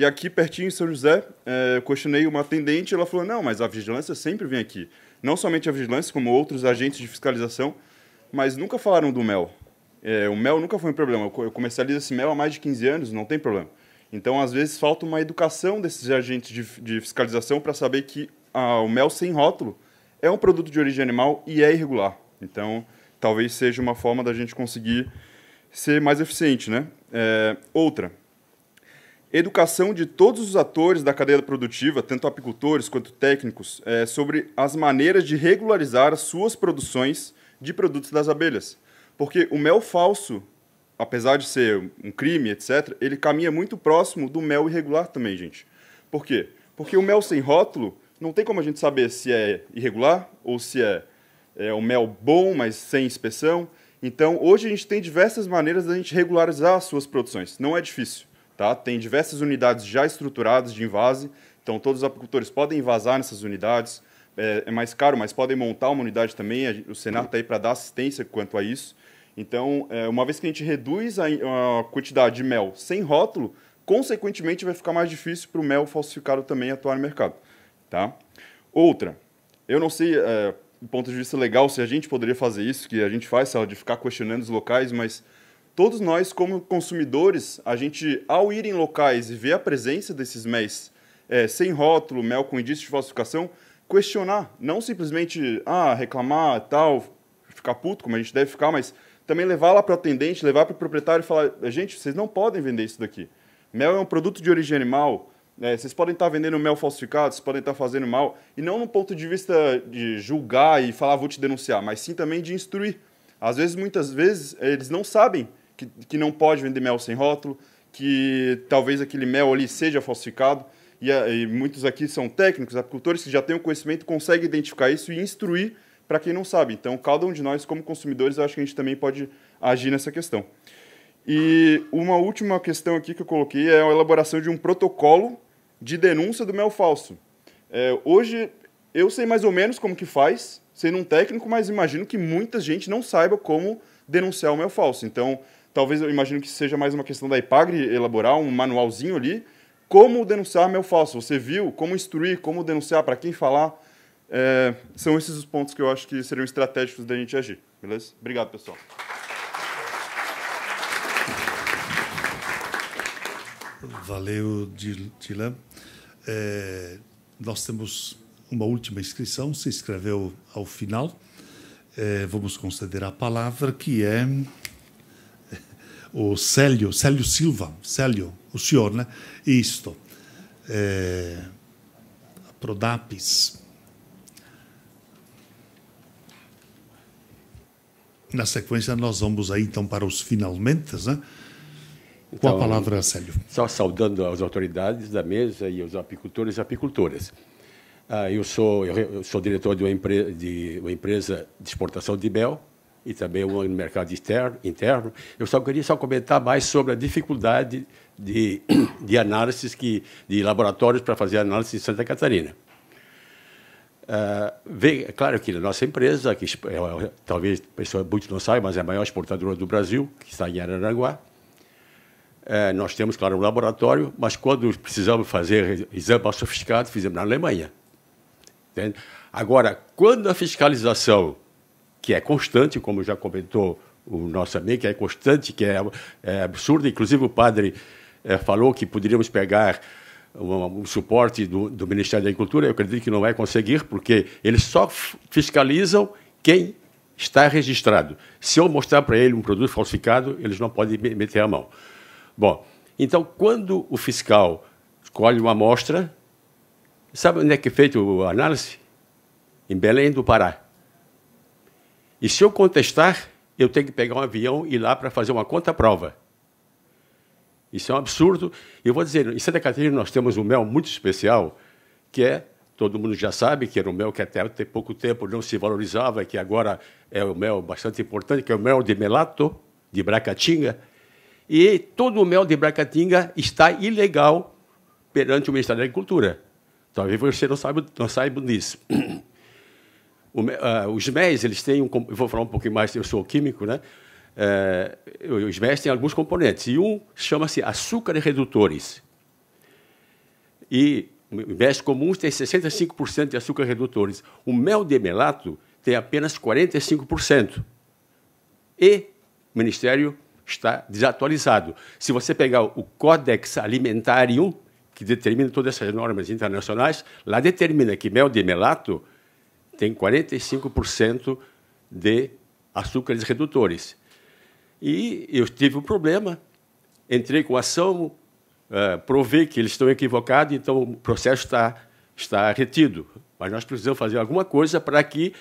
S23: E aqui, pertinho em São José, é, eu questionei uma atendente e ela falou: não, mas a vigilância sempre vem aqui. Não somente a vigilância, como outros agentes de fiscalização, mas nunca falaram do mel. É, o mel nunca foi um problema. Eu comercializo esse mel há mais de 15 anos, não tem problema. Então, às vezes, falta uma educação desses agentes de, de fiscalização para saber que ah, o mel sem rótulo é um produto de origem animal e é irregular. Então, talvez seja uma forma da gente conseguir ser mais eficiente, né? É, outra educação de todos os atores da cadeia produtiva, tanto apicultores quanto técnicos, é, sobre as maneiras de regularizar as suas produções de produtos das abelhas. Porque o mel falso, apesar de ser um crime, etc., ele caminha muito próximo do mel irregular também, gente. Por quê? Porque o mel sem rótulo, não tem como a gente saber se é irregular ou se é, é um mel bom, mas sem inspeção. Então, hoje a gente tem diversas maneiras da gente regularizar as suas produções. Não é difícil. Tá? Tem diversas unidades já estruturadas de invase, então todos os apicultores podem invasar nessas unidades. É, é mais caro, mas podem montar uma unidade também. O Senar está aí para dar assistência quanto a isso. Então, é, uma vez que a gente reduz a, a quantidade de mel sem rótulo, consequentemente vai ficar mais difícil para o mel falsificado também atuar no mercado. Tá? Outra, eu não sei, é, do ponto de vista legal, se a gente poderia fazer isso, que a gente faz, sabe, de ficar questionando os locais, mas todos nós, como consumidores, a gente, ao ir em locais e ver a presença desses MEIs é, eh, sem rótulo, mel com indício de falsificação, questionar, não simplesmente ah, reclamar tal, ficar puto, como a gente deve ficar, mas também levar lá para o atendente, levar para o proprietário e falar: gente, vocês não podem vender isso daqui. Mel é um produto de origem animal, é, vocês podem estar tá vendendo mel falsificado, vocês podem estar tá fazendo mal. E não no ponto de vista de julgar e falar, vou te denunciar, mas sim também de instruir. Às vezes, muitas vezes, eles não sabem que, que não pode vender mel sem rótulo, que talvez aquele mel ali seja falsificado. E, e muitos aqui são técnicos, apicultores que já têm o conhecimento, conseguem identificar isso e instruir para quem não sabe. Então, cada um de nós, como consumidores, eu acho que a gente também pode agir nessa questão. E uma última questão aqui que eu coloquei é a elaboração de um protocolo de denúncia do mel falso. É, hoje, eu sei mais ou menos como que faz, sendo um técnico, mas imagino que muita gente não saiba como denunciar o mel falso. Então, talvez eu imagino que seja mais uma questão da IPAGRE elaborar um manualzinho ali, como denunciar meu falso. Você viu? Como instruir? Como denunciar? Para quem falar? É, são esses os pontos que eu acho que seriam estratégicos da gente agir. Beleza? Obrigado, pessoal.
S3: Valeu, Dilan. É, nós temos uma última inscrição, se inscreveu ao final. É, vamos conceder a palavra, que é o Célio, Célio Silva, Célio, o senhor, né? Isto. É, Prodapis. Na sequência, nós vamos aí, então, para os finalmente, né? Então, Com a então, palavra, Célio.
S24: Só saudando as autoridades da mesa e os apicultores e apicultoras. Ah, eu sou eu sou diretor de uma, empre, de uma empresa de exportação de mel, e também uma no mercado externo, interno. Eu só queria só comentar mais sobre a dificuldade de, de análises que, de laboratórios para fazer análise em Santa Catarina. Uh, vem, é claro que a nossa empresa, que é, é, talvez pessoa, muitos não saibam, mas é a maior exportadora do Brasil, que está em Araranguá, uh, nós temos, claro, um laboratório, mas quando precisamos fazer exame mais sofisticado, fizemos na Alemanha. Entende? Agora, quando a fiscalização que é constante, como já comentou o nosso amigo, que é constante, que é, é absurdo. Inclusive, o padre é, falou que poderíamos pegar um, um suporte do, do, Ministério da Agricultura. Eu acredito que não vai conseguir, porque eles só fiscalizam quem está registrado. Se eu mostrar para ele um produto falsificado, eles não podem meter a mão. Bom, então, quando o fiscal escolhe uma amostra, sabe onde é que é feita a análise? Em Belém do Pará. E se eu contestar, eu tenho que pegar um avião e ir lá para fazer uma contraprova. Isso é um absurdo. Eu vou dizer, em Santa Catarina nós temos um mel muito especial, que é, todo mundo já sabe, que era um mel que até há pouco tempo não se valorizava, que agora é um mel bastante importante, que é o mel de melato, de Bracatinga. E todo o mel de Bracatinga está ilegal perante o Ministério da Agricultura. Talvez você não saiba, não saiba disso. O, uh, os MEs, eles têm um. Vou falar um pouquinho mais, eu sou químico, né? Uh, os MEs têm alguns componentes. E um chama-se açúcar redutores. E MEs comuns tem 65% de açúcar redutores. O mel de melato tem apenas 45%. E o Ministério está desatualizado. Se você pegar o Codex Alimentarium, que determina todas essas normas internacionais, lá determina que mel de melato tem 45% de açúcares redutores. E eu tive um problema, entrei com ação, eh, provei que eles estão equivocados, então o processo está, está retido. Mas nós precisamos fazer alguma coisa para que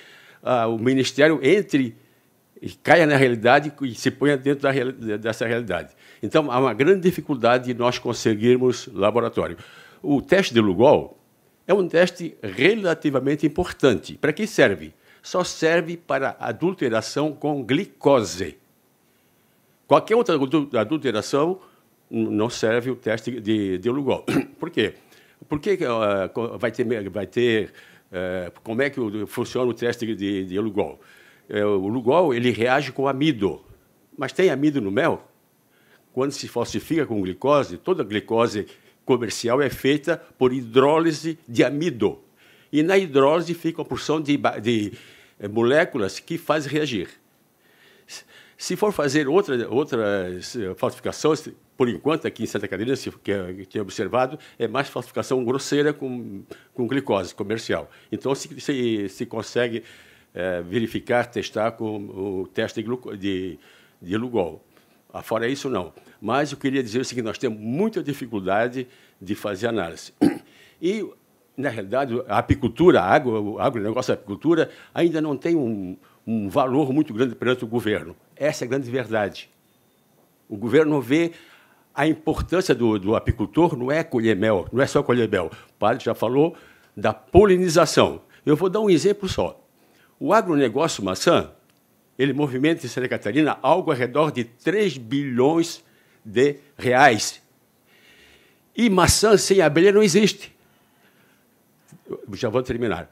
S24: ah, o Ministério entre e caia na realidade e se ponha dentro da dessa realidade. Então, há uma grande dificuldade de nós conseguirmos laboratório. O teste de Lugol, é um teste relativamente importante. Para que serve? Só serve para adulteração com glicose. Qualquer outra adulteração não serve o teste de, de Lugol. Por quê? Porque uh, eh, vai ter, vai ter uh, como é que funciona o teste de, de Lugol? Uh, eh, o Lugol ele reage com amido, mas tem amido no mel? Quando se falsifica com glicose, toda a glicose comercial é feita por hidrólise de amido. E na hidrólise fica a porção de, de eh, moléculas que faz reagir. Se for fazer outra, outras falsificações, por enquanto, aqui em Santa Catarina, que é, eu observado, é mais falsificação grosseira com, com glicose comercial. Então, se, se, se consegue é, verificar, testar com o teste de, de, de Lugol. Afora ah, isso, não. Mas eu queria dizer o seguinte: nós temos muita dificuldade de fazer análise. E, na realidade, a apicultura, a água, o agronegócio da apicultura, ainda não tem um, um valor muito grande perante o governo. Essa é a grande verdade. O governo vê a importância do, do, apicultor não é colher mel, não é só colher mel. O padre já falou da polinização. Eu vou dar um exemplo só. O agronegócio maçã, ele movimenta em Santa Catarina algo ao redor de 3 bilhões de reais. E maçã sem abelha não existe. já vou terminar.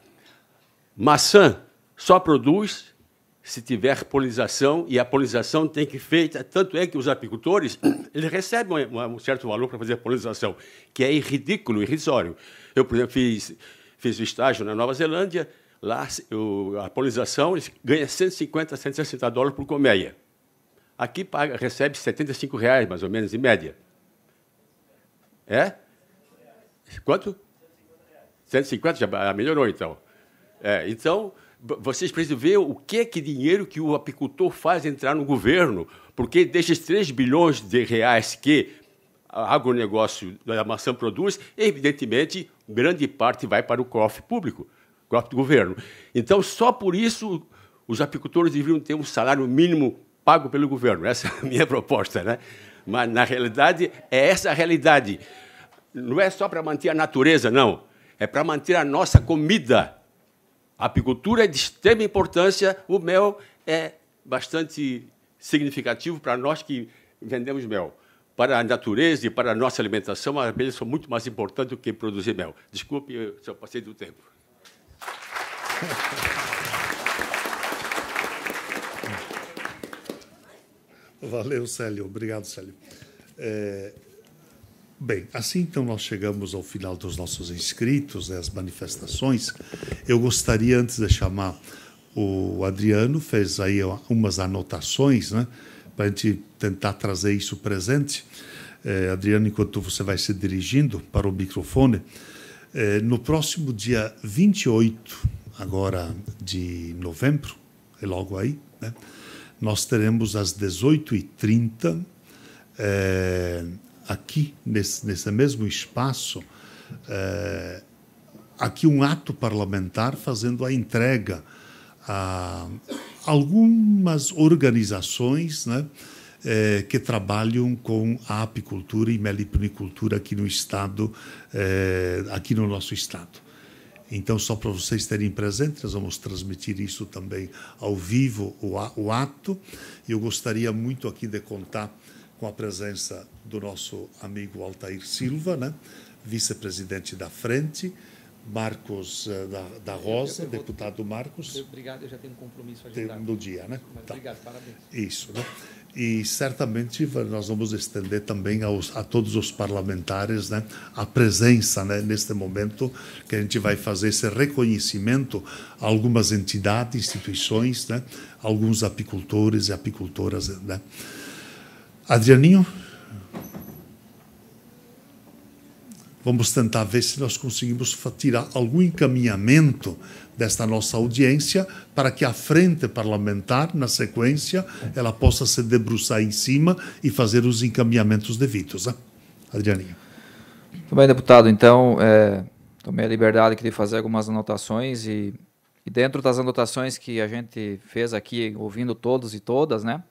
S24: Maçã só produz se tiver polinização, e a polinização tem que feita, tanto é que os apicultores eles recebem um, certo valor para fazer a polinização, que é ridículo, irrisório. Eu, por exemplo, fiz, fiz o estágio na Nova Zelândia, lá a polinização ganha 150, 160 dólares por colmeia. Aqui paga, recebe R$ 75, reais, mais ou menos, em média. É? Quanto? 150 já melhorou, então. É, então, vocês precisam ver o que é que dinheiro que o apicultor faz entrar no governo, porque desses 3 bilhões de reais que o agronegócio da maçã produz, evidentemente, grande parte vai para o cofre público, cofre do governo. Então, só por isso, os apicultores deveriam ter um salário mínimo pago pelo governo. Essa é a minha proposta, né? Mas, na realidade, é essa a realidade. Não é só para manter a natureza, não. É para manter a nossa comida. A apicultura é de extrema importância. O mel é bastante significativo para nós que vendemos mel. Para a natureza e para a nossa alimentação, as abelhas são muito mais importantes do que
S3: produzir mel.
S24: Desculpe, se eu passei do tempo.
S3: Valeu, Célio. Obrigado, Célio. É... Bem, assim então nós chegamos ao final dos nossos inscritos, né, as manifestações. Eu gostaria, antes de chamar o Adriano, fez aí umas anotações, né, para a gente tentar trazer isso presente. É, Adriano, enquanto você vai se dirigindo para o microfone, é, no próximo dia 28, agora de novembro, é logo aí, né? nós teremos às 18h30, eh, é, aqui, nesse, nesse mesmo espaço, é, aqui um ato parlamentar fazendo a entrega a algumas organizações né, é, que trabalham com a apicultura e meliponicultura aqui no estado, aqui no nosso estado. Então, só para vocês terem presente, nós vamos transmitir isso também ao vivo, o, ato. E eu gostaria muito aqui de contar com a presença do nosso amigo Altair Silva, né? vice-presidente da Frente, Marcos eh, da, da Rosa, deputado Marcos. Obrigado, eu já tenho um compromisso agendado. No dia, né? Mas, tá. Obrigado, parabéns. Isso, né? e certamente nós vamos estender também aos, a todos os parlamentares né, a presença né, neste momento que a gente vai fazer esse reconhecimento a algumas entidades, instituições, né, alguns apicultores e apicultoras. Né. Adrianinho? Vamos tentar ver se nós conseguimos tirar algum encaminhamento desta nossa audiência para que a frente parlamentar, na sequência, ela possa se debruçar em cima e fazer os encaminhamentos devidos. Né? Adrianinha. Muito
S12: bem, deputado. Então, é, tomei a liberdade aqui de fazer algumas anotações e, e dentro das anotações que a gente fez aqui, ouvindo todos e todas, né?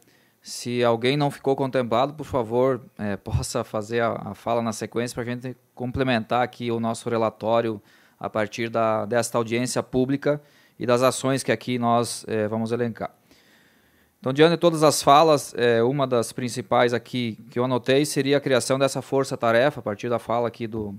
S12: Se alguém não ficou contemplado, por favor, é, possa fazer a, a, fala na sequência para a gente complementar aqui o nosso relatório a partir da, desta audiência pública e das ações que aqui nós é, vamos elencar. Então, diante de todas as falas, é, uma das principais aqui que eu anotei seria a criação dessa força-tarefa, a partir da fala aqui do,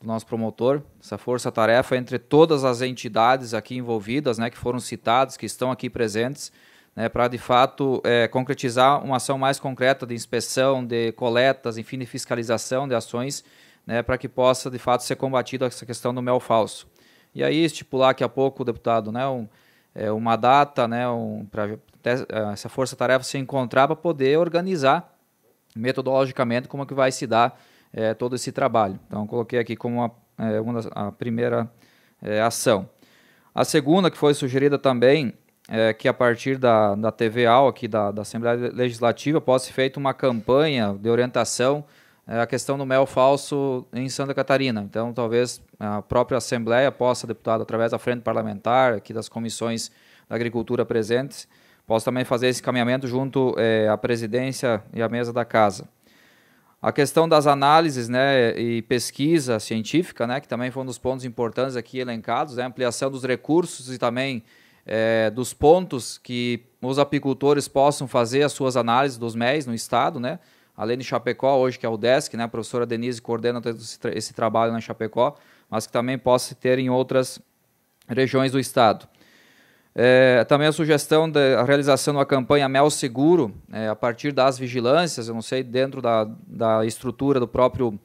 S12: do nosso promotor, essa força-tarefa é entre todas as entidades aqui envolvidas, né, que foram citadas, que estão aqui presentes, né, para de fato é, concretizar uma ação mais concreta de inspeção, de coletas, enfim, de fiscalização de ações, né, para que possa de fato ser combatida essa questão do mel falso. E aí estipular daqui a pouco, deputado, né, um, é, uma data, né, um, para é, essa força-tarefa se encontrar para poder organizar metodologicamente como é que vai se dar é, todo esse trabalho. Então, coloquei aqui como uma, é, uma das, a primeira é, ação. A segunda, que foi sugerida também é, que a partir da, da TVAL, aqui da, da Assembleia Legislativa, possa ser feita uma campanha de orientação é, a questão do mel falso em Santa Catarina. Então, talvez a própria Assembleia possa, deputado, através da frente parlamentar, aqui das comissões da agricultura presentes, possa também fazer esse caminhamento junto é, à presidência e à mesa da casa. A questão das análises né, e pesquisa científica, né, que também foi um dos pontos importantes aqui elencados, né, ampliação dos recursos e também é, dos pontos que os apicultores possam fazer as suas análises dos MEIs no estado, né? de Chapecó, hoje que é o DESC, né? A professora Denise coordena esse trabalho na Chapecó, mas que também possa ter em outras regiões do estado. É, também a sugestão da realização de uma campanha Mel Seguro, é, a partir das vigilâncias, eu não sei, dentro da, da estrutura do próprio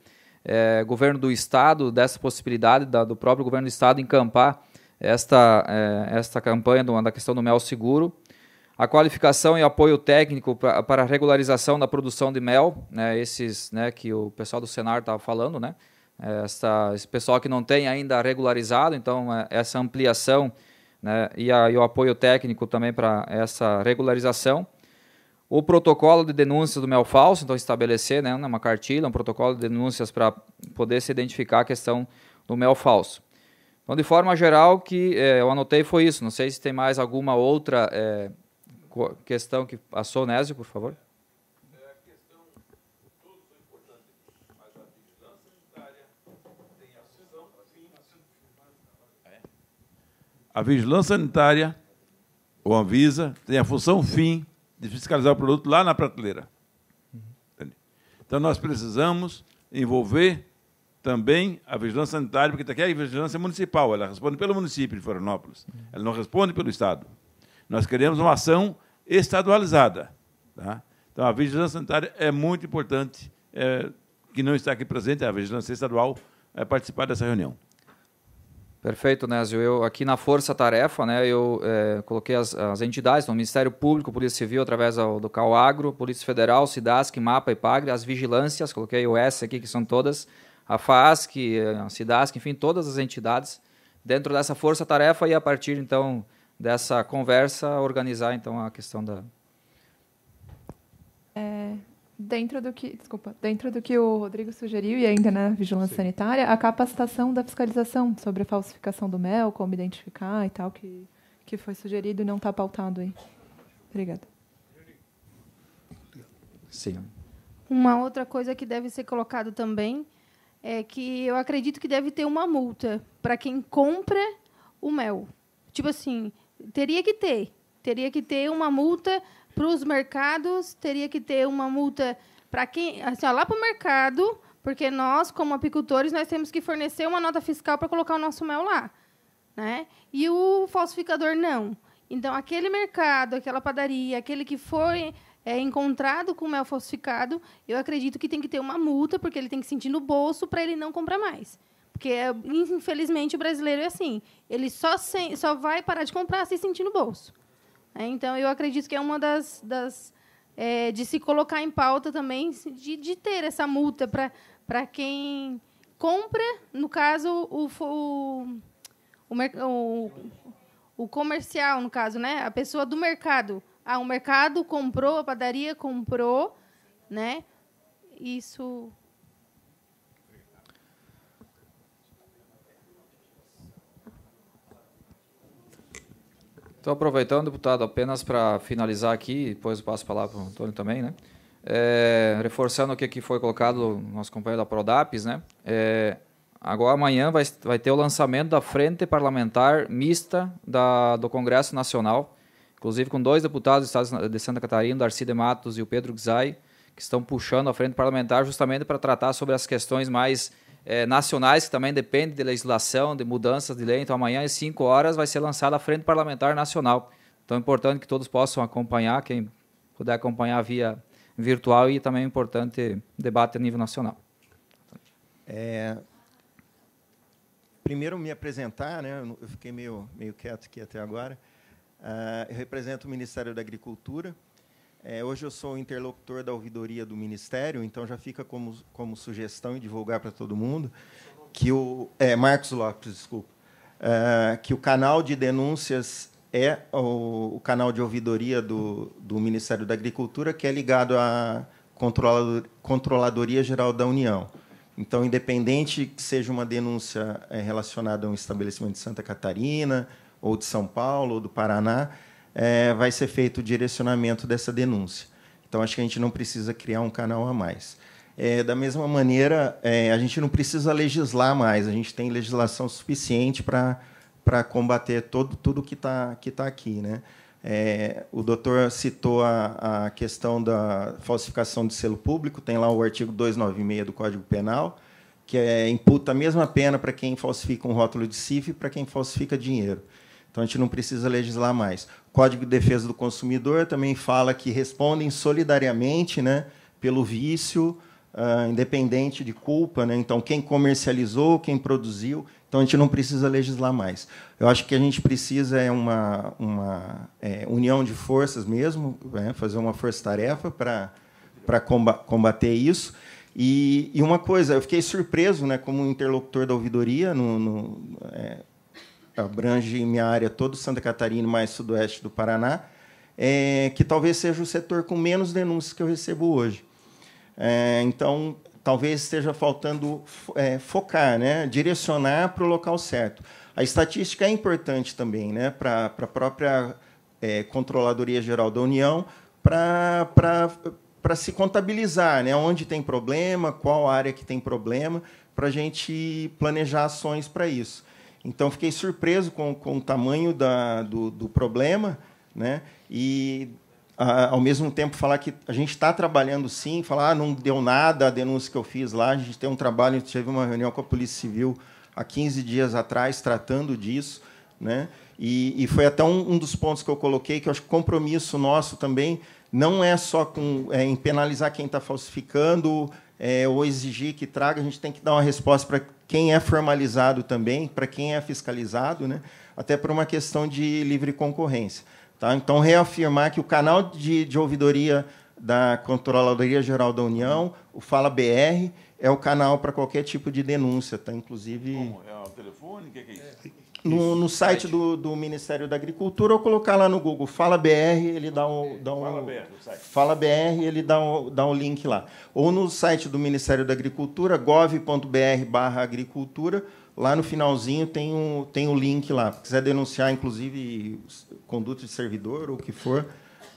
S12: é, governo do Estado, dessa possibilidade da, do próprio governo do Estado encampar esta, é, esta campanha do, da questão do mel seguro, a qualificação e apoio técnico pra, para a regularização da produção de mel, né, esses né, que o pessoal do Senar estava falando, né, eh, essa, esse pessoal que não tem ainda regularizado, então eh, essa ampliação né, e, a, e o apoio técnico também para essa regularização. O protocolo de denúncia do mel falso, então estabelecer né, uma cartilha, um protocolo de denúncias para poder se identificar a questão do mel falso. Então, de forma geral, que é, eu anotei foi isso. Não sei se tem mais alguma outra é, questão que passou, Nésio, por favor.
S8: A vigilância sanitária, ou Anvisa, tem a função fim de fiscalizar o produto lá na prateleira. Uhum. Então, nós precisamos envolver também a vigilância sanitária, porque daqui tá é a vigilância municipal, ela responde pelo município de Florianópolis, ela não responde pelo Estado. Nós queremos uma ação estadualizada. Tá? Então, a vigilância sanitária é muito importante, é, que não está aqui presente, a vigilância estadual, é, participar dessa reunião.
S12: Perfeito, Nézio. Eu aqui na Força Tarefa, né, eu é, coloquei as, as entidades, então, Ministério Público, Polícia Civil, através do, do CalAgro, Polícia Federal, SIDASC, MAPA e PAGRE, as vigilâncias, coloquei o S aqui, que são todas, a FASC, a SIDASC, enfim, todas as entidades dentro dessa força-tarefa e a partir então dessa conversa organizar então a questão da
S11: é, dentro do que desculpa dentro do que o Rodrigo sugeriu e ainda na vigilância Sim. sanitária a capacitação da fiscalização sobre a falsificação do mel como identificar e tal que que foi sugerido e não está pautado aí obrigada
S23: Sim.
S20: Uma outra coisa que deve ser colocado também é que eu acredito que deve ter uma multa para quem compra o mel. Tipo assim, teria que ter. Teria que ter uma multa para os mercados, teria que ter uma multa para quem. Assim, ó, lá para o mercado, porque nós, como apicultores, nós temos que fornecer uma nota fiscal para colocar o nosso mel lá. Né? E o falsificador não. Então, aquele mercado, aquela padaria, aquele que foi é, encontrado com mel falsificado, eu acredito que tem que ter uma multa, porque ele tem que sentir no bolso para ele não comprar mais. Porque, é, infelizmente, o brasileiro é assim. Ele só, só vai parar de comprar se sentir no bolso. É, então, eu acredito que é uma das... das é, de se colocar em pauta também, de, de ter essa multa para quem compra, no caso, o, o, o, o, o comercial, no caso, né? a pessoa do mercado ah, o mercado comprou, a padaria comprou, né? Isso.
S12: Então, aproveitando, deputado, apenas para finalizar aqui, depois eu passo a palavra para o Antônio também, né? É, reforçando o que aqui foi colocado nosso companheiro da Prodapes, né? É, agora amanhã vai, vai ter o lançamento da Frente Parlamentar Mista da, do Congresso Nacional, inclusive com dois deputados do Estado de Santa Catarina, Darcy de Matos e o Pedro Gzai, que estão puxando a frente parlamentar justamente para tratar sobre as questões mais eh, nacionais, que também dependem de legislação, de mudanças de lei. Então, amanhã, às 5 horas, vai ser lançada a Frente Parlamentar Nacional. Então, é importante que todos possam acompanhar, quem puder acompanhar via virtual e também é importante debate a nível nacional. É,
S25: primeiro, me apresentar, né? eu fiquei meio, meio quieto aqui até agora. Ah, eu represento o Ministério da Agricultura. É, hoje eu sou interlocutor da ouvidoria do Ministério, então já fica como, como sugestão e divulgar para todo mundo que o. É, Marcos Lopes, desculpa. Ah, que o canal de denúncias é o, o canal de ouvidoria do, do Ministério da Agricultura, que é ligado à Controladoria Geral da União. Então, independente que seja uma denúncia é, relacionada a um estabelecimento de Santa Catarina, ou de São Paulo, ou do Paraná, é, vai ser feito o direcionamento dessa denúncia. Então, acho que a gente não precisa criar um canal a mais. É, da mesma maneira, é, a gente não precisa legislar mais, a gente tem legislação suficiente para combater todo, tudo que está que tá aqui. Né? É, o doutor citou a, a questão da falsificação de selo público, tem lá o artigo 296 do Código Penal, que é, imputa a mesma pena para quem falsifica um rótulo de CIF e para quem falsifica dinheiro. Então a gente não precisa legislar mais. O Código de Defesa do Consumidor também fala que respondem solidariamente né, pelo vício, uh, independente de culpa. Né? Então, quem comercializou, quem produziu. Então a gente não precisa legislar mais. Eu acho que a gente precisa é uma, uma é, união de forças mesmo, né? fazer uma força-tarefa para para combater isso. E, e, uma coisa, eu fiquei surpreso, né, como interlocutor da ouvidoria, no, no é, abrange minha área toda Santa Catarina, mais sudoeste do Paraná, é, que talvez seja o setor com menos denúncias que eu recebo hoje. É, então, talvez esteja faltando é, focar, né? direcionar para o local certo. A estatística é importante também né? para a própria é, Controladoria Geral da União, para para se contabilizar, né? Onde tem problema, qual área que tem problema, para a gente planejar ações para isso. Então, fiquei surpreso com, com o tamanho da, do, do problema né? e, a, ao mesmo tempo, falar que a gente está trabalhando sim, falar ah, não deu nada a denúncia que eu fiz lá, a gente tem um trabalho, a gente teve uma reunião com a Polícia Civil há 15 dias atrás tratando disso. Né? E, e foi até um, um dos pontos que eu coloquei, que eu acho que compromisso nosso também não é só com, é, em penalizar quem está falsificando é, ou exigir que traga, a gente tem que dar uma resposta para quem é formalizado também, para quem é fiscalizado, né? até por uma questão de livre concorrência. Tá? Então, reafirmar que o canal de, de ouvidoria da Controladoria Geral da União, o Fala BR, é o canal para qualquer tipo de denúncia, tá? inclusive. Como?
S3: É o telefone? O que é isso? É
S25: no, no site do, do, Ministério da Agricultura ou colocar lá no Google Fala BR, ele dá um. Dá um Fala, BR, Fala BR, ele dá um, dá um link lá. Ou no site do Ministério da Agricultura, gov.br barra agricultura, lá no finalzinho tem um, tem um link lá. Se quiser denunciar, inclusive, conduto de
S3: servidor ou o que for,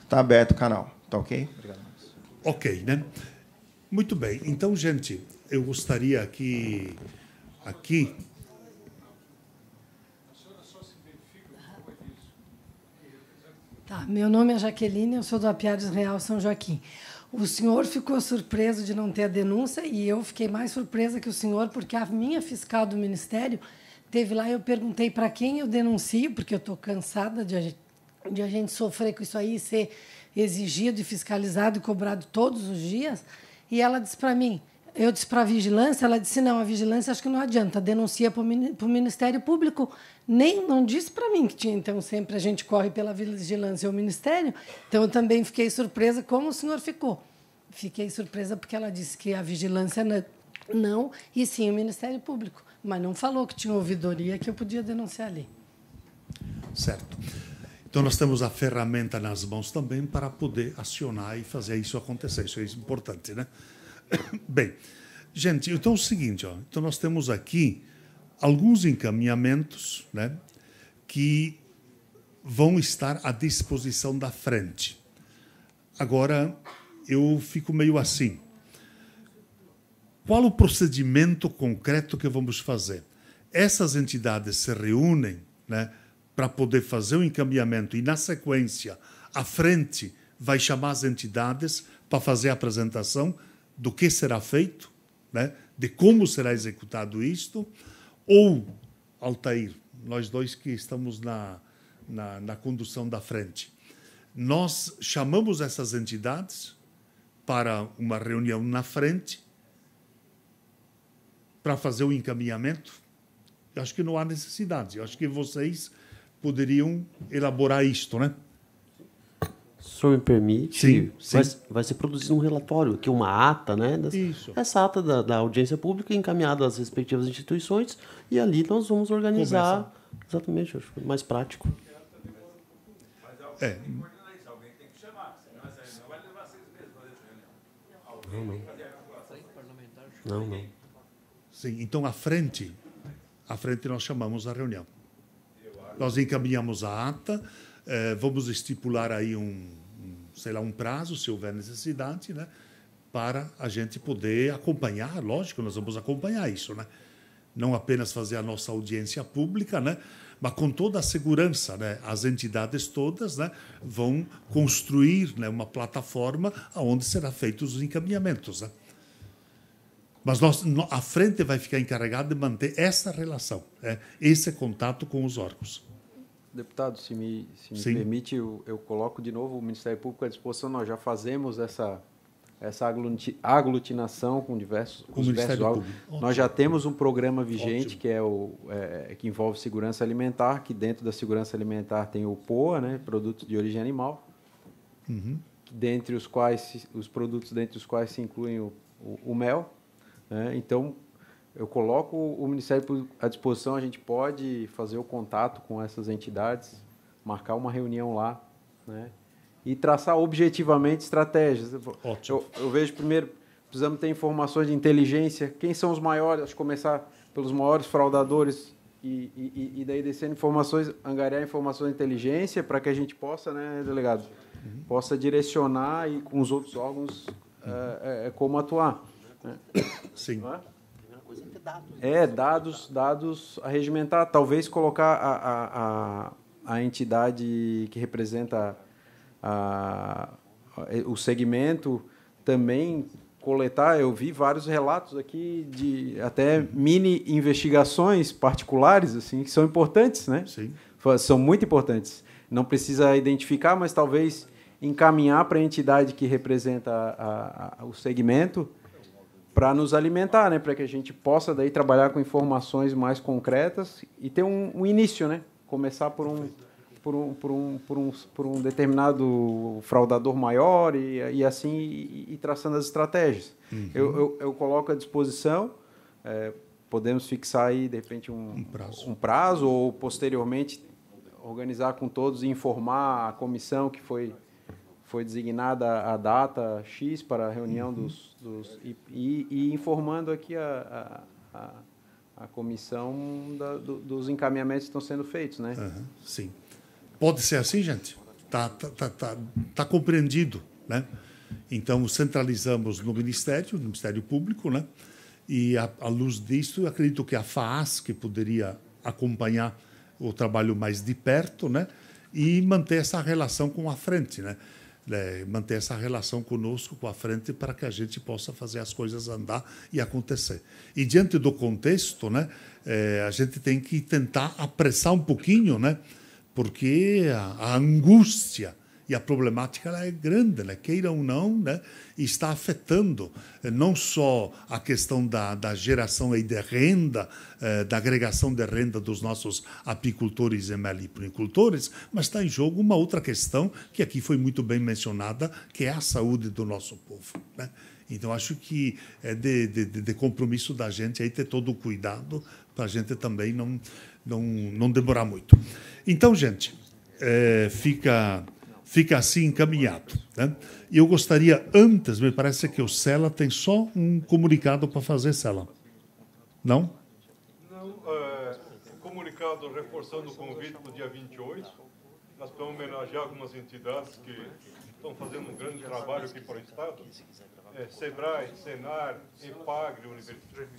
S3: está aberto o canal. Tá ok? Obrigado. Ok, né? Muito bem. Então, gente, eu gostaria aqui, aqui
S20: Tá, meu nome é Jaqueline, eu sou do Apiares Real São Joaquim. O senhor ficou surpreso de não ter a denúncia e eu fiquei mais surpresa que o senhor, porque a minha fiscal do Ministério teve lá e eu perguntei para quem eu denuncio, porque eu estou cansada de a, gente, de a gente sofrer com isso aí, ser exigido e fiscalizado e cobrado todos os dias. E ela disse para mim: eu disse para a vigilância, ela disse: não, a vigilância acho que não adianta, denuncia para o Ministério Público. Nem não disse para mim que tinha, então sempre a gente corre pela vigilância ao Ministério. Então eu também fiquei surpresa como o senhor ficou. Fiquei surpresa porque ela disse que a vigilância não, e sim o Ministério Público, mas não falou que tinha ouvidoria que eu podia denunciar ali.
S3: Certo. Então, nós temos a ferramenta nas mãos também para poder acionar e fazer isso acontecer. Isso é importante, né? Bem, gente, então é o seguinte, ó, então nós temos aqui alguns encaminhamentos né, que vão estar à disposição da frente. Agora, eu fico meio assim. Qual o procedimento concreto que vamos fazer? Essas entidades se reúnem né, para poder fazer o encaminhamento e, na sequência, a frente vai chamar as entidades para fazer a apresentação do que será feito, né? de como será executado isto, ou, Altair, nós dois que estamos na, na, na condução da frente, nós chamamos essas entidades para uma reunião na frente para fazer o encaminhamento? Eu acho que não há necessidade. Eu acho que vocês poderiam elaborar isto, né?
S18: senhor me permite, sim, sim. Vai, vai, ser produzido um relatório, que uma ata, né? Das, essa ata da, da, audiência pública encaminhada às respectivas instituições e ali nós vamos organizar Começa. exatamente, acho mais prático. É.
S3: Não, não. Não, não. Sim, então à frente, à frente nós chamamos a reunião. Nós encaminhamos a ata, eh, vamos estipular aí um, sei lá, um prazo, se houver necessidade, né? para a gente poder acompanhar, lógico, nós vamos acompanhar isso, né? Não apenas fazer a nossa audiência pública, né? Mas com toda a segurança, né? As entidades todas, né? Vão construir, né? Uma plataforma aonde serão feitos os encaminhamentos, né? Mas nós, a frente vai ficar encarregada de manter essa relação, né? esse contato com os órgãos.
S21: Deputado, se me, se me permite, eu, eu, coloco de novo o Ministério Público à disposição. Nós já fazemos essa, essa aglutinação com diversos, com os Nós já temos um programa vigente Ótimo. que, é o, é, é, que envolve segurança alimentar, que dentro da segurança alimentar tem o POA, né, Produto de Origem Animal, uhum. dentre os quais os produtos dentre os quais se incluem o, o, o mel. Né? Então, eu coloco o Ministério Público à disposição, a gente pode fazer o contato com essas entidades, marcar uma reunião lá, né? E traçar objetivamente estratégias. Ótimo. Eu, eu vejo primeiro, precisamos ter informações de inteligência, quem são os maiores, acho que começar pelos maiores fraudadores e, e, e daí descendo informações, angariar informações de inteligência para que a gente possa, né, delegado, uhum. possa direcionar e com os outros órgãos uhum. é, é, como atuar. Né. Sim. Sim. É? dados. É, dados, dados a regimentar. Talvez colocar a, a, a, a entidade que representa a, a, o segmento também coletar. Eu vi vários relatos aqui de até mini investigações particulares, assim, que são importantes, né? Sim. São muito importantes. Não precisa identificar, mas talvez encaminhar para a entidade que representa a, a, o segmento para nos alimentar, né? Para que a gente possa daí trabalhar com informações mais concretas e ter um, um início, né? Começar por um por um, por um, por um, por um determinado fraudador maior e, e assim e, e traçando as estratégias. Uhum. Eu, eu, eu, coloco à disposição. É, podemos fixar aí de repente um, um, prazo. um prazo ou posteriormente organizar com todos e informar a comissão que foi foi designada a data X para a reunião uhum. dos, dos e, e, e, informando aqui a, a, a, a comissão da, do, dos encaminhamentos que estão sendo feitos, né? Uhum.
S3: Sim. Pode ser assim, gente? Tá, tá, tá, tá, tá compreendido, né? Então, centralizamos no Ministério, no Ministério Público, né? E, à luz disso, acredito que a FAAS, que poderia acompanhar o trabalho mais de perto, né? E manter essa relação com a frente, né? é, manter essa relação conosco, com a frente, para que a gente possa fazer as coisas andar e acontecer. E diante do contexto, né, é, a gente tem que tentar apressar um pouquinho, né, porque a, a angústia e a problemática é grande, né? queira ou não, né? E está afetando eh, não só a questão da, da geração aí de renda, eh, da agregação de renda dos nossos apicultores e meliponicultores, mas está em jogo uma outra questão que aqui foi muito bem mencionada, que é a saúde do nosso povo. Né? Então, acho que é de, de, de compromisso da gente aí ter todo o cuidado para a gente também não, não, não demorar muito. Então, gente, é, fica fica assim encaminhado. Né? Eu gostaria, antes, me parece que o Sela tem só um comunicado para fazer, Sela. Não?
S14: Não, é, um comunicado reforçando o convite para o dia 28. Nós vamos homenagear algumas entidades que estão fazendo um grande trabalho aqui para o Estado. É, SEBRAE, SENAR, EPAGRE, Universidade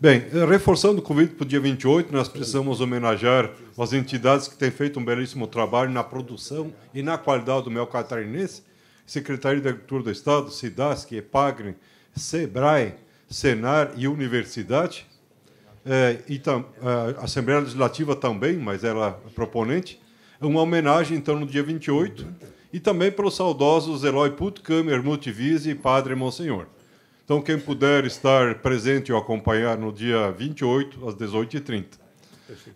S14: Bem, reforçando o convite para o dia 28, nós precisamos homenagear as entidades que têm feito um belíssimo trabalho na produção e na qualidade do mel catarinense. Secretaria de Agricultura do Estado, SIDASC, EPAGRE, SEBRAE, SENAR e Universidade. É, e tam, a Assembleia Legislativa também, mas ela é proponente. É uma homenagem, então, no dia 28. E também para os saudosos Eloy Putkamer, Multivise e Padre Monsenhor. Então, quem puder estar presente ou acompanhar no dia 28, às 18h30.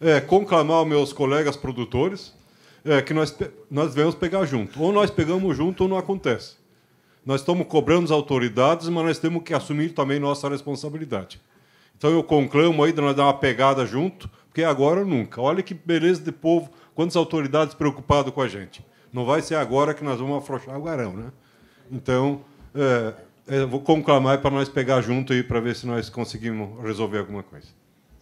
S14: É, conclamar meus colegas produtores é, que nós, nós devemos pegar junto. Ou nós pegamos junto ou não acontece. Nós estamos cobrando as autoridades, mas nós temos que assumir também nossa responsabilidade. Então eu conclamo aí de nós dar uma pegada junto, porque agora ou nunca. Olha que beleza de povo, quantas autoridades preocupadas com a gente. Não vai ser agora que nós vamos afrouxar o garão, né? Então, é, eu é, vou conclamar para nós pegar junto aí para ver se nós conseguimos resolver alguma coisa.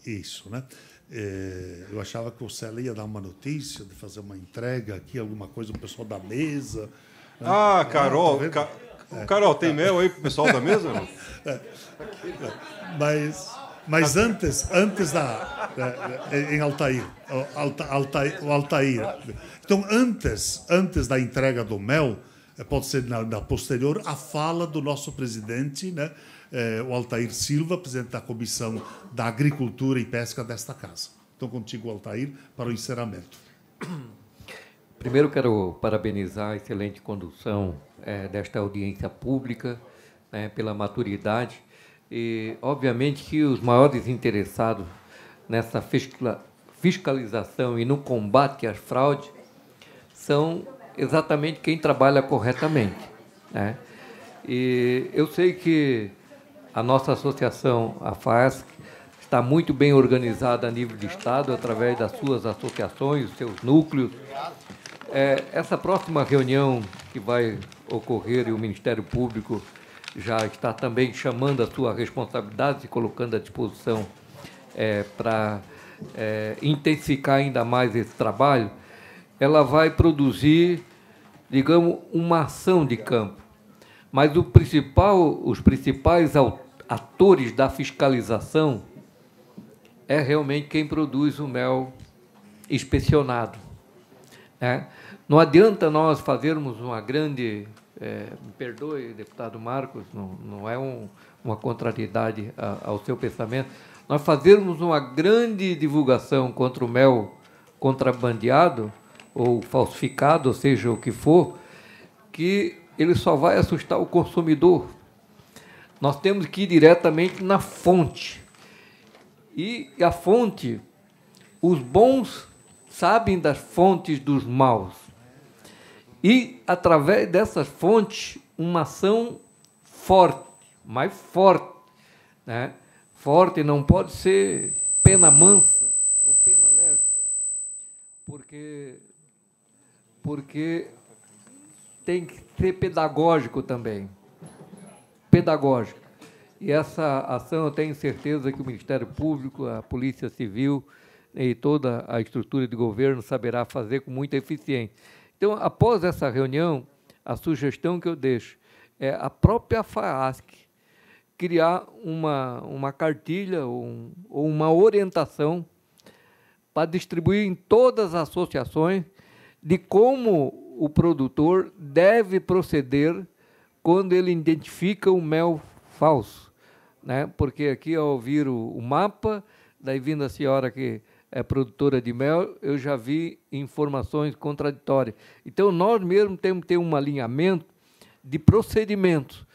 S3: Isso, né? É, eu achava que o Célio ia dar uma notícia, de fazer uma entrega aqui, alguma coisa, o pessoal da mesa. Né? Ah, Carol, ah, tá Ca... é. Carol, tem mel aí pro pessoal da mesa? Não? É. Mas, mas antes, antes da. É, é, em Altair, Altair, o Altair. Então, antes, antes da entrega do mel, eh, pode ser na, na posterior, a fala do nosso presidente, né, eh, o Altair Silva, presidente da Comissão da Agricultura e Pesca desta casa. Então, contigo, Altair, para o encerramento.
S2: Primeiro, quero parabenizar a excelente condução eh, desta audiência pública, né, pela maturidade. E, obviamente, que os maiores interessados nessa fiscalização e no combate às fraudes são exatamente quem trabalha corretamente. Né? E eu sei que a nossa associação, a FASC, está muito bem organizada a nível de Estado, através das suas associações, os seus núcleos. É, essa próxima reunião que vai ocorrer e o Ministério Público já está também chamando a sua responsabilidade e colocando à disposição é, para é, intensificar ainda mais esse trabalho, ela vai produzir, digamos, uma ação de campo. Mas o principal, os principais atores da fiscalização é realmente quem produz o mel inspecionado. Né? Não adianta nós fazermos uma grande. É, me perdoe, deputado Marcos, não, não é um, uma contrariedade ao seu pensamento. Nós fazermos uma grande divulgação contra o mel contrabandeado, ou falsificado, ou seja o que for, que ele só vai assustar o consumidor. Nós temos que ir diretamente na fonte. E a fonte, os bons sabem das fontes dos maus. E através dessas fontes, uma ação forte, mais forte, né? Forte não pode ser pena mansa ou pena leve, porque porque tem que ser pedagógico também. Pedagógico. E essa ação eu tenho certeza que o Ministério Público, a Polícia Civil né, e toda a estrutura de governo saberá fazer com muita eficiência. Então, após essa reunião, a sugestão que eu deixo é a própria FAASC criar uma, uma cartilha ou, um, ou uma orientação para distribuir em todas as associações de como o produtor deve proceder quando ele identifica o mel falso. Né? Porque aqui, ao ouvir o, o mapa, daí vindo a senhora que é produtora de mel, eu já vi informações contraditórias. Então, nós mesmos temos que ter um alinhamento de procedimentos.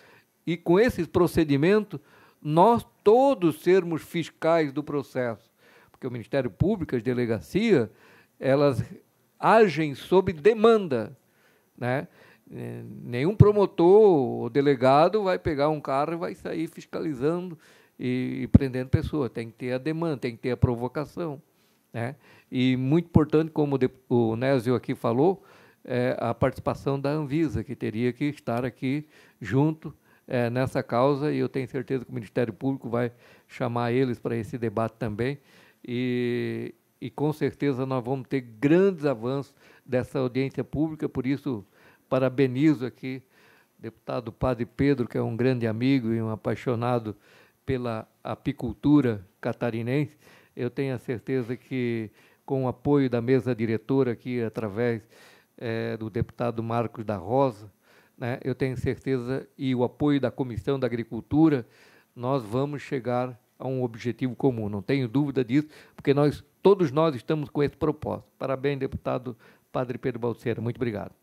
S2: E com esses procedimentos, nós todos sermos fiscais do processo. Porque o Ministério Público, as delegacias, elas agem sob demanda, né? É, nenhum promotor ou delegado vai pegar um carro e vai sair fiscalizando e, e prendendo pessoa. Tem que ter a demanda, tem que ter a provocação. Né? E muito importante, como o Nézio aqui falou, é a participação da Anvisa, que teria que estar aqui junto é, nessa causa, e eu tenho certeza que o Ministério Público vai chamar eles para esse debate também. E, e com certeza nós vamos ter grandes avanços dessa audiência pública, por isso parabenizo aqui deputado Padre Pedro, que é um grande amigo e um apaixonado pela apicultura catarinense. Eu tenho a certeza que, com o apoio da mesa diretora aqui, através é, do deputado Marcos da Rosa, né, eu tenho certeza, e o apoio da Comissão da Agricultura, nós vamos chegar a um objetivo comum, não tenho dúvida disso, porque nós Todos nós estamos com esse propósito. Parabéns, deputado Padre Pedro Balseira. Muito obrigado.